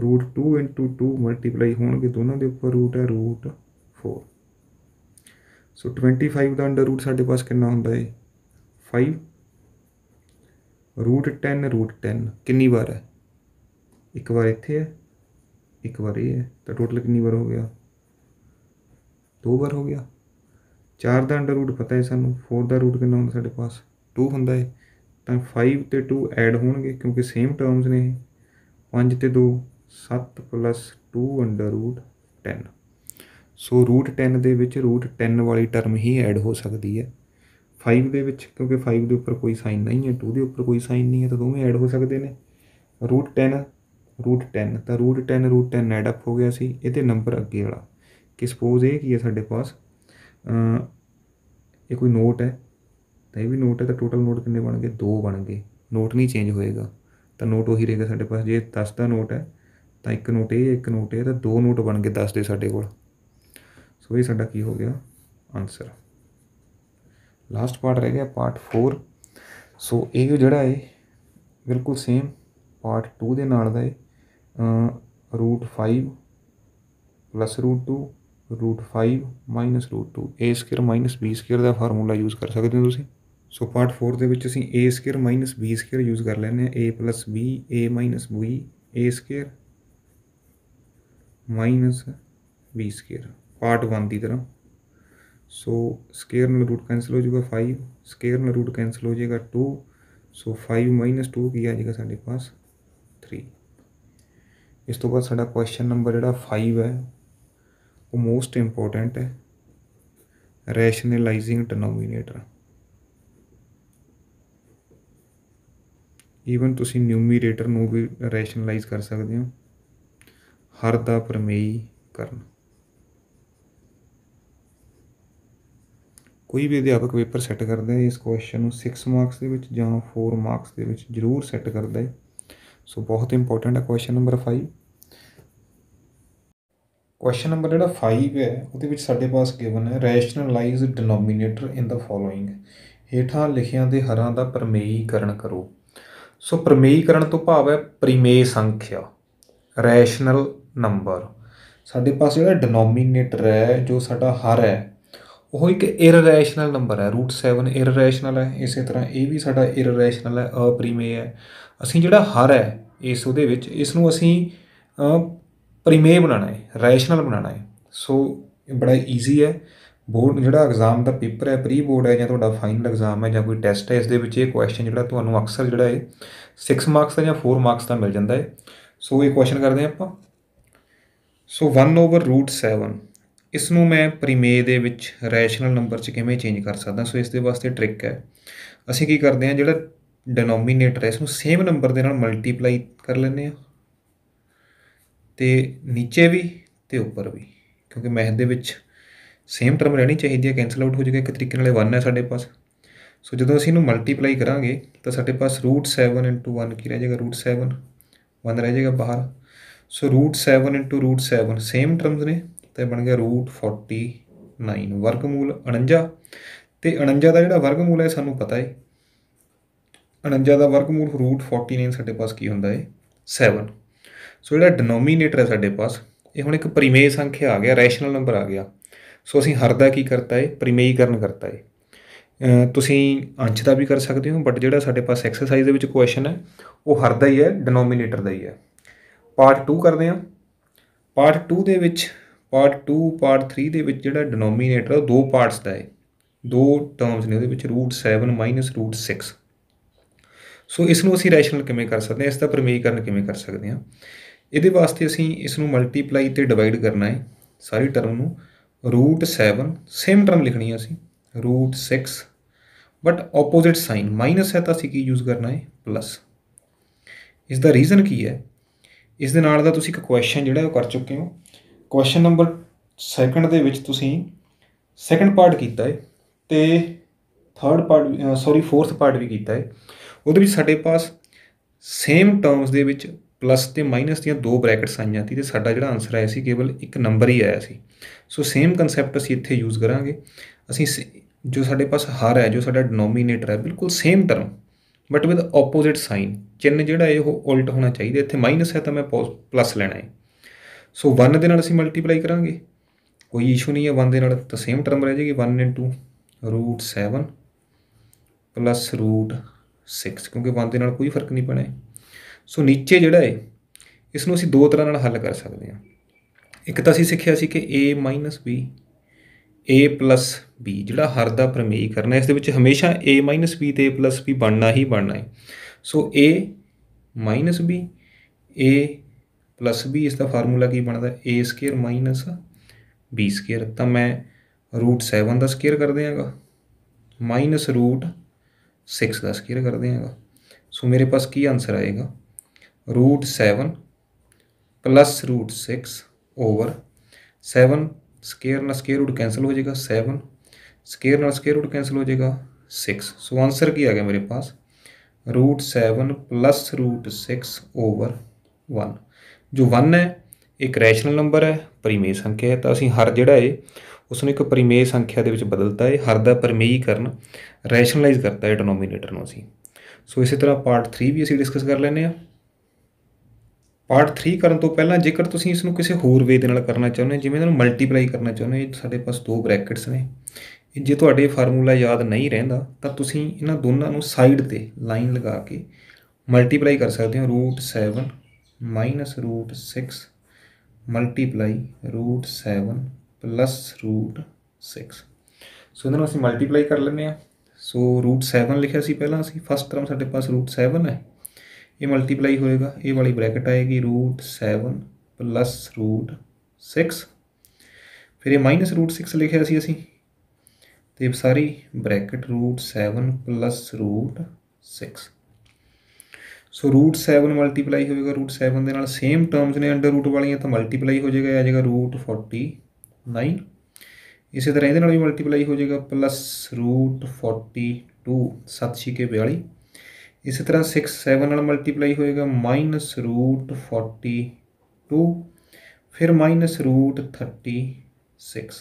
√2 2 ਮਲਟੀਪਲਾਈ ਹੋਣਗੇ ਦੋਨਾਂ ਦੇ ਉੱਪਰ ਰੂਟ ਹੈ 4 ਸੋ 25 ਦਾ ਅੰਡਰ ਰੂਟ ਸਾਡੇ ਪਾਸ ਕਿੰਨਾ ਹੁੰਦਾ ਹੈ 5 ਰੂਟ 10 ਰੂਟ 10 ਕਿੰਨੀ ਵਾਰ ਹੈ ਇੱਕ ਵਾਰ ਇੱਥੇ ਹੈ ਇੱਕ ਵਾਰ ਇਹ ਹੈ ਤਾਂ ਟੋਟਲ ਕਿੰਨੀ ਵਾਰ ਹੋ ਗਿਆ ਦੋ ਵਾਰ ਹੋ ਗਿਆ 4 ਦਾ ਅੰਡਰ ਰੂਟ ਪਤਾ ਹੈ ਸਾਨੂੰ 4 ਦਾ ਰੂਟ ਕਿੰਨਾ ਹੁੰਦਾ ਸਾਡੇ ਪਾਸ 2 ਹੁੰਦਾ ਹੈ ਤਾਂ 5 ਤੇ 2 ਐਡ ਹੋਣਗੇ ਕਿਉਂਕਿ ਸੇਮ ਟਰਮਸ ਨੇ ਇਹ 5 ਤੇ 2 7 2 ਅੰਡਰ ਰੂਟ 10 ਸੋ √10 ਦੇ ਵਿੱਚ √10 ਵਾਲੀ ਟਰਮ ਹੀ ਐਡ ਹੋ ਸਕਦੀ ਹੈ 5 ਦੇ ਵਿੱਚ ਕਿਉਂਕਿ 5 ਦੇ ਉੱਪਰ ਕੋਈ ਸਾਈਨ ਨਹੀਂ ਹੈ 2 ਦੇ ਉੱਪਰ ਕੋਈ ਸਾਈਨ ਨਹੀਂ ਹੈ ਤਾਂ ਦੋਵੇਂ ਐਡ ਹੋ ਸਕਦੇ ਨੇ √10 √10 ਤਾਂ √10 √10 ਐਡ ਅਪ ਹੋ ਗਿਆ ਸੀ ਇਹਦੇ ਨੰਬਰ ਅੱਗੇ ਵਾਲਾ ਕਿ ਸਪੋਜ਼ ਇਹ ਕੀ ਹੈ ਸਾਡੇ ਪਾਸ ਇਹ ਕੋਈ ਨੋਟ ਹੈ ਤਾਂ ਇਹ ਵੀ ਨੋਟ ਹੈ ਤਾਂ ਟੋਟਲ ਨੋਟ ਕਿੰਨੇ ਬਣ ਗਏ 2 ਬਣ ਗਏ ਨੋਟ ਨਹੀਂ ਚੇਂਜ ਹੋਏਗਾ ਤਾਂ ਨੋਟ ਉਹੀ ਰਹੇਗਾ ਸਾਡੇ ਪਾਸ ਜੇ 10 ਦਾ ਨੋਟ ਹੈ ਤਾਂ ਇੱਕ ਨੋਟ ਇਹ ਇੱਕ ਨੋਟ ਇਹ ਤਾਂ ਦੋ ਨੋਟ ਬਣ ਗਏ 10 ਦੇ ਸਾਡੇ ਕੋਲ ਸੋ ਇਹ ਸਾਡਾ ਕੀ ਹੋ ਗਿਆ ਆਨਸਰ ਲਾਸਟ ਪਾਰਟ ਰਹਿ ਗਿਆ ਪਾਰਟ 4 ਸੋ ਇਹ ਜਿਹੜਾ ਹੈ ਬਿਲਕੁਲ ਸੇਮ ਪਾਰਟ 2 ਦੇ ਨਾਲ ਦਾ ਹੈ root 5 plus root 2 root 5 root 2 a square b square ਦਾ ਫਾਰਮੂਲਾ ਯੂਜ਼ ਕਰ ਸਕਦੇ ਹੋ ਤੁਸੀਂ ਸੋ ਪਾਰਟ 4 ਦੇ ਵਿੱਚ ਅਸੀਂ a square b square use ਕਰ ਲੈਨੇ ਆ a b a b a square b square part 1 ਦੀ ਤਰ੍ਹਾਂ ਸੋ ਸਕੁਅਰ ਨਾਲ ਰੂਟ ਕੈਨਸਲ ਹੋ ਜਾਊਗਾ 5 ਸਕੁਅਰ ਨਾਲ ਰੂਟ ਕੈਨਸਲ ਹੋ ਜਾਏਗਾ 2 ਸੋ 5 2 ਕੀ ਆ ਜਾਏਗਾ ਸਾਡੇ ਪਾਸ 3 ਇਸ ਤੋਂ ਬਾਅਦ ਸਾਡਾ ਕੁਐਸਚਨ ਨੰਬਰ ਜਿਹੜਾ 5 ਹੈ ਉਹ ਮੋਸਟ ਇੰਪੋਰਟੈਂਟ ਹੈ ਰੈਸ਼ਨਲਾਈਜ਼ਿੰਗ ਡਿਨੋਮੀਨੇਟਰ ਈਵਨ ਤੁਸੀਂ ਨਿਊਮੀਰੇਟਰ ਨੂੰ ਵੀ ਰੈਸ਼ਨਲਾਈਜ਼ ਕਰ ਸਕਦੇ ਹੋ ਹਰ ਦਾ ਪਰਮੇਈ ਕਰਨਾ ਕੋਈ ਵੀ ਅਧਿਆਪਕ ਪੇਪਰ ਸੈੱਟ ਕਰਦਾ ਹੈ ਇਸ ਕੁਐਸਚਨ ਨੂੰ 6 ਮਾਰਕਸ ਦੇ ਵਿੱਚ ਜਾਂ 4 ਮਾਰਕਸ ਦੇ ਵਿੱਚ ਜ਼ਰੂਰ ਸੈੱਟ ਕਰਦਾ ਹੈ ਸੋ ਬਹੁਤ ਇੰਪੋਰਟੈਂਟ ਹੈ ਕੁਐਸਚਨ ਨੰਬਰ 5 ਕੁਐਸਚਨ ਨੰਬਰ ਜਿਹੜਾ 5 ਹੈ ਉਹਦੇ ਵਿੱਚ ਸਾਡੇ ਪਾਸ ਗਿਵਨ ਹੈ rationalise denominator in the following ਹੇਠਾਂ ਲਿਖਿਆਂ ਦੇ ਹਰਾਂ ਦਾ ਪਰਮੇਈਕਰਨ ਕਰੋ ਸੋ ਪਰਮੇਈਕਰਨ ਤੋਂ ਭਾਵ ਹੈ ਪ੍ਰਿਮੇ ਸੰਖਿਆ ਰੈਸ਼ਨਲ ਨੰਬਰ ਸਾਡੇ ਪਾਸ ਜਿਹੜਾ ਡਿਨੋਮੀਨੇਟਰ ਹੈ ਜੋ ਸਾਡਾ ਹਰ ਹੈ ਉਹ ਇੱਕ ਇਰਰੈਸ਼ਨਲ ਨੰਬਰ ਹੈ √7 ਇਰਰੈਸ਼ਨਲ ਹੈ ਇਸੇ ਤਰ੍ਹਾਂ ਇਹ ਵੀ ਸਾਡਾ ਇਰਰੈਸ਼ਨਲ ਹੈ ਅਪ੍ਰੀਮੇ ਹੈ ਅਸੀਂ ਜਿਹੜਾ ਹਰ ਹੈ ਇਸ ਉਹਦੇ ਵਿੱਚ ਇਸ ਨੂੰ ਅਸੀਂ ਪ੍ਰੀਮੇ ਬਣਾਣਾ ਹੈ ਰੈਸ਼ਨਲ ਬਣਾਣਾ ਹੈ ਸੋ ਇਹ ਬੜਾ ਈਜ਼ੀ ਹੈ ਬੋਰਡ ਜਿਹੜਾ ਐਗਜ਼ਾਮ ਦਾ ਪੇਪਰ ਹੈ ਪ੍ਰੀ ਬੋਰਡ ਹੈ ਜਾਂ ਤੁਹਾਡਾ ਫਾਈਨਲ ਐਗਜ਼ਾਮ ਹੈ ਜਾਂ ਕੋਈ ਟੈਸਟ ਹੈ ਇਸ ਦੇ ਵਿੱਚ ਇਹ ਕੁਐਸਚਨ ਜਿਹੜਾ ਤੁਹਾਨੂੰ ਅਕਸਰ ਜਿਹੜਾ ਹੈ 6 ਮਾਰਕਸ ਦਾ ਜਾਂ 4 ਮਾਰਕਸ ਦਾ ਮਿਲ ਜਾਂਦਾ ਹੈ ਸੋ ਇਹ ਕੁਐਸਚਨ ਕਰਦੇ ਆਪਾਂ ਸੋ 1 ਓਵਰ √7 ਇਸ ਨੂੰ ਮੈਂ ਪ੍ਰੀਮੇ ਦੇ ਵਿੱਚ ਰੈਸ਼ਨਲ ਨੰਬਰ 'ਚ ਕਿਵੇਂ ਚੇਂਜ ਕਰ ਸਕਦਾ ਸੋ ਇਸ ਦੇ ਵਾਸਤੇ ਟ੍ਰਿਕ ਹੈ ਅਸੀਂ ਕੀ ਕਰਦੇ ਹਾਂ ਜਿਹੜਾ ਡਿਨੋਮੀਨੇਟਰ ਹੈ ਇਸ ਨੂੰ ਸੇਮ ਨੰਬਰ ਦੇ ਨਾਲ ਮਲਟੀਪਲਾਈ ਕਰ ਲੈਂਦੇ ਹਾਂ ਤੇ ਨੀਚੇ ਵੀ ਤੇ ਉੱਪਰ ਵੀ ਕਿਉਂਕਿ ਮੈਥ ਦੇ ਵਿੱਚ ਸੇਮ ਟਰਮ ਰਹਿਣੀ ਚਾਹੀਦੀ ਹੈ ਕੈਨਸਲ ਆਊਟ ਹੋ ਜਾਏਗਾ ਇੱਕ ਤਰੀਕੇ ਨਾਲ 1 ਹੈ ਸਾਡੇ ਪਾਸ ਸੋ ਜਦੋਂ ਅਸੀਂ ਇਹਨੂੰ ਮਲਟੀਪਲਾਈ ਕਰਾਂਗੇ ਤਾਂ ਸਾਡੇ ਪਾਸ √7 1 ਕੀ ਰਹਿ ਜਾਏਗਾ √7 1 ਰਹਿ ਜਾਏਗਾ ਬਾਹਰ ਸੋ √7 √7 ਸੇਮ ਟਰਮਸ ਨੇ ਤਾਂ ਬਣ ਗਿਆ √49 ਵਰਗਮੂਲ 49 ਤੇ 49 ਦਾ ਜਿਹੜਾ ਵਰਗਮੂਲ ਹੈ ਸਾਨੂੰ ਪਤਾ ਹੈ 49 ਦਾ ਵਰਗਮੂਲ √49 ਸਾਡੇ ਪਾਸ ਕੀ ਹੁੰਦਾ ਹੈ 7 ਸੋ ਜਿਹੜਾ ਡਿਨੋਮੀਨੇਟਰ ਹੈ ਸਾਡੇ ਪਾਸ ਇਹ ਹੁਣ ਇੱਕ ਪ੍ਰੀਮੇਯ ਸੰਖਿਆ ਆ ਗਿਆ ਰੈਸ਼ਨਲ ਨੰਬਰ ਆ ਗਿਆ ਸੋ ਅਸੀਂ ਹਰ ਦਾ ਕੀ ਕਰਤਾ ਹੈ ਪ੍ਰੀਮੇਯੀਕਰਨ ਕਰਤਾ ਹੈ ਤੁਸੀਂ ਅੰਸ਼ ਦਾ ਵੀ ਕਰ ਸਕਦੇ ਹੋ ਬਟ ਜਿਹੜਾ ਸਾਡੇ ਪਾਸ ਐਕਸਰਸਾਈਜ਼ ਦੇ ਵਿੱਚ ਕੁਐਸਚਨ ਹੈ ਉਹ ਹਰ ਦਾ ਹੀ ਹੈ ਡਿਨੋਮੀਨੇਟਰ ਦਾ ਹੀ ਹੈ ਪਾਰਟ 2 ਕਰਦੇ ਹਾਂ ਪਾਰਟ 2 ਦੇ ਵਿੱਚ ਪਾਰਟ 2 ਪਾਰਟ 3 ਦੇ ਵਿੱਚ ਜਿਹੜਾ ਡਿਨੋਮੀਨੇਟਰ ਦੋ ਪਾਰਟਸ ਦਾ ਹੈ ਦੋ ਟਰਮਸ ਨੇ ਉਹਦੇ ਵਿੱਚ √7 √6 ਸੋ ਇਸ ਨੂੰ ਅਸੀਂ ਰੈਸ਼ਨਲ ਕਿਵੇਂ ਕਰ ਸਕਦੇ ਹਾਂ ਇਸ ਦਾ ਪ੍ਰਮੇਯਕਰਨ ਕਿਵੇਂ ਕਰ ਸਕਦੇ ਹਾਂ ਇਹਦੇ ਵਾਸਤੇ ਅਸੀਂ ਇਸ ਨੂੰ ਮਲਟੀਪਲਾਈ ਤੇ ਡਿਵਾਈਡ ਕਰਨਾ ਹੈ ਸਾਰੀ ਟਰਮ ਨੂੰ √7 ਸੇਮ ਟਰਮ ਲਿਖਣੀ ਹੈ ਅਸੀਂ √6 ਬਟ ਆਪੋਜ਼ਿਟ ਸਾਈਨ ਮਾਈਨਸ ਹੈ ਤਾਂ ਅਸੀਂ ਕੀ ਯੂਜ਼ ਕਰਨਾ ਹੈ ਪਲੱਸ ਇਸ ਦਾ ਰੀਜ਼ਨ ਕੀ ਹੈ ਇਸ ਦੇ ਨਾਲ ਦਾ ਤੁਸੀਂ ਇੱਕ ਕੁਐਸਚਨ ਜਿਹੜਾ ਉਹ ਕਰ ਚੁੱਕੇ ਹੋ ਕੁਐਸਚਨ ਨੰਬਰ ਸੈਕੰਡ ਦੇ ਵਿੱਚ ਤੁਸੀਂ ਸੈਕੰਡ ਪਾਰਟ ਕੀਤਾ ਹੈ ਤੇ third part sorry fourth part ਵੀ ਕੀਤਾ ਹੈ ਉਹਦੇ ਵਿੱਚ ਸਾਡੇ ਪਾਸ ਸੇਮ ਟਰਮਸ ਦੇ ਵਿੱਚ ਪਲੱਸ ਤੇ ਮਾਈਨਸ ਦੀਆਂ ਦੋ ਬ੍ਰੈਕਟਸ ਆਈਆਂ ਸੀ ਤੇ ਸਾਡਾ ਜਿਹੜਾ ਆਨਸਰ ਆਇਆ ਸੀ ਕੇਵਲ ਇੱਕ ਨੰਬਰ ਹੀ ਆਇਆ ਸੀ ਸੋ ਸੇਮ ਕਨਸੈਪਟ ਅਸੀਂ ਇੱਥੇ ਯੂਜ਼ ਕਰਾਂਗੇ ਅਸੀਂ ਜੋ ਸਾਡੇ ਪਾਸ ਹਰ ਹੈ ਜੋ ਸਾਡਾ ਡਿਨੋਮੀਨੇਟਰ ਹੈ ਬਿਲਕੁਲ same term but with opposite sign ਚਿੰਨ ਜਿਹੜਾ ਇਹ ਉਹ ਉਲਟ ਹੋਣਾ ਚਾਹੀਦਾ ਇੱਥੇ ਮਾਈਨਸ ਹੈ ਤਾਂ ਮੈਂ ਪਲੱਸ ਲੈਣਾ ਹੈ ਸੋ 1 ਦੇ ਨਾਲ ਅਸੀਂ ਮਲਟੀਪਲਾਈ ਕਰਾਂਗੇ ਕੋਈ ਇਸ਼ੂ ਨਹੀਂ ਹੈ 1 ਦੇ ਨਾਲ ਤਾਂ ਸੇਮ ਟਰਮ ਰਹਿ ਜਾਏਗੀ 1 √7 ਪਲੱਸ √6 ਕਿਉਂਕਿ 1 ਦੇ ਨਾਲ ਕੋਈ ਫਰਕ ਨਹੀਂ ਪੈਣਾ ਸੋ ਨੀਚੇ ਜਿਹੜਾ ਹੈ ਇਸ ਨੂੰ ਅਸੀਂ ਦੋ ਤਰ੍ਹਾਂ ਨਾਲ ਹੱਲ ਕਰ ਸਕਦੇ ਹਾਂ ਇੱਕ ਤਾਂ ਅਸੀਂ ਸਿੱਖਿਆ ਸੀ ਕਿ a b a b ਜਿਹੜਾ ਹਰ ਦਾ ਪ੍ਰਮੇਈ ਕਰਨਾ ਇਸ ਦੇ ਵਿੱਚ ਹਮੇਸ਼ਾ a b ਤੇ a b ਬਣਨਾ ਹੀ ਬਣਨਾ ਹੈ so a b a plus b इसका फार्मूला की बनता a square minus b square तो मैं रूट सैवन का स्केयर कर देंगा माइनस रूट सिक्स का स्केयर कर देंगा सो मेरे पास की आंसर आएगा root seven plus root six over seven square ना स्केयर रूट कैंसिल हो जाएगा सैवन स्केयर ना स्केयर रूट कैंसिल हो जाएगा सिक्स सो आंसर की आ गया मेरे पास root seven plus root six over one ਜੋ 1 ਹੈ ਇੱਕ ਰੈਸ਼ਨਲ ਨੰਬਰ ਹੈ ਪਰਿਮੇਯ ਸੰਖਿਆ ਹੈ ਤਾਂ ਅਸੀਂ ਹਰ ਜਿਹੜਾ ਹੈ ਉਸ ਨੂੰ ਇੱਕ ਪਰਿਮੇਯ ਸੰਖਿਆ ਦੇ ਵਿੱਚ ਬਦਲਤਾ ਹੈ ਹਰ ਦਾ ਪਰਿਮੇਯੀਕਰਨ ਰੈਸ਼ਨਲਾਈਜ਼ ਕਰਤਾ ਹੈ ਡਿਨੋਮੀਨੇਟਰ ਨੂੰ ਅਸੀਂ ਸੋ ਇਸੇ ਤਰ੍ਹਾਂ ਪਾਰਟ 3 ਵੀ ਅਸੀਂ ਡਿਸਕਸ ਕਰ ਲੈਨੇ ਆ ਪਾਰਟ 3 ਕਰਨ ਤੋਂ ਪਹਿਲਾਂ ਜੇਕਰ ਤੁਸੀਂ ਇਸ ਨੂੰ ਕਿਸੇ ਹੋਰ ਵੇ ਦੇ ਨਾਲ ਕਰਨਾ ਚਾਹੁੰਦੇ ਜਿਵੇਂ ਇਹਨੂੰ ਮਲਟੀਪਲਾਈ ਕਰਨਾ ਚਾਹੁੰਦੇ ਸਾਡੇ ਪਾਸ ਦੋ ਬ੍ਰੈਕਟਸ ਨੇ ਜੇ ਤੁਹਾਡੇ ਫਾਰਮੂਲਾ ਯਾਦ ਨਹੀਂ ਰਹਿੰਦਾ ਤਾਂ ਤੁਸੀਂ ਇਹਨਾਂ ਦੋਨਾਂ ਨੂੰ ਸਾਈਡ ਤੇ ਲਾਈਨ ਲਗਾ ਕੇ ਮਲਟੀਪਲਾਈ ਕਰ ਸਕਦੇ ਹੋ √7 minus root six multiply root seven plus root 6 so ਇਹਨਾਂ ਨੂੰ ਅਸੀਂ ਮਲਟੀਪਲਾਈ ਕਰ ਲੈਂਦੇ ਆ ਸੋ ਰੂਟ 7 ਲਿਖਿਆ ਸੀ ਪਹਿਲਾਂ ਅਸੀਂ ਫਸਟ ਟਰਮ ਸਾਡੇ ਪਾਸ ਰੂਟ 7 ਹੈ ਇਹ ਮਲਟੀਪਲਾਈ ਹੋਏਗਾ ਇਹ ਵਾਲੀ ਬ੍ਰੈਕਟ ਆਏਗੀ ਰੂਟ 7 ਪਲੱਸ ਰੂਟ 6 ਫਿਰ ਇਹ ਮਾਈਨਸ ਰੂਟ 6 ਲਿਖਿਆ ਸੀ ਅਸੀਂ ਤੇ ਸਾਰੀ bracket root 7 plus root 6 so √7 multiply ਹੋਵੇਗਾ √7 ਦੇ ਨਾਲ ਸੇਮ ਟਰਮਸ ਨੇ ਅੰਡਰ ਰੂਟ ਵਾਲੀਆਂ ਤਾਂ ਮਲਟੀਪਲਾਈ ਹੋ ਜਾਏਗਾ ਆ ਜਾਏਗਾ √49 ਇਸੇ ਤਰ੍ਹਾਂ ਇਹਦੇ ਨਾਲ ਵੀ ਮਲਟੀਪਲਾਈ ਹੋ ਜਾਏਗਾ ਪਲੱਸ √42 7 6 ਕੇ 42 ਇਸੇ ਤਰ੍ਹਾਂ 6 7 ਨਾਲ ਮਲਟੀਪਲਾਈ ਹੋਏਗਾ ਮਾਈਨਸ √42 ਫਿਰ ਮਾਈਨਸ √36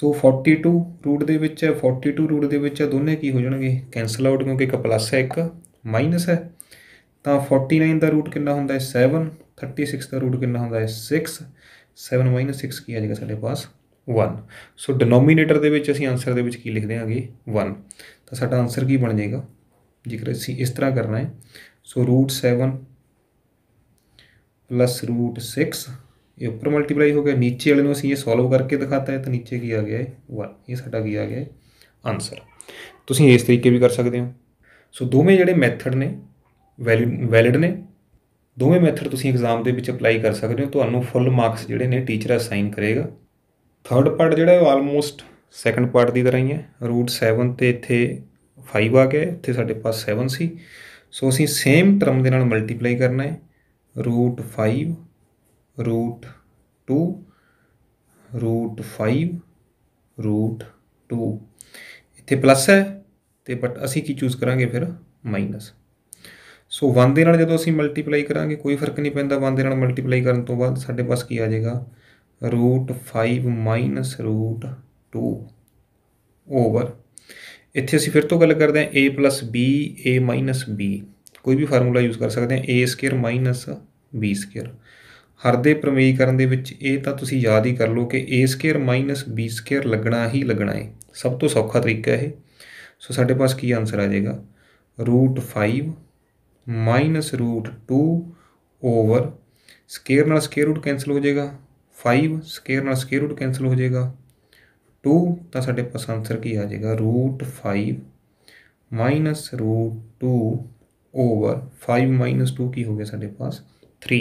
ਸੋ 42 ਰੂਟ ਦੇ ਵਿੱਚ ਹੈ 42 ਰੂਟ ਦੇ ਵਿੱਚ ਹੈ ਦੋਨੇ ਕੀ ਹੋ ਜਾਣਗੇ ਕੈਨਸਲ ਆਊਟ ਕਿਉਂਕਿ ਇੱਕ ਪਲੱਸ ਹੈ ਇੱਕ ਮਾਈਨਸ ਹੈ ਤਾਂ 49 ਦਾ ਰੂਟ ਕਿੰਨਾ ਹੁੰਦਾ ਹੈ 7 36 ਦਾ ਰੂਟ ਕਿੰਨਾ ਹੁੰਦਾ ਹੈ 6 7 6 ਕੀ ਆ ਜਾਏਗਾ ਸਾਡੇ ਪਾਸ 1 ਸੋ ਡਿਨੋਮੀਨੇਟਰ ਦੇ ਵਿੱਚ ਅਸੀਂ ਆਨਸਰ ਦੇ ਵਿੱਚ ਕੀ ਲਿਖ ਦੇਾਂਗੇ 1 ਤਾਂ ਸਾਡਾ ਆਨਸਰ ਕੀ ਬਣ ਜਾਏਗਾ ਜੇਕਰ ਅਸੀਂ ਇਸ ਤਰ੍ਹਾਂ ਕਰਨਾ ਹੈ ਸੋ √7 √6 ਇਹ ਉੱਪਰ ਮਲਟੀਪਲਾਈ ਹੋ ਗਿਆ نیچے ਵਾਲੇ ਨੂੰ ਅਸੀਂ ਇਹ ਸੋਲਵ ਕਰਕੇ ਦਿਖਾਤਾ ਹੈ ਤਾਂ نیچے ਕੀ ਆ ਗਿਆ ਹੈ 1 ਇਹ ਸਾਡਾ ਕੀ ਆ ਗਿਆ ਹੈ ਆਨਸਰ ਤੁਸੀਂ ਇਸ ਤਰੀਕੇ ਵੀ ਕਰ ਸਕਦੇ ਹੋ ਸੋ ਦੋਵੇਂ ਜਿਹੜੇ ਮੈਥਡ ਨੇ ਵੈਲਿਡ ਨੇ ਦੋਵੇਂ ਮੈਥਡ ਤੁਸੀਂ ਐਗਜ਼ਾਮ ਦੇ ਵਿੱਚ ਅਪਲਾਈ ਕਰ ਸਕਦੇ ਹੋ ਤੁਹਾਨੂੰ ਫੁੱਲ ਮਾਰਕਸ ਜਿਹੜੇ ਨੇ ਟੀਚਰ ਅਸਾਈਨ ਕਰੇਗਾ ਥਰਡ ਪਾਰਟ ਜਿਹੜਾ ਉਹ ਆਲਮੋਸਟ ਸੈਕੰਡ ਪਾਰਟ ਦੀ ਤਰ੍ਹਾਂ ਹੀ ਹੈ ਰੂਟ 7 ਤੇ ਇੱਥੇ 5 ਆ ਗਿਆ ਇੱਥੇ ਸਾਡੇ ਪਾਸ 7 ਸੀ ਸੋ ਅਸੀਂ ਸੇਮ ਟਰਮ ਦੇ ਨਾਲ ਮਲਟੀਪਲਾਈ ਕਰਨਾ ਹੈ ਰੂਟ 5 ਰੂਟ 2 ਰੂਟ 5 ਰੂਟ 2 ਇੱਥੇ ਪਲੱਸ ਹੈ ਤੇ ਬਟ ਅਸੀਂ ਕੀ ਚੂਜ਼ ਕਰਾਂਗੇ ਫਿਰ ਮਾਈਨਸ ਸੋ 1 ਦੇ ਨਾਲ ਜਦੋਂ ਅਸੀਂ ਮਲਟੀਪਲਾਈ ਕਰਾਂਗੇ ਕੋਈ ਫਰਕ ਨਹੀਂ ਪੈਂਦਾ 1 ਦੇ ਨਾਲ ਮਲਟੀਪਲਾਈ ਕਰਨ ਤੋਂ ਬਾਅਦ ਸਾਡੇ ਪਾਸ ਕੀ ਆ ਜਾਏਗਾ √5 √2 ਓਵਰ ਇੱਥੇ ਅਸੀਂ ਫਿਰ ਤੋਂ ਗੱਲ ਕਰਦੇ ਹਾਂ a b a b ਕੋਈ ਵੀ ਫਾਰਮੂਲਾ ਯੂਜ਼ ਕਰ ਸਕਦੇ ਹਾਂ a² b² ਹਰ ਦੇ ਕਰਨ ਦੇ ਵਿੱਚ ਇਹ ਤਾਂ ਤੁਸੀਂ ਯਾਦ ਹੀ ਕਰ ਲਓ ਕਿ a² b² ਲੱਗਣਾ ਹੀ ਲੱਗਣਾ ਹੈ ਸਭ ਤੋਂ ਸੌਖਾ ਤਰੀਕਾ ਇਹ ਸੋ ਸਾਡੇ ਪਾਸ ਕੀ ਆਨਸਰ ਆ ਜਾਏਗਾ √5 ਮਾਈਨਸ ਰੂਟ 2 ਓਵਰ ਸਕੇਅਰ ਨਾਲ ਸਕੇਅਰ ਰੂਟ ਕੈਨਸਲ ਹੋ ਜਾਏਗਾ 5 ਸਕੇਅਰ ਨਾਲ ਸਕੇਅਰ ਰੂਟ ਕੈਨਸਲ ਹੋ ਜਾਏਗਾ 2 ਤਾਂ ਸਾਡੇ ਪਾਸ ਆਨਸਰ ਕੀ ਆ ਜਾਏਗਾ root 5 minus root 2 over 5 minus 2 ਕੀ ਹੋ ਗਿਆ ਸਾਡੇ ਪਾਸ 3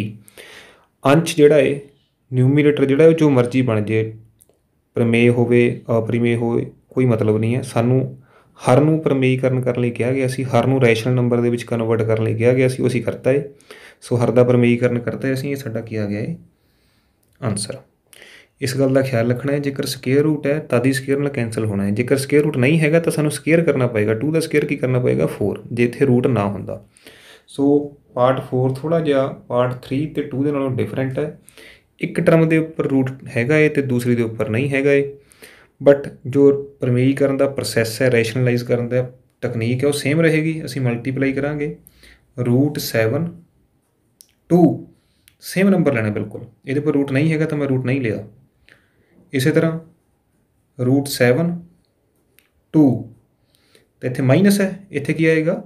ਅੰਸ਼ ਜਿਹੜਾ ਹੈ ਨਿਊਮੀਰੇਟਰ ਜਿਹੜਾ ਉਹ ਜੋ ਮਰਜ਼ੀ ਬਣ ਜਾਏ ਪ੍ਰਮੇਯ ਹੋਵੇ ਅਪ੍ਰਮੇਯ ਹੋਵੇ ਕੋਈ ਮਤਲਬ ਨਹੀਂ ਹੈ ਸਾਨੂੰ ਹਰ ਨੂੰ ਪਰਮੇਈਕਰਨ ਕਰਨ ਲਈ ਕਿਹਾ ਗਿਆ ਸੀ ਹਰ ਨੂੰ ਰੈਸ਼ਨਲ ਨੰਬਰ ਦੇ ਵਿੱਚ ਕਨਵਰਟ ਕਰਨ ਲਈ ਕਿਹਾ ਗਿਆ ਸੀ ਉਹ ਅਸੀਂ ਕਰਤਾ ਹੈ ਸੋ ਹਰ ਦਾ ਪਰਮੇਈਕਰਨ ਕਰਤਾ ਹੈ ਅਸੀਂ ਇਹ ਸਾਡਾ ਕੀ ਆ ਗਿਆ ਹੈ ਆਨਸਰ ਇਸ ਗੱਲ ਦਾ ਖਿਆਲ ਰੱਖਣਾ ਹੈ ਜੇਕਰ ਸਕੁਅਰ ਰੂਟ ਹੈ ਤਾਂ ਦੀ ਸਕੁਅਰ ਨਾਲ ਕੈਨਸਲ ਹੋਣਾ ਹੈ ਜੇਕਰ ਸਕੁਅਰ ਰੂਟ ਨਹੀਂ ਹੈਗਾ ਤਾਂ ਸਾਨੂੰ ਸਕੁਅਰ ਕਰਨਾ ਪਏਗਾ 2 ਦਾ ਸਕੁਅਰ ਕੀ ਕਰਨਾ ਪਏਗਾ 4 ਜੇ ਇੱਥੇ ਰੂਟ ਨਾ ਹੁੰਦਾ ਸੋ ਪਾਰਟ 4 ਥੋੜਾ ਜਿਹਾ ਪਾਰਟ 3 ਤੇ 2 ਦੇ ਨਾਲੋਂ ਡਿਫਰੈਂਟ ਹੈ ਇੱਕ ਟਰਮ ਦੇ ਉੱਪਰ ਰੂਟ ਹੈਗਾ ਏ ਤੇ ਦੂਸਰੀ ਦੇ ਉੱਪਰ ਨਹੀਂ ਹੈਗਾ ਏ ਬਟ ਜੋ ਪਰਮੇਈ ਕਰਨ ਦਾ ਪ੍ਰੋਸੈਸ ਹੈ ਰੈਸ਼ਨਲਾਈਜ਼ ਕਰਨ ਦਾ ਤਕਨੀਕ ਹੈ ਉਹ ਸੇਮ ਰਹੇਗੀ ਅਸੀਂ ਮਲਟੀਪਲਾਈ ਕਰਾਂਗੇ √7 2 ਸੇਮ ਨੰਬਰ ਲੈਣਾ ਬਿਲਕੁਲ ਇਹਦੇ ਪਰ ਰੂਟ ਨਹੀਂ ਹੈਗਾ ਤਾਂ ਮੈਂ ਰੂਟ ਨਹੀਂ ਲਿਆ ਇਸੇ ਤਰ੍ਹਾਂ √7 2 ਤੇ ਇੱਥੇ ਮਾਈਨਸ ਹੈ ਇੱਥੇ ਕੀ ਆਏਗਾ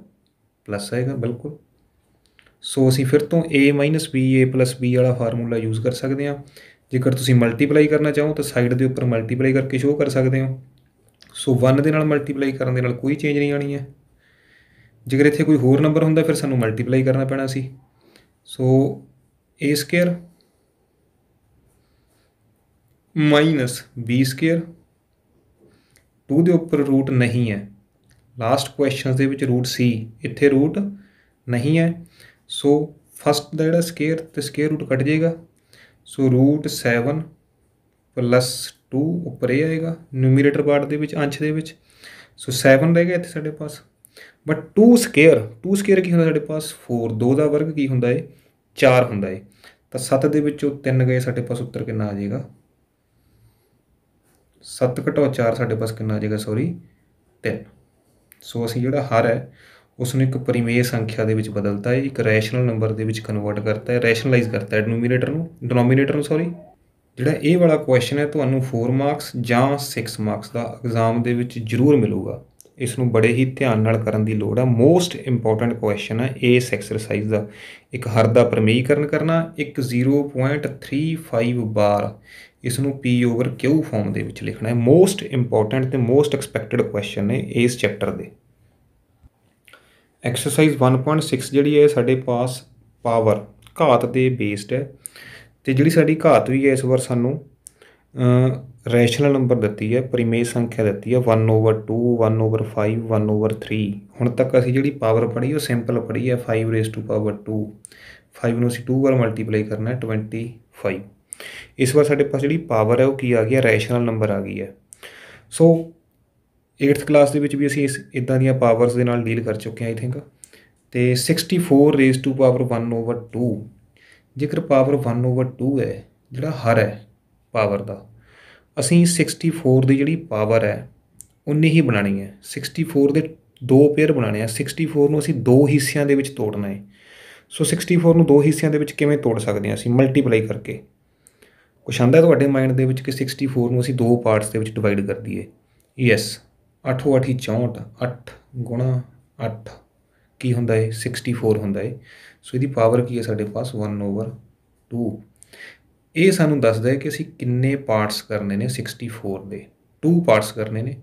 ਪਲੱਸ ਆਏਗਾ ਬਿਲਕੁਲ ਸੋ ਅਸੀਂ ਫਿਰ ਤੋਂ a b a b ਵਾਲਾ ਫਾਰਮੂਲਾ ਯੂਜ਼ ਕਰ ਸਕਦੇ ਹਾਂ ਜੇਕਰ ਤੁਸੀਂ ਮਲਟੀਪਲਾਈ ਕਰਨਾ ਚਾਹੋ ਤਾਂ ਸਾਈਡ ਦੇ ਉੱਪਰ ਮਲਟੀਪਲਾਈ ਕਰਕੇ ਸ਼ੋਅ ਕਰ ਸਕਦੇ ਹੋ ਸੋ 1 ਦੇ ਨਾਲ ਮਲਟੀਪਲਾਈ ਕਰਨ ਦੇ ਨਾਲ ਕੋਈ ਚੇਂਜ ਨਹੀਂ ਆਣੀ ਹੈ ਜੇਕਰ ਇੱਥੇ ਕੋਈ ਹੋਰ ਨੰਬਰ ਹੁੰਦਾ ਫਿਰ ਸਾਨੂੰ ਮਲਟੀਪਲਾਈ ਕਰਨਾ ਪੈਣਾ ਸੀ so a square minus b square 2 ਦੇ ਉੱਪਰ ਰੂਟ ਨਹੀਂ ਹੈ ਲਾਸਟ ਕੁਐਸਚਨਸ ਦੇ ਵਿੱਚ ਰੂਟ ਸੀ ਇੱਥੇ ਰੂਟ ਨਹੀਂ ਹੈ ਸੋ ਫਸਟ ਦਾ ਜਿਹੜਾ ਸਕੁਅਰ ਤੇ ਸਕੁਅਰ ਰੂਟ ਕੱਟ ਜਾਏਗਾ ਸੋ ਰੂਟ 7 ਪਲੱਸ 2 ਉੱਪਰ ਇਹ ਆਏਗਾ ਨਿਊਮੀਰੇਟਰ ਪਾਰਟ ਦੇ ਵਿੱਚ ਅੰਸ਼ ਦੇ ਵਿੱਚ ਸੋ 7 ਰਹਿ ਗਿਆ ਇੱਥੇ ਸਾਡੇ ਪਾਸ ਬਟ 2 ਸਕੁਅਰ 2 ਸਕੁਅਰ ਕੀ ਹੁੰਦਾ ਸਾਡੇ ਪਾਸ 4 2 ਦਾ ਵਰਗ ਕੀ ਹੁੰਦਾ ਏ 4 ਹੁੰਦਾ ਏ ਤਾਂ 7 ਦੇ ਵਿੱਚੋਂ 3 ਗਏ ਸਾਡੇ ਪਾਸ ਉੱਤਰ ਕਿੰਨਾ ਆ ਜਾਏਗਾ 7 ਘਟਾਓ 4 ਸਾਡੇ ਪਾਸ ਕਿੰਨਾ ਆ ਜਾਏਗਾ ਸੌਰੀ 3 ਸੋ ਅਸੀਂ ਜਿਹੜਾ ਹਰ ਹੈ ਉਸ ਨੂੰ ਇੱਕ ਪਰਿਮੇਯ ਸੰਖਿਆ ਦੇ ਵਿੱਚ ਬਦਲਤਾ ਹੈ ਇੱਕ ਰੈਸ਼ਨਲ ਨੰਬਰ ਦੇ ਵਿੱਚ ਕਨਵਰਟ ਕਰਤਾ ਹੈ ਰੈਸ਼ਨਲਾਈਜ਼ ਕਰਤਾ ਹੈ ਡਿਨੋਮੀਨੇਟਰ ਨੂੰ ਡਿਨੋਮੀਨੇਟਰ ਨੂੰ ਸੌਰੀ ਜਿਹੜਾ ਇਹ ਵਾਲਾ ਕੁਐਸਚਨ ਹੈ ਤੁਹਾਨੂੰ 4 ਮਾਰਕਸ ਜਾਂ 6 ਮਾਰਕਸ ਦਾ ਐਗਜ਼ਾਮ ਦੇ ਵਿੱਚ ਜ਼ਰੂਰ ਮਿਲੂਗਾ ਇਸ ਨੂੰ ਬੜੇ ਹੀ ਧਿਆਨ ਨਾਲ ਕਰਨ ਦੀ ਲੋੜ ਹੈ ਮੋਸਟ ਇੰਪੋਰਟੈਂਟ ਕੁਐਸਚਨ ਹੈ ਇਸ ਐਕਸਰਸਾਈਜ਼ ਦਾ ਇੱਕ ਹਰ ਦਾ ਪ੍ਰਮੇਈਕਰਨ ਕਰਨਾ ਇੱਕ 0.35 ਬਾਰ ਇਸ ਨੂੰ p ਓਵਰ q ਫਾਰਮ ਦੇ ਵਿੱਚ ਲਿਖਣਾ ਹੈ ਮੋਸਟ ਇੰਪੋਰਟੈਂਟ ਤੇ ਮੋਸਟ ਐਕਸਪੈਕਟਡ ਕੁਐਸਚਨ ਨੇ ਇਸ ਚੈਪਟਰ ਦੇ ਐਕਸਰਸਾਈਜ਼ 1.6 ਜਿਹੜੀ ਹੈ ਸਾਡੇ ਪਾਸ ਪਾਵਰ ਘਾਤ ਦੇ ਬੇਸਡ ਹੈ ਤੇ ਜਿਹੜੀ ਸਾਡੀ ਘਾਤ ਵੀ ਹੈ ਇਸ ਵਾਰ ਸਾਨੂੰ ਰੈਸ਼ਨਲ ਨੰਬਰ ਦਿੱਤੀ ਹੈ ਪਰਿਮੇਯ ਸੰਖਿਆ ਦਿੱਤੀ ਹੈ 1 ਓਵਰ 2 1 ਓਵਰ 5 1 ਓਵਰ 3 ਹੁਣ ਤੱਕ ਅਸੀਂ ਜਿਹੜੀ ਪਾਵਰ ਪੜ੍ਹੀ ਉਹ ਸਿੰਪਲ ਪੜ੍ਹੀ ਹੈ 5 ਰੇਜ਼ ਟੂ ਪਾਵਰ 2 5 ਨੂੰ ਅਸੀਂ 2 ਵਾਰ ਮਲਟੀਪਲਾਈ ਕਰਨਾ ਹੈ 25 ਇਸ ਵਾਰ ਸਾਡੇ ਪਾਸ ਜਿਹੜੀ ਪਾਵਰ ਹੈ ਉਹ ਕੀ ਆ ਗਈ ਹੈ ਰੈਸ਼ਨਲ ਨੰਬਰ ਆ ਗਈ ਹੈ ਸੋ 8th ਕਲਾਸ ਦੇ ਵਿੱਚ ਵੀ ਅਸੀਂ ਇਸ ਇਦਾਂ ਦੀਆਂ ਪਾਵਰਸ ਦੇ ਨਾਲ ਡੀਲ ਕਰ ਚੁੱਕੇ ਹਾਂ ਆਈ ਥਿੰਕ ਤੇ 64 ਰੇਸ ਟੂ ਪਾਵਰ 1 ਓਵਰ 2 ਜੇਕਰ ਪਾਵਰ 1 ਓਵਰ 2 ਹੈ ਜਿਹੜਾ ਹਰ ਹੈ ਪਾਵਰ ਦਾ ਅਸੀਂ 64 ਦੀ ਜਿਹੜੀ ਪਾਵਰ ਹੈ ਉਨੀ ਹੀ ਬਣਾਣੀ ਹੈ 64 ਦੇ ਦੋ ਪੇਅਰ ਬਣਾਣੇ ਆ 64 ਨੂੰ ਅਸੀਂ ਦੋ ਹਿੱਸਿਆਂ ਦੇ ਵਿੱਚ ਤੋੜਨਾ ਹੈ ਸੋ 64 ਨੂੰ ਦੋ ਹਿੱਸਿਆਂ ਦੇ ਵਿੱਚ ਕਿਵੇਂ ਤੋੜ ਸਕਦੇ ਹਾਂ ਅਸੀਂ ਮਲਟੀਪਲਾਈ ਕਰਕੇ ਕੁਛ ਆਂਦਾ ਤੁਹਾਡੇ ਮਾਈਂਡ ਦੇ ਵਿੱਚ ਕਿ 64 ਨੂੰ ਅਸੀਂ ਦੋ ਪਾਰਟਸ ਦੇ ਵਿੱਚ ਡਿਵਾਈਡ ਕਰ ਦਈਏ ਯੈਸ 8 8 64 8 ਗੁਣਾ 8 ਕੀ ਹੁੰਦਾ ਹੈ 64 ਹੁੰਦਾ ਹੈ ਸੋ ਇਹਦੀ ਪਾਵਰ ਕੀ ਹੈ ਸਾਡੇ ਪਾਸ 1 ਓਵਰ 2 ਇਹ ਸਾਨੂੰ ਦੱਸਦਾ ਹੈ ਕਿ ਅਸੀਂ ਕਿੰਨੇ ਪਾਰਟਸ ਕਰਨੇ ਨੇ 64 ਦੇ 2 ਪਾਰਟਸ ਕਰਨੇ ਨੇ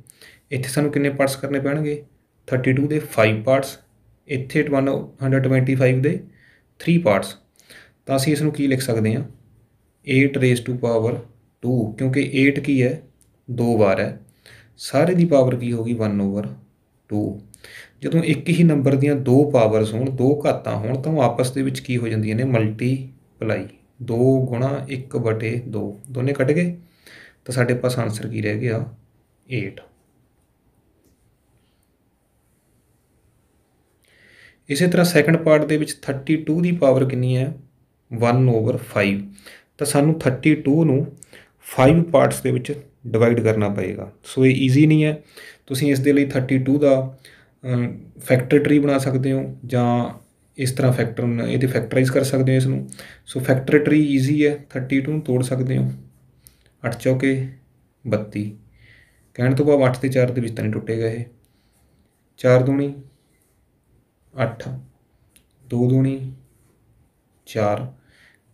ਇੱਥੇ ਸਾਨੂੰ ਕਿੰਨੇ ਪਾਰਟਸ ਕਰਨੇ ਪੈਣਗੇ 32 ਦੇ 5 ਪਾਰਟਸ ਇੱਥੇ 125 ਦੇ 3 ਪਾਰਟਸ ਤਾਂ ਅਸੀਂ ਇਸ ਨੂੰ ਕੀ ਲਿਖ ਸਕਦੇ ਹਾਂ 8 ਰੇਸ ਟੂ ਪਾਵਰ 2 ਕਿਉਂਕਿ 8 ਕੀ ਹੈ ਦੋ ਵਾਰ ਹੈ ਸਾਰੇ ਦੀ ਪਾਵਰ ਕੀ ਹੋਗੀ 1 ਓਵਰ 2 ਜਦੋਂ ਇੱਕ ਹੀ ਨੰਬਰ ਦੀਆਂ ਦੋ ਪਾਵਰਸ ਹੋਣ ਦੋ ਘਾਤਾਂ ਹੋਣ ਤਾਂ ਉਹ ਆਪਸ ਦੇ ਵਿੱਚ ਕੀ ਹੋ ਜਾਂਦੀਆਂ ਨੇ ਮਲਟੀਪਲਾਈ 2 ਗੁਣਾ 1 ਬਟੇ 2 ਦੋਨੇ ਕੱਟ ਗਏ ਤਾਂ ਸਾਡੇ ਪਾਸ ਆਨਸਰ ਕੀ ਰਹਿ ਗਿਆ 8 ਇਸੇ ਤਰ੍ਹਾਂ ਸੈਕੰਡ ਪਾਰਟ ਦੇ ਵਿੱਚ 32 ਦੀ ਪਾਵਰ ਕਿੰਨੀ ਹੈ 1 ਓਵਰ 5 ਤਾਂ ਸਾਨੂੰ 32 ਨੂੰ 5 ਪਾਰਟਸ ਦੇ ਵਿੱਚ ਡਿਵਾਈਡ ਕਰਨਾ ਪਏਗਾ ਸੋ ਇਹ ਈਜ਼ੀ ਨਹੀਂ ਹੈ ਤੁਸੀਂ ਇਸ ਦੇ ਲਈ 32 ਦਾ ਫੈਕਟਰ ਟਰੀ ਬਣਾ ਸਕਦੇ ਹੋ ਜਾਂ ਇਸ ਤਰ੍ਹਾਂ ਫੈਕਟਰ ਇਹਦੇ ਫੈਕਟਰਾਈਜ਼ ਕਰ ਸਕਦੇ ਹੋ ਇਸ ਨੂੰ ਸੋ ਫੈਕਟਰ ਟਰੀ ਈਜ਼ੀ ਹੈ 32 ਨੂੰ ਤੋੜ ਸਕਦੇ ਹੋ 8 ਚੌਕੇ 32 ਕਹਿਣ ਤੋਂ ਬਾਅਦ 8 ਤੇ 4 ਦੇ ਵਿੱਚ ਤਾਂ ਨਹੀਂ ਟੁੱਟੇਗਾ ਇਹ 4 ਦੂਣੀ 8 2 ਦੂਣੀ 4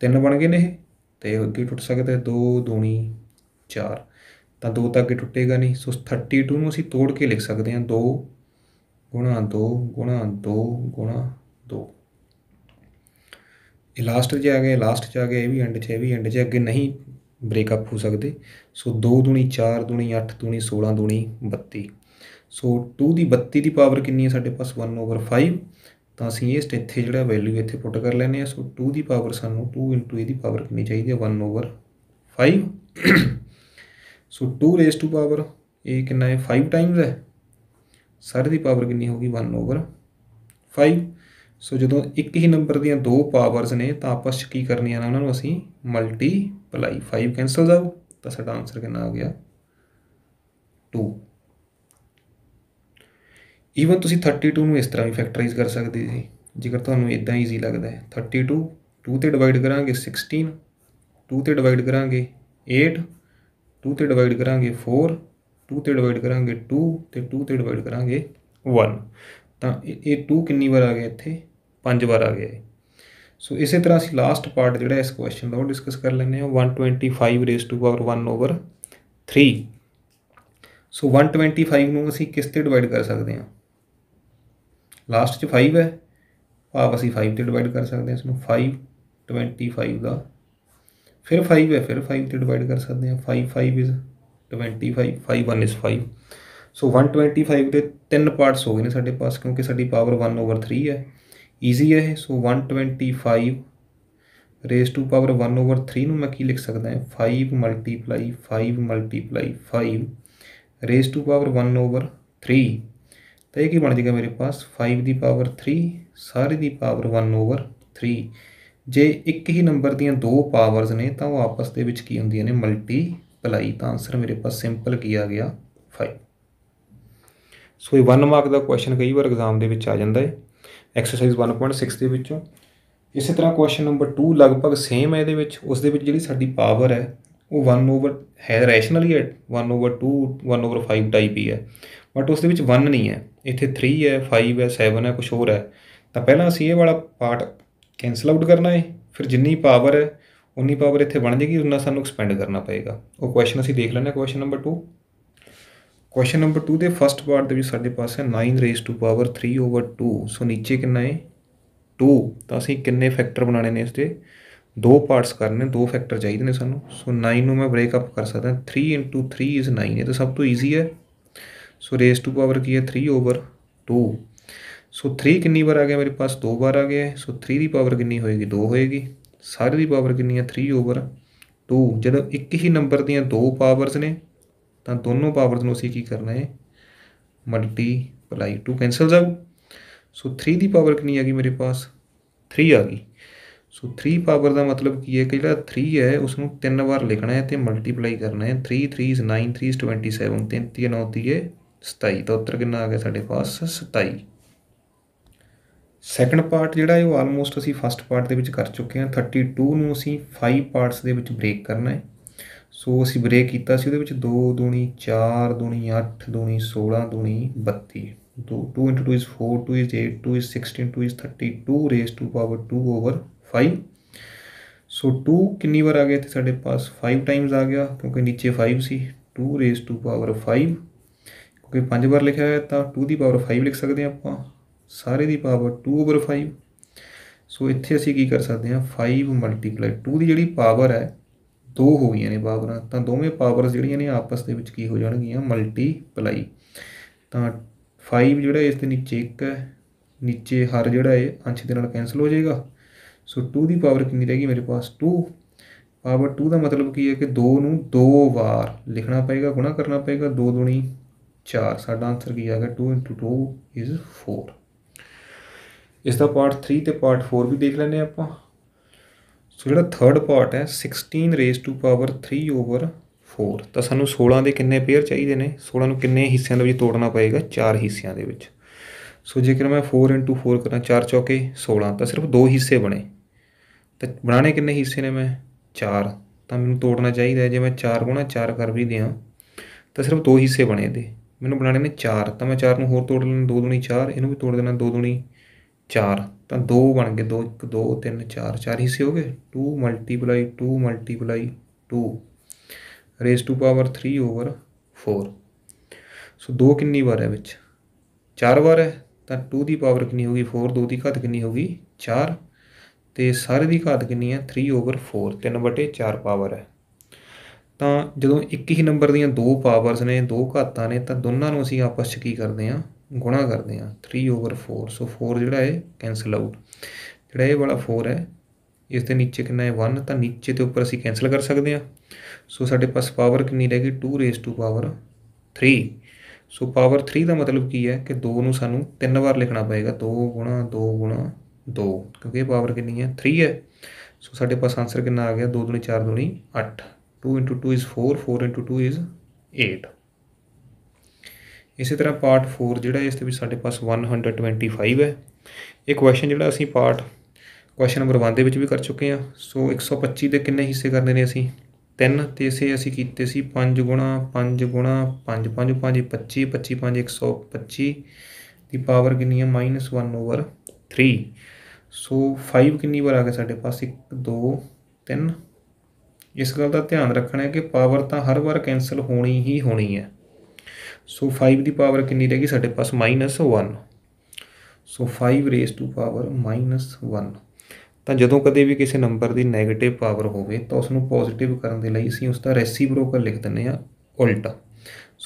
ਤਿੰਨ ਬਣ ਗਏ ਨੇ ਇਹ ਤੇ ਅੱਗੇ ਟੁੱਟ ਸਕਦਾ 2 ਦੂਣੀ 4 ਤਾਂ 2 ਤਾਂ ਹੀ ਟੁੱਟੇਗਾ ਨਹੀਂ ਸੋ 32 ਨੂੰ ਅਸੀਂ ਤੋੜ ਕੇ ਲਿਖ ਸਕਦੇ ਹਾਂ 2 ਗੁਣਾ 2 ਗੁਣਾ 2 ਗੁਣਾ 2 ਇਹ ਲਾਸਟ ਜੇ ਆ ਗਏ ਲਾਸਟ 'ਚ ਆ ਗਏ ਇਹ ਵੀ ਐਂਡ 'ਚ ਇਹ ਵੀ ਐਂਡ 'ਚ ਅੱਗੇ ਨਹੀਂ ਬ੍ਰੇਕਅਪ ਹੋ ਸਕਦੇ ਸੋ 2 ਦੂਣੀ 4 ਦੂਣੀ 8 ਦੂਣੀ 16 ਦੂਣੀ 32 ਸੋ 2 ਦੀ 32 ਦੀ ਪਾਵਰ ਕਿੰਨੀ ਹੈ ਸਾਡੇ ਪਾਸ 1 ਓਵਰ 5 ਤਾਂ ਅਸੀਂ ਇਹ ਇੱਥੇ ਜਿਹੜਾ ਵੈਲਿਊ ਇੱਥੇ ਪੁੱਟ ਕਰ ਲੈਨੇ ਆ ਸੋ 2 ਦੀ ਪਾਵਰ ਸਾਨੂੰ 2 ਇਹਦੀ ਪਾਵਰ ਕਿੰਨੀ ਚਾਹੀਦੀ ਹੈ 1 over 5 so 2 raise to power ਇਹ ਕਿੰਨਾ ਹੈ 5 ਟਾਈਮਸ ਹੈ ਸਾਰੇ ਦੀ ਪਾਵਰ ਕਿੰਨੀ ਹੋਗੀ 1 ਓਵਰ 5 ਸੋ ਜਦੋਂ ਇੱਕ ਹੀ ਨੰਬਰ ਦੀਆਂ ਦੋ ਪਾਵਰਸ ਨੇ ਤਾਂ ਆਪਾਂ ਕੀ ਕਰਨੀਆਂ ਨਾ ਉਹਨਾਂ ਨੂੰ ਅਸੀਂ ਮਲਟੀਪਲਾਈ 5 ਕੈਨਸਲ ਜਾਊ ਤਾਂ ਸਾਡਾ ਆਨਸਰ ਕਿੰਨਾ ਆ ਗਿਆ 2 ਈਵਨ ਤੁਸੀਂ 32 ਨੂੰ ਇਸ ਤਰ੍ਹਾਂ ਵੀ ਫੈਕਟਰਾਈਜ਼ ਕਰ ਸਕਦੇ ਸੀ ਜੇਕਰ ਤੁਹਾਨੂੰ ਇਦਾਂ ਈਜ਼ੀ ਲੱਗਦਾ ਹੈ 32 2 ਤੇ ਡਿਵਾਈਡ ਕਰਾਂਗੇ 16 2 ਤੇ ਡਿਵਾਈਡ ਕਰਾਂਗੇ 8 2 ਤੇ ਡਿਵਾਈਡ ਕਰਾਂਗੇ 4 2 ਤੇ ਡਿਵਾਈਡ ਕਰਾਂਗੇ 2 ਤੇ 2 ਤੇ ਡਿਵਾਈਡ ਕਰਾਂਗੇ 1 ਤਾਂ ਇਹ 2 ਕਿੰਨੀ ਵਾਰ ਆ ਗਿਆ ਇੱਥੇ 5 ਵਾਰ ਆ ਗਿਆ ਹੈ ਸੋ ਇਸੇ ਤਰ੍ਹਾਂ ਅਸੀਂ ਲਾਸਟ ਪਾਰਟ ਜਿਹੜਾ ਇਸ ਕੁਐਸਚਨ ਦਾ ਉਹ ਡਿਸਕਸ ਕਰ ਲੈਂਦੇ ਹਾਂ 125 raise to power 1 over 3 so 125 ਨੂੰ ਅਸੀਂ ਕਿਸ ਤੇ ਡਿਵਾਈਡ ਕਰ ਸਕਦੇ ਹਾਂ ਲਾਸਟ 'ਚ 5 ਹੈ ਭਾਵ ਅਸੀਂ 5 ਤੇ ਡਿਵਾਈਡ ਕਰ ਸਕਦੇ ਹਾਂ ਇਸ ਨੂੰ 5 25 ਦਾ ਫਿਰ 5 ਹੈ ਫਿਰ 5 ਤੇ ਡਿਵਾਈਡ ਕਰ ਸਕਦੇ ਹਾਂ 5 5 ਇਜ਼ 25 5 1 ਇਜ਼ 5 ਸੋ 125 ਦੇ ਤਿੰਨ ਪਾਰਟਸ ਹੋ ਗਏ ਨੇ ਸਾਡੇ ਪਾਸ ਕਿਉਂਕਿ ਸਾਡੀ ਪਾਵਰ 1 ਓਵਰ 3 ਹੈ ਈਜ਼ੀ ਹੈ ਇਹ so 125 raise to power 1 over 3 ਨੂੰ ਮੈਂ ਕੀ ਲਿਖ ਸਕਦਾ ਹਾਂ 5 multiply 5 multiply 5 raise to power 1 over 3 ਤਾਂ ਇਹ ਕੀ ਬਣ ਜਾਏਗਾ ਮੇਰੇ ਪਾਸ 5 ਦੀ ਪਾਵਰ 3 ਸਾਰੇ ਦੀ ਪਾਵਰ 1 ਓਵਰ 3 ਜੇ ਇੱਕ ਹੀ ਨੰਬਰ ਦੀਆਂ ਦੋ ਪਾਵਰਸ ਨੇ ਤਾਂ ਉਹ ਆਪਸ ਦੇ ਵਿੱਚ ਕੀ ਹੁੰਦੀਆਂ ਨੇ ਮਲਟੀਪਲਾਈ ਤਾਂ ਆਨਸਰ ਮੇਰੇ ਪਾਸ ਸਿੰਪਲ ਕੀ ਆ ਗਿਆ 5 ਸੋ ਇਹ 1 ਮਾਰਕ ਦਾ ਕੁਐਸਚਨ ਕਈ ਵਾਰ ਐਗਜ਼ਾਮ ਦੇ ਵਿੱਚ ਆ ਜਾਂਦਾ ਹੈ ਐਕਸਰਸਾਈਜ਼ 1.6 ਦੇ ਵਿੱਚੋਂ ਇਸੇ ਤਰ੍ਹਾਂ ਕੁਐਸਚਨ ਨੰਬਰ 2 ਲਗਭਗ ਸੇਮ ਹੈ ਇਹਦੇ ਵਿੱਚ ਉਸ ਦੇ ਵਿੱਚ ਜਿਹੜੀ ਸਾਡੀ ਪਾਵਰ ਹੈ ਉਹ 1 ਓਵਰ ਹੈ ਰੈਸ਼ਨਲੀ ਹੈ 1 ਓਵਰ 2 1 ਓਵਰ 5 ਟਾਈਪ ਹੀ ਹੈ ਬਟ ਉਸ ਦੇ ਵਿੱਚ 1 ਨਹੀਂ ਹੈ ਇੱਥੇ 3 ਹੈ 5 ਹੈ 7 ਹੈ ਕੁਝ ਹੋਰ ਹੈ ਤਾਂ ਪਹਿਲਾਂ ਅਸੀਂ ਇਹ ਵਾਲਾ ਪਾਰਟ ਕੈਨਸਲ ਆਊਟ ਕਰਨਾ ਹੈ ਫਿਰ ਜਿੰਨੀ ਪਾਵਰ ਹੈ ਉਨੀ ਪਾਵਰ ਇੱਥੇ ਬਣ ਜੇਗੀ ਉਨਾ ਸਾਨੂੰ ਐਕਸਪੈਂਡ ਕਰਨਾ ਪਏਗਾ ਉਹ ਕੁਐਸਚਨ ਅਸੀਂ ਦੇਖ ਲੈਣਾ ਕੁਐਸਚਨ ਨੰਬਰ 2 ਕੁਐਸਚਨ ਨੰਬਰ 2 ਦੇ ਫਰਸਟ ਪਾਰਟ ਦੇ ਵਿੱਚ ਸਾਡੇ ਪਾਸ ਹੈ 9 raise to power 3 over 2 so ਨੀਚੇ ਕਿੰਨਾ ਹੈ 2 ਤਾਂ ਅਸੀਂ ਕਿੰਨੇ ਫੈਕਟਰ ਬਣਾਣੇ ਨੇ ਇਸ ਦੇ ਦੋ ਪਾਰਟਸ ਕਰਨੇ ਦੋ ਫੈਕਟਰ ਚਾਹੀਦੇ ਨੇ ਸਾਨੂੰ ਸੋ 9 ਨੂੰ ਮੈਂ ਬ੍ਰੇਕ ਅਪ ਕਰ ਸਕਦਾ 3 3 ਇਜ਼ 9 ਇਹ ਤਾਂ ਸਭ ਤੋਂ ਈਜ਼ੀ ਹੈ ਸੋ ਰੇਜ਼ ਟੂ ਪਾਵਰ ਕੀ ਹੈ 3 ਓਵਰ 2 ਸੋ 3 ਕਿੰਨੀ ਵਾਰ ਆ ਗਿਆ ਮੇਰੇ ਪਾਸ ਦੋ ਵਾਰ ਆ ਗਿਆ ਸੋ 3 ਦੀ ਪਾਵਰ ਕਿੰਨੀ ਹੋਏਗੀ 2 ਹੋਏਗੀ ਸਾਰੇ ਦੀ ਪਾਵਰ ਕਿੰਨੀ ਆ 3 ਓਵਰ 2 ਜਦੋਂ ਇੱਕ ਹੀ ਨੰਬਰ ਦੀਆਂ ਦੋ ਪਾਵਰਸ ਨੇ ਤਾਂ ਦੋਨੋਂ ਪਾਵਰਸ ਨੂੰ ਅਸੀਂ ਕੀ ਕਰਨਾ ਹੈ ਮਲਟੀਪਲਾਈ 2 ਕੈਨਸਲ ਜਾਊ ਸੋ 3 ਦੀ ਪਾਵਰ ਕਿੰਨੀ ਆ ਗਈ ਮੇਰੇ ਪਾਸ 3 ਆ ਗਈ ਸੋ 3 ਪਾਵਰ ਦਾ ਮਤਲਬ ਕੀ ਹੈ ਕਿ ਜਿਹੜਾ 3 ਹੈ ਉਸ ਨੂੰ ਤਿੰਨ ਵਾਰ ਲਿਖਣਾ ਹੈ ਤੇ ਮਲਟੀਪਲਾਈ ਕਰਨਾ ਹੈ 3 3 9 3 27 33 9 3 27 ਤਾਂ ਉੱਤਰ ਕਿੰਨਾ ਆ ਗਿਆ ਸਾਡੇ ਪਾਸ 27 ਸੈਕੰਡ ਪਾਰਟ ਜਿਹੜਾ ਹੈ ਉਹ ਆਲਮੋਸਟ ਅਸੀਂ ਫਸਟ ਪਾਰਟ ਦੇ ਵਿੱਚ ਕਰ ਚੁੱਕੇ ਹਾਂ 32 ਨੂੰ ਅਸੀਂ 5 ਪਾਰਟਸ ਦੇ ਵਿੱਚ ਬ੍ਰੇਕ ਕਰਨਾ ਹੈ ਸੋ ਅਸੀਂ ਬ੍ਰੇਕ ਕੀਤਾ ਸੀ ਉਹਦੇ ਵਿੱਚ 2 2 4 2 8 2 16 2 32 2 2 2 is 4 2 is 8 2 is 16 2 is 32 raised to power 2 over 5 so 2 ਕਿੰਨੀ ਵਾਰ ਆ ਗਿਆ ਇੱਥੇ ਸਾਡੇ ਪਾਸ 5 ਟਾਈਮਸ ਆ ਗਿਆ ਕਿਉਂਕਿ ਨੀਚੇ 5 ਸੀ 2 raised to power 5 ਕਿਉਂਕਿ 5 ਵਾਰ ਲਿਖਿਆ ਹੋਇਆ ਤਾਂ 2 ਦੀ ਪਾਵਰ 5 ਲਿਖ ਸਕਦੇ ਆਪਾਂ ਸਾਰੇ ਦੀ ਪਾਵਰ 2 ਓਵਰ 5 ਸੋ ਇੱਥੇ ਅਸੀਂ ਕੀ ਕਰ ਸਕਦੇ ਹਾਂ 5 ਮਲਟੀਪਲਾਈ 2 ਦੀ ਜਿਹੜੀ ਪਾਵਰ ਹੈ 2 ਹੋ ਗਈਆਂ ਨੇ ਪਾਵਰਾਂ ਤਾਂ ਦੋਵੇਂ ਪਾਵਰਸ ਜਿਹੜੀਆਂ ਨੇ ਆਪਸ ਦੇ ਵਿੱਚ ਕੀ ਹੋ ਜਾਣਗੀਆਂ ਮਲਟੀਪਲਾਈ ਤਾਂ 5 ਜਿਹੜਾ ਇਸ ਦੇ ਨੀਚੇ ਇੱਕ ਹੈ ਨੀਚੇ ਹਰ ਜਿਹੜਾ ਹੈ ਅੰਸ਼ ਦੇ ਨਾਲ ਕੈਨਸਲ ਹੋ ਜਾਏਗਾ ਸੋ 2 ਦੀ ਪਾਵਰ ਕਿੰਨੀ ਰਹੇਗੀ ਮੇਰੇ ਪਾਸ 2 ਪਾਵਰ 2 ਦਾ ਮਤਲਬ ਕੀ ਹੈ ਕਿ 2 ਨੂੰ ਦੋ ਵਾਰ ਲਿਖਣਾ ਪਏਗਾ ਗੁਣਾ ਕਰਨਾ ਪਏਗਾ 2 2 4 ਸਾਡਾ ਆਨਸਰ ਕੀ ਆ ਗਿਆ 2 2 4 ਇਸ ਦਾ ਪਾਰਟ 3 ਤੇ ਪਾਰਟ 4 ਵੀ ਦੇਖ ਲੈਨੇ ਆਪਾਂ ਸੋ ਜਿਹੜਾ ਥਰਡ ਪਾਰਟ ਹੈ 16 ਰੇਜ਼ ਟੂ ਪਾਵਰ 3 ਓਵਰ 4 ਤਾਂ ਸਾਨੂੰ 16 ਦੇ ਕਿੰਨੇ ਪੇਅਰ ਚਾਹੀਦੇ ਨੇ 16 ਨੂੰ ਕਿੰਨੇ ਹਿੱਸਿਆਂ ਦੇ ਵਿੱਚ ਤੋੜਨਾ ਪਏਗਾ 4 ਹਿੱਸਿਆਂ ਦੇ ਵਿੱਚ ਸੋ ਜੇਕਰ ਮੈਂ 4 4 ਕਰਾਂ 4 ਚੌਕੇ 16 ਤਾਂ ਸਿਰਫ ਦੋ ਹਿੱਸੇ ਬਣੇ ਤਾਂ ਬਣਾਣੇ ਕਿੰਨੇ ਹਿੱਸੇ ਨੇ ਮੈਂ 4 ਤਾਂ ਮੈਨੂੰ ਤੋੜਨਾ ਚਾਹੀਦਾ ਜੇ ਮੈਂ 4 ਗੁਣਾ 4 ਕਰ ਵੀ ਦਿਆਂ ਤਾਂ ਸਿਰਫ ਦੋ ਹਿੱਸੇ ਬਣੇ ਇਹਦੇ ਮੈਨੂੰ ਬਣਾਣੇ ਨੇ 4 ਤਾਂ ਮੈਂ 4 ਨੂੰ ਹੋਰ ਤੋੜ ਲੈਣਾ 2 2 4 ਇਹਨੂੰ ਵੀ ਤੋੜ ਦੇਣਾ 2 2 4 ਤਾਂ 2 ਬਣ ਗਏ 2 1 2 3 4 4 ਹਿੱਸੇ ਹੋ ਗਏ 2 multiply 2 multiply 2 raise to power 3 over 4 so 2 ਕਿੰਨੀ ਵਾਰ ਹੈ ਵਿੱਚ 4 ਵਾਰ ਹੈ ਤਾਂ 2 ਦੀ ਪਾਵਰ ਕਿੰਨੀ ਹੋਗੀ 4 2 ਦੀ ਘਾਤ ਕਿੰਨੀ ਹੋਗੀ 4 ਤੇ ਸਾਰੇ ਦੀ ਘਾਤ ਕਿੰਨੀ ਹੈ 3 ਓਵਰ 4 3 4 ਪਾਵਰ ਹੈ ਤਾਂ ਜਦੋਂ ਇੱਕ ਹੀ ਨੰਬਰ ਦੀਆਂ ਦੋ ਪਾਵਰਸ ਨੇ ਦੋ ਘਾਤਾਂ ਨੇ ਤਾਂ ਦੋਨਾਂ ਨੂੰ ਅਸੀਂ ਆਪਸ ਵਿੱਚ ਕੀ ਕਰਦੇ ਆਂ ਗੁਣਾ ਕਰਦੇ ਆ 3 ਓਵਰ 4 ਸੋ 4 ਜਿਹੜਾ ਹੈ ਕੈਨਸਲ ਆਊਟ ਜਿਹੜਾ ਇਹ ਵਾਲਾ 4 ਹੈ ਇਸ ਦੇ ਨੀਚੇ ਕਿੰਨਾ ਹੈ 1 ਤਾਂ ਨੀਚੇ ਤੇ ਉੱਪਰ ਅਸੀਂ ਕੈਨਸਲ ਕਰ ਸਕਦੇ ਆ ਸੋ ਸਾਡੇ ਪਾਸ ਪਾਵਰ ਕਿੰਨੀ ਰਹਿ ਗਈ 2 raise to power 3 so power 3 ਦਾ ਮਤਲਬ ਕੀ ਹੈ ਕਿ 2 ਨੂੰ ਸਾਨੂੰ ਤਿੰਨ ਵਾਰ ਲਿਖਣਾ ਪਏਗਾ 2 ਗੁਣਾ 2 ਗੁਣਾ 2 ਕਿਉਂਕਿ ਇਹ ਪਾਵਰ ਕਿੰਨੀ ਹੈ 3 ਹੈ ਸੋ ਸਾਡੇ ਪਾਸ ਆਨਸਰ ਕਿੰਨਾ ਆ ਗਿਆ 2 2 4 2 8 2 2 4 4 2 8 ਇਸੇ ਤਰ੍ਹਾਂ ਪਾਰਟ 4 ਜਿਹੜਾ ਇਸ ਤੇ ਵੀ ਸਾਡੇ ਪਾਸ 125 ਹੈ ਇਹ ਕੁਐਸਚਨ ਜਿਹੜਾ ਅਸੀਂ ਪਾਰਟ ਕੁਐਸਚਨ ਨੰਬਰ 1 ਦੇ ਵਿੱਚ ਵੀ ਕਰ ਚੁੱਕੇ ਹਾਂ ਸੋ 125 ਦੇ ਕਿੰਨੇ ਹਿੱਸੇ ਕਰਨੇ ਨੇ ਅਸੀਂ ਤਿੰਨ ਤੇ ਇਸੇ ਅਸੀਂ ਕੀਤੇ ਸੀ 5 ਗੁਣਾ 5 ਗੁਣਾ 5 5 5 25 25 5 125 ਦੀ ਪਾਵਰ ਕਿੰਨੀ ਹੈ -1 ਓਵਰ 3 ਸੋ 5 ਕਿੰਨੀ ਵਾਰ ਆ ਗਿਆ ਸਾਡੇ ਪਾਸ 1 2 3 ਇਸ ਗੱਲ ਦਾ ਧਿਆਨ ਰੱਖਣਾ ਹੈ ਕਿ ਪਾਵਰ ਤਾਂ ਹਰ ਵਾਰ ਕੈਨਸਲ ਹੋਣੀ ਹੀ ਹੋਣੀ ਹੈ ਸੋ 5 ਦੀ ਪਾਵਰ ਕਿੰਨੀ ਰਹਿ ਗਈ ਸਾਡੇ ਪਾਸ -1 ਸੋ 5 ਰੇਸ ਟੂ ਪਾਵਰ -1 ਤਾਂ ਜਦੋਂ ਕਦੇ ਵੀ ਕਿਸੇ ਨੰਬਰ ਦੀ 네ਗੇਟਿਵ ਪਾਵਰ ਹੋਵੇ ਤਾਂ ਉਸ ਨੂੰ ਪੋਜ਼ਿਟਿਵ ਕਰਨ ਦੇ ਲਈ ਅਸੀਂ ਉਸ ਦਾ ਰੈਸੀਪ੍ਰੋਕਲ ਲਿਖ ਦਿੰਨੇ ਆ ਉਲਟਾ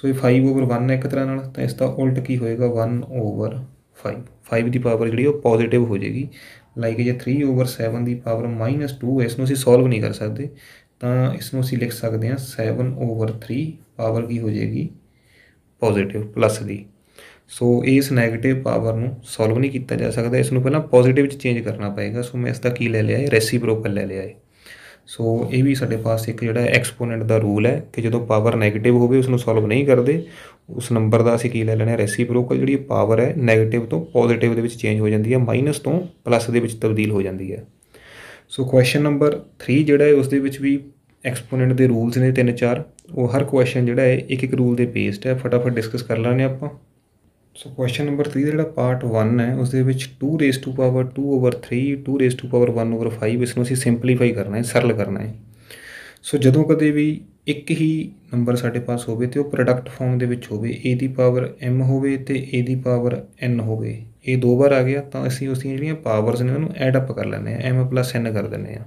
ਸੋ ਇਹ 5 ਓਵਰ 1 ਇੱਕ ਤਰ੍ਹਾਂ ਨਾਲ ਤਾਂ ਇਸ ਦਾ ਉਲਟ ਕੀ ਹੋਏਗਾ 1 ਓਵਰ 5 5 ਦੀ ਪਾਵਰ ਜਿਹੜੀ ਉਹ ਪੋਜ਼ਿਟਿਵ ਹੋ ਜਾਏਗੀ ਲਾਈਕ ਜੇ 3 ਓਵਰ 7 ਦੀ ਪਾਵਰ -2 ਇਸ ਨੂੰ ਅਸੀਂ ਸੋਲਵ ਨਹੀਂ ਕਰ ਸਕਦੇ ਤਾਂ ਇਸ ਨੂੰ ਅਸੀਂ ਲਿਖ ਸਕਦੇ ਹਾਂ 7 ਓਵਰ 3 ਪਾਵਰ ਕੀ ਹੋ ਜਾਏਗੀ ਪੋਜ਼ਿਟਿਵ ਪਲੱਸ ਦੀ ਸੋ ਇਸ 네ਗੇਟਿਵ ਪਾਵਰ ਨੂੰ ਸੋਲਵ ਨਹੀਂ ਕੀਤਾ ਜਾ ਸਕਦਾ ਇਸ ਨੂੰ ਪਹਿਲਾਂ ਪੋਜ਼ਿਟਿਵ ਚ ਚੇਂਜ ਕਰਨਾ ਪਏਗਾ ਸੋ ਮੈਂ ਇਸ ਦਾ ਕੀ ਲੈ ਲਿਆ ਹੈ ਰੈਸੀਪ੍ਰੋਕਲ ਲੈ ਲਿਆ ਹੈ ਸੋ ਇਹ ਵੀ ਸਾਡੇ ਪਾਸ ਇੱਕ ਜਿਹੜਾ ਐਕਸਪੋਨੈਂਟ ਦਾ ਰੂਲ ਹੈ ਕਿ ਜਦੋਂ ਪਾਵਰ 네ਗੇਟਿਵ ਹੋਵੇ ਉਸ ਨੂੰ ਸੋਲਵ ਨਹੀਂ ਕਰਦੇ ਉਸ ਨੰਬਰ ਦਾ ਅਸੀਂ ਕੀ ਲੈ ਲੈਣਾ ਰੈਸੀਪ੍ਰੋਕਲ ਜਿਹੜੀ ਪਾਵਰ ਹੈ 네ਗੇਟਿਵ ਤੋਂ ਪੋਜ਼ਿਟਿਵ ਦੇ ਵਿੱਚ ਚੇਂਜ ਹੋ ਜਾਂਦੀ ਹੈ ਮਾਈਨਸ ਤੋਂ ਪਲੱਸ ਦੇ ਵਿੱਚ ਤਬਦੀਲ ਹੋ ਜਾਂਦੀ ਹੈ ਸੋ ਕੁਐਸਚਨ ਨੰਬਰ 3 ਜਿਹੜਾ ਹੈ ਉਸ ਦੇ ਵਿੱਚ ਵੀ ਐਕਸਪੋਨੈਂਟ ਦੇ ਰੂਲਸ ਨੇ ਤਿੰਨ ਚਾਰ ਉਹ ਹਰ ਕੁਐਸਚਨ ਜਿਹੜਾ ਹੈ ਇੱਕ ਇੱਕ ਰੂਲ ਦੇ ਬੇਸਡ ਹੈ ਫਟਾਫਟ ਡਿਸਕਸ ਕਰ ਲਾਂਗੇ ਆਪਾਂ ਸੋ ਕੁਐਸਚਨ ਨੰਬਰ 3 ਦਾ ਜਿਹੜਾ ਪਾਰਟ 1 ਹੈ ਉਸ ਦੇ ਵਿੱਚ 2 raise to power 2 over 3 2 raise to power 1 over 5 ਇਸ ਨੂੰ ਅਸੀਂ ਸਿੰਪਲੀਫਾਈ ਕਰਨਾ ਹੈ ਸਰਲ ਕਰਨਾ ਹੈ ਸੋ ਜਦੋਂ ਕਦੇ ਵੀ ਇੱਕ ਹੀ ਨੰਬਰ ਸਾਡੇ ਪਾਸ ਹੋਵੇ ਤੇ ਉਹ ਪ੍ਰੋਡਕਟ ਫਾਰਮ ਦੇ ਵਿੱਚ ਹੋਵੇ a ਦੀ ਪਾਵਰ m ਹੋਵੇ ਤੇ a ਦੀ ਪਾਵਰ n ਹੋਵੇ ਇਹ ਦੋ ਵਾਰ ਆ ਗਿਆ ਤਾਂ ਅਸੀਂ ਉਸ ਦੀਆਂ ਜਿਹੜੀਆਂ ਪਾਵਰਸ ਨੇ ਉਹਨੂੰ ਐਡ ਅਪ ਕਰ ਲੈਂਦੇ ਆ m n ਕਰ ਲੈਂਦੇ ਆ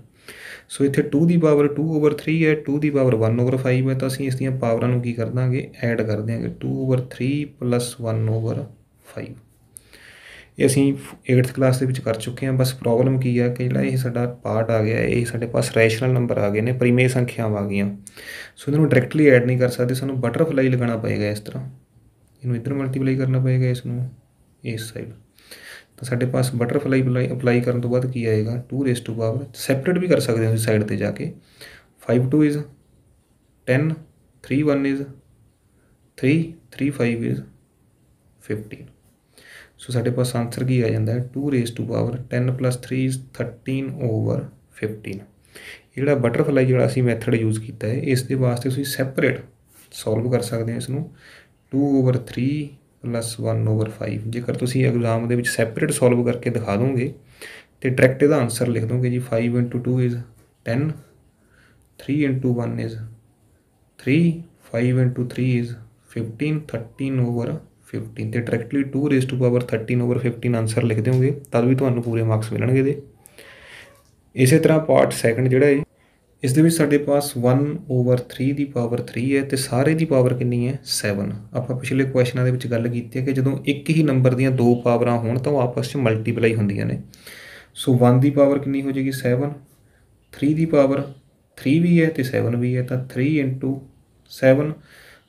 ਸੋ ਇੱਥੇ 2 ਦੀ ਪਾਵਰ 2 ਓਵਰ 3 ਹੈ 2 ਦੀ ਪਾਵਰ 1 ਓਵਰ 5 ਹੈ ਤਾਂ ਅਸੀਂ ਇਸ ਦੀਆਂ ਪਾਵਰਾਂ ਨੂੰ ਕੀ ਕਰ ਦਾਂਗੇ ਐਡ ਕਰ ਦਿਆਂਗੇ 2 ਓਵਰ 3 1 ਓਵਰ 5 ਇਹ ਅਸੀਂ 8th ਕਲਾਸ ਦੇ ਵਿੱਚ ਕਰ ਚੁੱਕੇ ਹਾਂ ਬਸ ਪ੍ਰੋਬਲਮ ਕੀ ਹੈ ਕਿ ਜਿਹੜਾ ਇਹ ਸਾਡਾ ਪਾਰਟ ਆ ਗਿਆ ਇਹ ਸਾਡੇ ਪਾਸ ਰੈਸ਼ਨਲ ਨੰਬਰ ਆ ਗਏ ਨੇ ਪ੍ਰਿਮੇ ਸੰਖਿਆਵਾਂ ਆ ਗਈਆਂ ਸੋ ਇਹਨਾਂ ਨੂੰ ਡਾਇਰੈਕਟਲੀ ਐਡ ਨਹੀਂ ਕਰ ਸਕਦੇ ਸਾਨੂੰ ਬਟਰਫਲਾਈ ਲਗਾਉਣਾ ਪਏਗਾ ਇਸ ਤਰ੍ਹਾਂ ਇਹਨੂੰ ਇਧਰ ਮਲਟੀਪਲਾਈ ਕਰਨਾ ਪਏਗਾ ਇਸ ਨੂੰ ਇਸ ਸਾਈਡ ਤਾਂ ਸਾਡੇ ਪਾਸ ਬਟਰਫਲਾਈ ਅਪਲਾਈ ਕਰਨ ਤੋਂ ਬਾਅਦ ਕੀ ਆਏਗਾ 2 ਰੇਸ ਟੂ ਪਾਵਰ ਸੈਪਰੇਟ ਵੀ ਕਰ ਸਕਦੇ ਹੋ ਸਾਈਡ ਤੇ ਜਾ ਕੇ 5 2 ਇਜ਼ 10 3 1 ਇਜ਼ 3 3 5 ਇਜ਼ 15 ਸੋ ਸਾਡੇ ਪਾਸ ਆਨਸਰ ਕੀ ਆ ਜਾਂਦਾ ਹੈ 2 raise to power 10 3 is 13 over 15 ਜਿਹੜਾ ਬਟਰਫਲਾਈ ਜਿਹੜਾ ਅਸੀਂ ਮੈਥਡ ਯੂਜ਼ ਕੀਤਾ ਹੈ ਇਸ ਦੇ ਵਾਸਤੇ ਤੁਸੀਂ ਸੈਪਰੇਟ ਸੋਲਵ ਕਰ ਸਕਦੇ ਹੋ ਇਸ ਨੂੰ 2 ਓਵਰ 3 1 ਓਵਰ 5 ਜੇਕਰ ਤੁਸੀਂ ਐਗਜ਼ਾਮ ਦੇ ਵਿੱਚ ਸੈਪਰੇਟ ਸੋਲਵ ਕਰਕੇ ਦਿਖਾ ਦੋਗੇ ਤੇ ਡਾਇਰੈਕਟ ਇਹਦਾ ਆਨਸਰ ਲਿਖ ਦੋਗੇ ਜੀ 5 2 ਇਜ਼ 10 3 1 ਇਜ਼ 3 5 3 15 13 ਓਵਰ 15 ਤੇ directly 2 raise to power 13 over 15 answer ਲਿਖ ਦਿਓਗੇ ਤਦ ਵੀ ਤੁਹਾਨੂੰ ਪੂਰੇ ਮਾਰਕਸ ਮਿਲਣਗੇ ਦੇ ਇਸੇ ਤਰ੍ਹਾਂ ਪਾਰਟ ਸੈਕੰਡ ਜਿਹੜਾ ਹੈ ਇਸ ਦੇ ਵਿੱਚ ਸਾਡੇ ਪਾਸ 1 ਓਵਰ 3 ਦੀ ਪਾਵਰ 3 ਹੈ ਤੇ ਸਾਰੇ ਦੀ ਪਾਵਰ ਕਿੰਨੀ ਹੈ 7 ਆਪਾਂ ਪਿਛਲੇ ਕੁਐਸਚਨਾਂ ਦੇ ਵਿੱਚ ਗੱਲ ਕੀਤੀ ਹੈ ਕਿ ਜਦੋਂ ਇੱਕ ਹੀ ਨੰਬਰ ਦੀਆਂ ਦੋ ਪਾਵਰਾਂ ਹੋਣ ਤਾਂ ਉਹ ਆਪਸ ਵਿੱਚ ਮਲਟੀਪਲਾਈ ਹੁੰਦੀਆਂ ਨੇ ਸੋ 1 ਦੀ ਪਾਵਰ ਕਿੰਨੀ ਹੋ ਜਾਏਗੀ 7 3 ਦੀ ਪਾਵਰ 3 ਵੀ ਹੈ ਤੇ 7 ਵੀ ਹੈ ਤਾਂ 3 7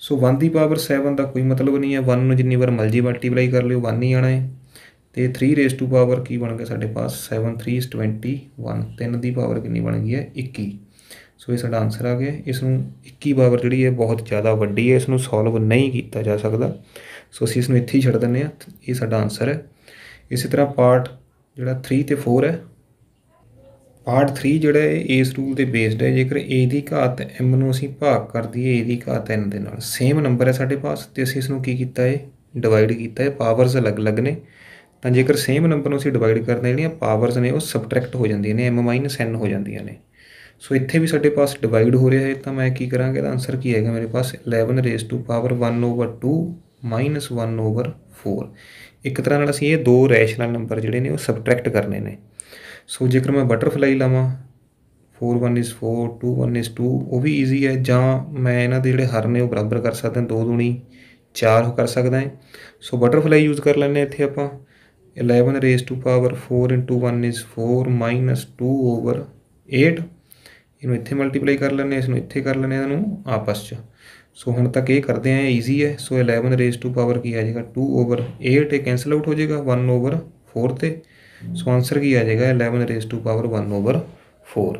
ਸੋ 1 ਦੀ ਪਾਵਰ 7 ਦਾ ਕੋਈ ਮਤਲਬ ਨਹੀਂ ਹੈ 1 ਨੂੰ ਜਿੰਨੀ ਵਾਰ ਮਲਜੀ ਮਲਟੀਪਲਾਈ ਕਰ ਲਿਓ 1 ਹੀ ਆਣਾ ਹੈ ਤੇ 3 ਰੇਸ ਟੂ ਪਾਵਰ ਕੀ ਬਣ ਗਿਆ ਸਾਡੇ ਪਾਸ 7 3 21 3 ਦੀ ਪਾਵਰ ਕਿੰਨੀ ਬਣ ਗਈ ਹੈ 21 ਸੋ ਇਹ ਸਾਡਾ ਆਨਸਰ ਆ ਗਿਆ ਇਸ ਨੂੰ 21 ਪਾਵਰ ਜਿਹੜੀ ਹੈ ਬਹੁਤ ਜ਼ਿਆਦਾ ਵੱਡੀ ਹੈ ਇਸ ਨੂੰ ਸੋਲਵ ਨਹੀਂ ਕੀਤਾ ਜਾ ਸਕਦਾ ਸੋ ਅਸੀਂ ਇਸ ਨੂੰ ਇੱਥੇ ਹੀ ਛੱਡ ਦਿੰਨੇ ਆ ਇਹ ਸਾਡਾ ਆਨਸਰ ਹੈ ਇਸੇ ਤਰ੍ਹਾਂ ਪਾਰਟ ਜਿਹੜਾ 3 ਤੇ 4 ਹੈ ਪਾਰਟ 3 ਜਿਹੜਾ ਹੈ ਇਸ ਰੂਲ ਤੇ ਬੇਸਡ ਹੈ ਜੇਕਰ a ਦੀ ਘਾਤ m ਨੂੰ ਅਸੀਂ ਭਾਗ ਕਰ ਦਈਏ a ਦੀ ਘਾਤ n ਦੇ ਨਾਲ ਸੇਮ ਨੰਬਰ ਹੈ ਸਾਡੇ ਪਾਸ ਤੇ ਅਸੀਂ ਇਸ ਨੂੰ ਕੀ ਕੀਤਾ ਹੈ ਡਿਵਾਈਡ ਕੀਤਾ ਹੈ ਪਾਵਰਸ ਅਲੱਗ-ਅਲੱਗ ਨੇ ਤਾਂ ਜੇਕਰ ਸੇਮ ਨੰਬਰ ਨੂੰ ਅਸੀਂ ਡਿਵਾਈਡ ਕਰਦੇ ਜਿਹੜੀਆਂ ਪਾਵਰਸ ਨੇ ਉਹ ਸਬਟ੍ਰੈਕਟ ਹੋ ਜਾਂਦੀਆਂ ਨੇ m n ਹੋ ਜਾਂਦੀਆਂ ਨੇ ਸੋ ਇੱਥੇ ਵੀ ਸਾਡੇ ਪਾਸ ਡਿਵਾਈਡ ਹੋ ਰਿਹਾ ਹੈ ਤਾਂ ਮੈਂ ਕੀ ਕਰਾਂਗਾ ਇਹਦਾ ਆਨਸਰ ਕੀ ਆਏਗਾ ਮੇਰੇ ਪਾਸ 11 raise to power 1 over 2 minus 1 over 4 ਇੱਕ ਤਰ੍ਹਾਂ ਨਾਲ ਅਸੀਂ ਇਹ ਦੋ ਰੈਸ਼ਨਲ ਨੰਬਰ ਜਿਹੜੇ ਨੇ ਉਹ ਸਬਟ੍ਰੈਕਟ ਕਰਨੇ ਨੇ ਸੋ ਜੇਕਰ ਮੈਂ ਬਟਰਫਲਾਈ ਲਾਵਾਂ 4 1 is 4 2 1 is 2 ਉਹ ਵੀ ਈਜ਼ੀ ਹੈ ਜਾਂ ਮੈਂ ਇਹਨਾਂ ਦੇ ਜਿਹੜੇ ਹਰ ਨੇ ਉਹ ਬਰਾਬਰ ਕਰ ਸਕਦਾ 2 ਦੂਣੀ 4 ਹੋ ਕਰ ਸਕਦਾ ਹੈ ਸੋ ਬਟਰਫਲਾਈ ਯੂਜ਼ ਕਰ ਲੈਣੇ ਇੱਥੇ ਆਪਾਂ 11 raise to power 4 1 is 4 2 over 8 ਇਹਨੂੰ ਇੱਥੇ ਮਲਟੀਪਲਾਈ ਕਰ ਲੈਣੇ ਇਸ ਨੂੰ ਇੱਥੇ ਕਰ ਲੈਣੇ ਇਹਨੂੰ ਨੂੰ ਆਪਸ 'ਚ ਸੋ ਹੁਣ ਤੱਕ ਇਹ ਕਰਦੇ ਆਂ ਈਜ਼ੀ ਹੈ ਸੋ 11 ਰੇਜ਼ ਟੂ ਪਾਵਰ ਕੀ ਆ ਜਾਏਗਾ 2 ਓਵਰ 8 ਇਹ ਕੈਨਸਲ ਆਊਟ ਹੋ ਜਾਏਗਾ 1 ਓਵਰ 4 ਤੇ ਸੋ ਆਨਸਰ ਕੀ ਆ ਜਾਏਗਾ 11 ਰੇਜ਼ ਟੂ ਪਾਵਰ 1 ਓਵਰ 4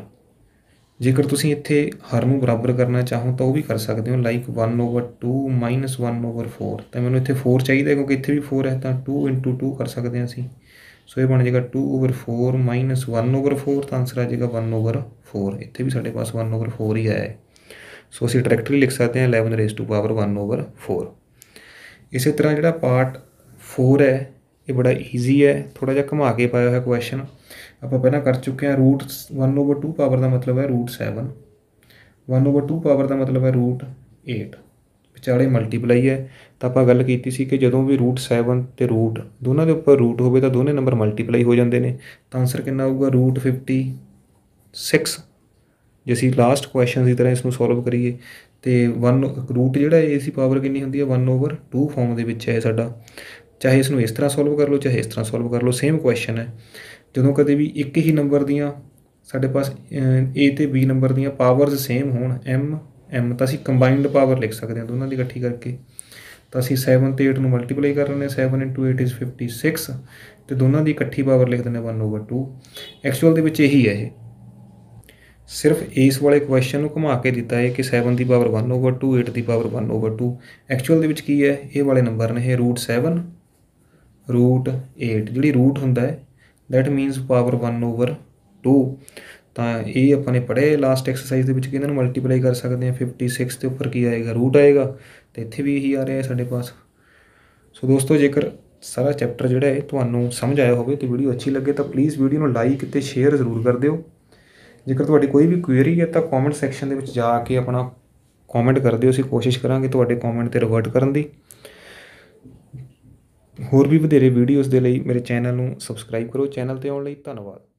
ਜੇਕਰ ਤੁਸੀਂ ਇੱਥੇ ਹਰ ਨੂੰ ਬਰਾਬਰ ਕਰਨਾ ਚਾਹੋ ਤਾਂ ਉਹ ਵੀ ਕਰ ਸਕਦੇ ਹੋ ਲਾਈਕ 1 ਓਵਰ 2 ਮਾਈਨਸ 1 ਓਵਰ 4 ਤਾਂ ਮੈਨੂੰ ਇੱਥੇ 4 ਚਾਹੀਦਾ ਕਿਉਂਕਿ ਇੱਥੇ ਵੀ 4 ਹੈ ਤਾਂ 2 2 ਕਰ ਸਕਦੇ ਹਾਂ ਅਸੀਂ ਸੋ ਇਹ ਬਣ ਜਾਏਗਾ 2 ਓਵਰ 4 ਮਾਈਨਸ 1 ਓਵਰ 4 ਤਾਂ ਆਨਸਰ ਆ ਜਾਏਗਾ 1 ਓਵਰ 4 ਇੱਥੇ ਵੀ ਸਾਡੇ ਪਾਸ 1 ਓਵਰ 4 ਹੀ ਆਇਆ ਹੈ ਸੋ ਅਸੀਂ ਡਾਇਰੈਕਟਲੀ ਲਿਖ ਸਕਦੇ ਹਾਂ 11 ਰੇਸ ਟੂ ਪਾਵਰ 1 ਓਵਰ 4 ਇਸੇ ਤਰ੍ਹਾਂ ਜਿਹੜਾ ਪਾਰਟ 4 ਹੈ ਇਹ ਬੜਾ ਈਜ਼ੀ ਹੈ ਥੋੜਾ ਜਿਹਾ ਘੁਮਾ ਕੇ ਪਾਇਆ ਹੋਇਆ ਕੁਐਸਚਨ ਆਪਾਂ ਪਹਿਲਾਂ ਕਰ ਚੁੱਕੇ ਹਾਂ ਰੂਟ 1 ਓਵਰ 2 ਪਾਵਰ ਦਾ ਮਤਲਬ ਹੈ ਰੂਟ 7 1 ਓਵਰ 2 ਪਾਵਰ ਦਾ ਮਤਲਬ ਹੈ ਰੂਟ 8 ਵਿਚਾਲੇ ਮਲਟੀਪਲਾਈ ਹੈ ਤਾਂ ਆਪਾਂ ਗੱਲ ਕੀਤੀ ਸੀ ਕਿ ਜਦੋਂ ਵੀ ਰੂਟ 7 ਤੇ ਰੂਟ ਦੋਨਾਂ ਦੇ ਉੱਪਰ ਰੂਟ ਹੋਵੇ ਤਾਂ ਦੋਨੇ ਨੰਬਰ ਮਲਟੀਪਲਾਈ ਹੋ ਜਾਂਦੇ ਨੇ ਤਾਂ ਆਨਸਰ ਕਿੰਨਾ ਆਊਗਾ ਰੂਟ 6 ਜੇ ਅਸੀਂ ਲਾਸਟ ਕੁਐਸਚਨ ਦੀ ਤਰ੍ਹਾਂ ਇਸ ਨੂੰ ਸੋਲਵ ਕਰੀਏ ਤੇ 1 ਰੂਟ ਜਿਹੜਾ ਏ ਸੀ ਪਾਵਰ ਕਿੰਨੀ ਹੁੰਦੀ ਹੈ 1 ਓਵਰ 2 ਫਾਰਮ ਦੇ ਵਿੱਚ ਹੈ ਸਾਡਾ ਚਾਹੇ ਇਸ ਨੂੰ ਇਸ ਤਰ੍ਹਾਂ ਸੋਲਵ ਕਰ ਲਓ ਚਾਹੇ ਇਸ ਤਰ੍ਹਾਂ ਸੋਲਵ ਕਰ ਲਓ ਸੇਮ ਕੁਐਸਚਨ ਹੈ ਜਦੋਂ ਕਦੇ ਵੀ ਇੱਕ ਹੀ ਨੰਬਰ ਦੀਆਂ ਸਾਡੇ ਪਾਸ A ਤੇ B ਨੰਬਰ ਦੀਆਂ ਪਾਵਰਸ ਸੇਮ ਹੋਣ M M ਤਾਂ ਅਸੀਂ ਕੰਬਾਈਨਡ ਪਾਵਰ ਲਿਖ ਸਕਦੇ ਹਾਂ ਦੋਨਾਂ ਦੀ ਇਕੱਠੀ ਕਰਕੇ ਤਾਂ ਅਸੀਂ 7 ਤੇ 8 ਨੂੰ ਮਲਟੀਪਲਾਈ ਕਰ ਲੈਂਦੇ 7 8 is 56 ਤੇ ਦੋਨਾਂ ਦੀ ਇਕੱਠੀ ਪਾਵਰ ਲਿਖ ਦਿੰਦੇ 1 ਓਵਰ 2 ਐਕਚੁਅਲ ਦੇ ਵਿੱਚ ਇਹੀ ਹੈ ਇਹ ਸਿਰਫ ਇਸ ਵਾਲੇ ਕੁਐਸਚਨ ਨੂੰ ਘੁਮਾ ਕੇ ਦਿੱਤਾ ਹੈ ਕਿ 7 ਦੀ ਪਾਵਰ 1 ਓਵਰ 2 8 ਦੀ ਪਾਵਰ 1 ਓਵਰ 2 ਐਕਚੁਅਲ ਦੇ ਵਿੱਚ ਕੀ ਹੈ ਇਹ ਵਾਲੇ ਨੰਬਰ ਨੇ ਇਹ √7 √8 ਜਿਹੜੀ ਰੂਟ ਹੁੰਦਾ ਹੈ ਦੈਟ ਮੀਨਸ ਪਾਵਰ 1 ਓਵਰ 2 ਤਾਂ ਇਹ ਆਪਾਂ ਨੇ ਪੜ੍ਹੇ ਲਾਸਟ ਐਕਸਰਸਾਈਜ਼ ਦੇ ਵਿੱਚ ਕਿ ਇਹਨਾਂ ਨੂੰ ਮਲਟੀਪਲਾਈ ਕਰ ਸਕਦੇ ਆ 56 ਦੇ ਉੱਪਰ ਕੀ ਆਏਗਾ ਰੂਟ ਆਏਗਾ ਤੇ ਇੱਥੇ ਵੀ ਇਹੀ ਆ ਰਿਹਾ ਹੈ ਸਾਡੇ ਪਾਸ ਸੋ ਦੋਸਤੋ ਜੇਕਰ ਸਾਰਾ ਚੈਪਟਰ ਜਿਹੜਾ ਹੈ ਤੁਹਾਨੂੰ ਸਮਝ ਆਇਆ ਹੋਵੇ ਤੇ ਵੀਡੀਓ ਅੱਛੀ ਲੱਗੇ ਤਾਂ ਪਲੀਜ਼ ਵੀਡੀਓ ਨੂੰ ਲਾਈਕ ਤੇ ਸ਼ੇਅਰ ਜ਼ਰੂਰ ਕਰ ਦਿਓ ਜੇਕਰ ਤੁਹਾਡੀ ਕੋਈ ਵੀ ਕੁਐਰੀ ਹੈ ਤਾਂ ਕਮੈਂਟ ਸੈਕਸ਼ਨ ਦੇ ਵਿੱਚ ਜਾ ਕੇ ਆਪਣਾ ਕਮੈਂਟ ਕਰ ਦਿਓ ਅਸੀਂ ਕੋਸ਼ਿਸ਼ ਕਰਾਂਗੇ ਤੁਹਾਡੇ ਕਮੈਂਟ ਤੇ ਰਿਵਰਟ ਕਰਨ ਦੀ ਹੋਰ ਵੀ ਵਧੇਰੇ ਵੀਡੀਓਜ਼ ਦੇ ਲਈ ਮੇਰੇ ਚੈਨਲ ਨੂੰ ਸਬਸਕ੍ਰਾਈਬ ਕਰੋ ਚੈਨਲ ਤੇ ਆਉਣ ਲਈ ਧੰਨਵਾਦ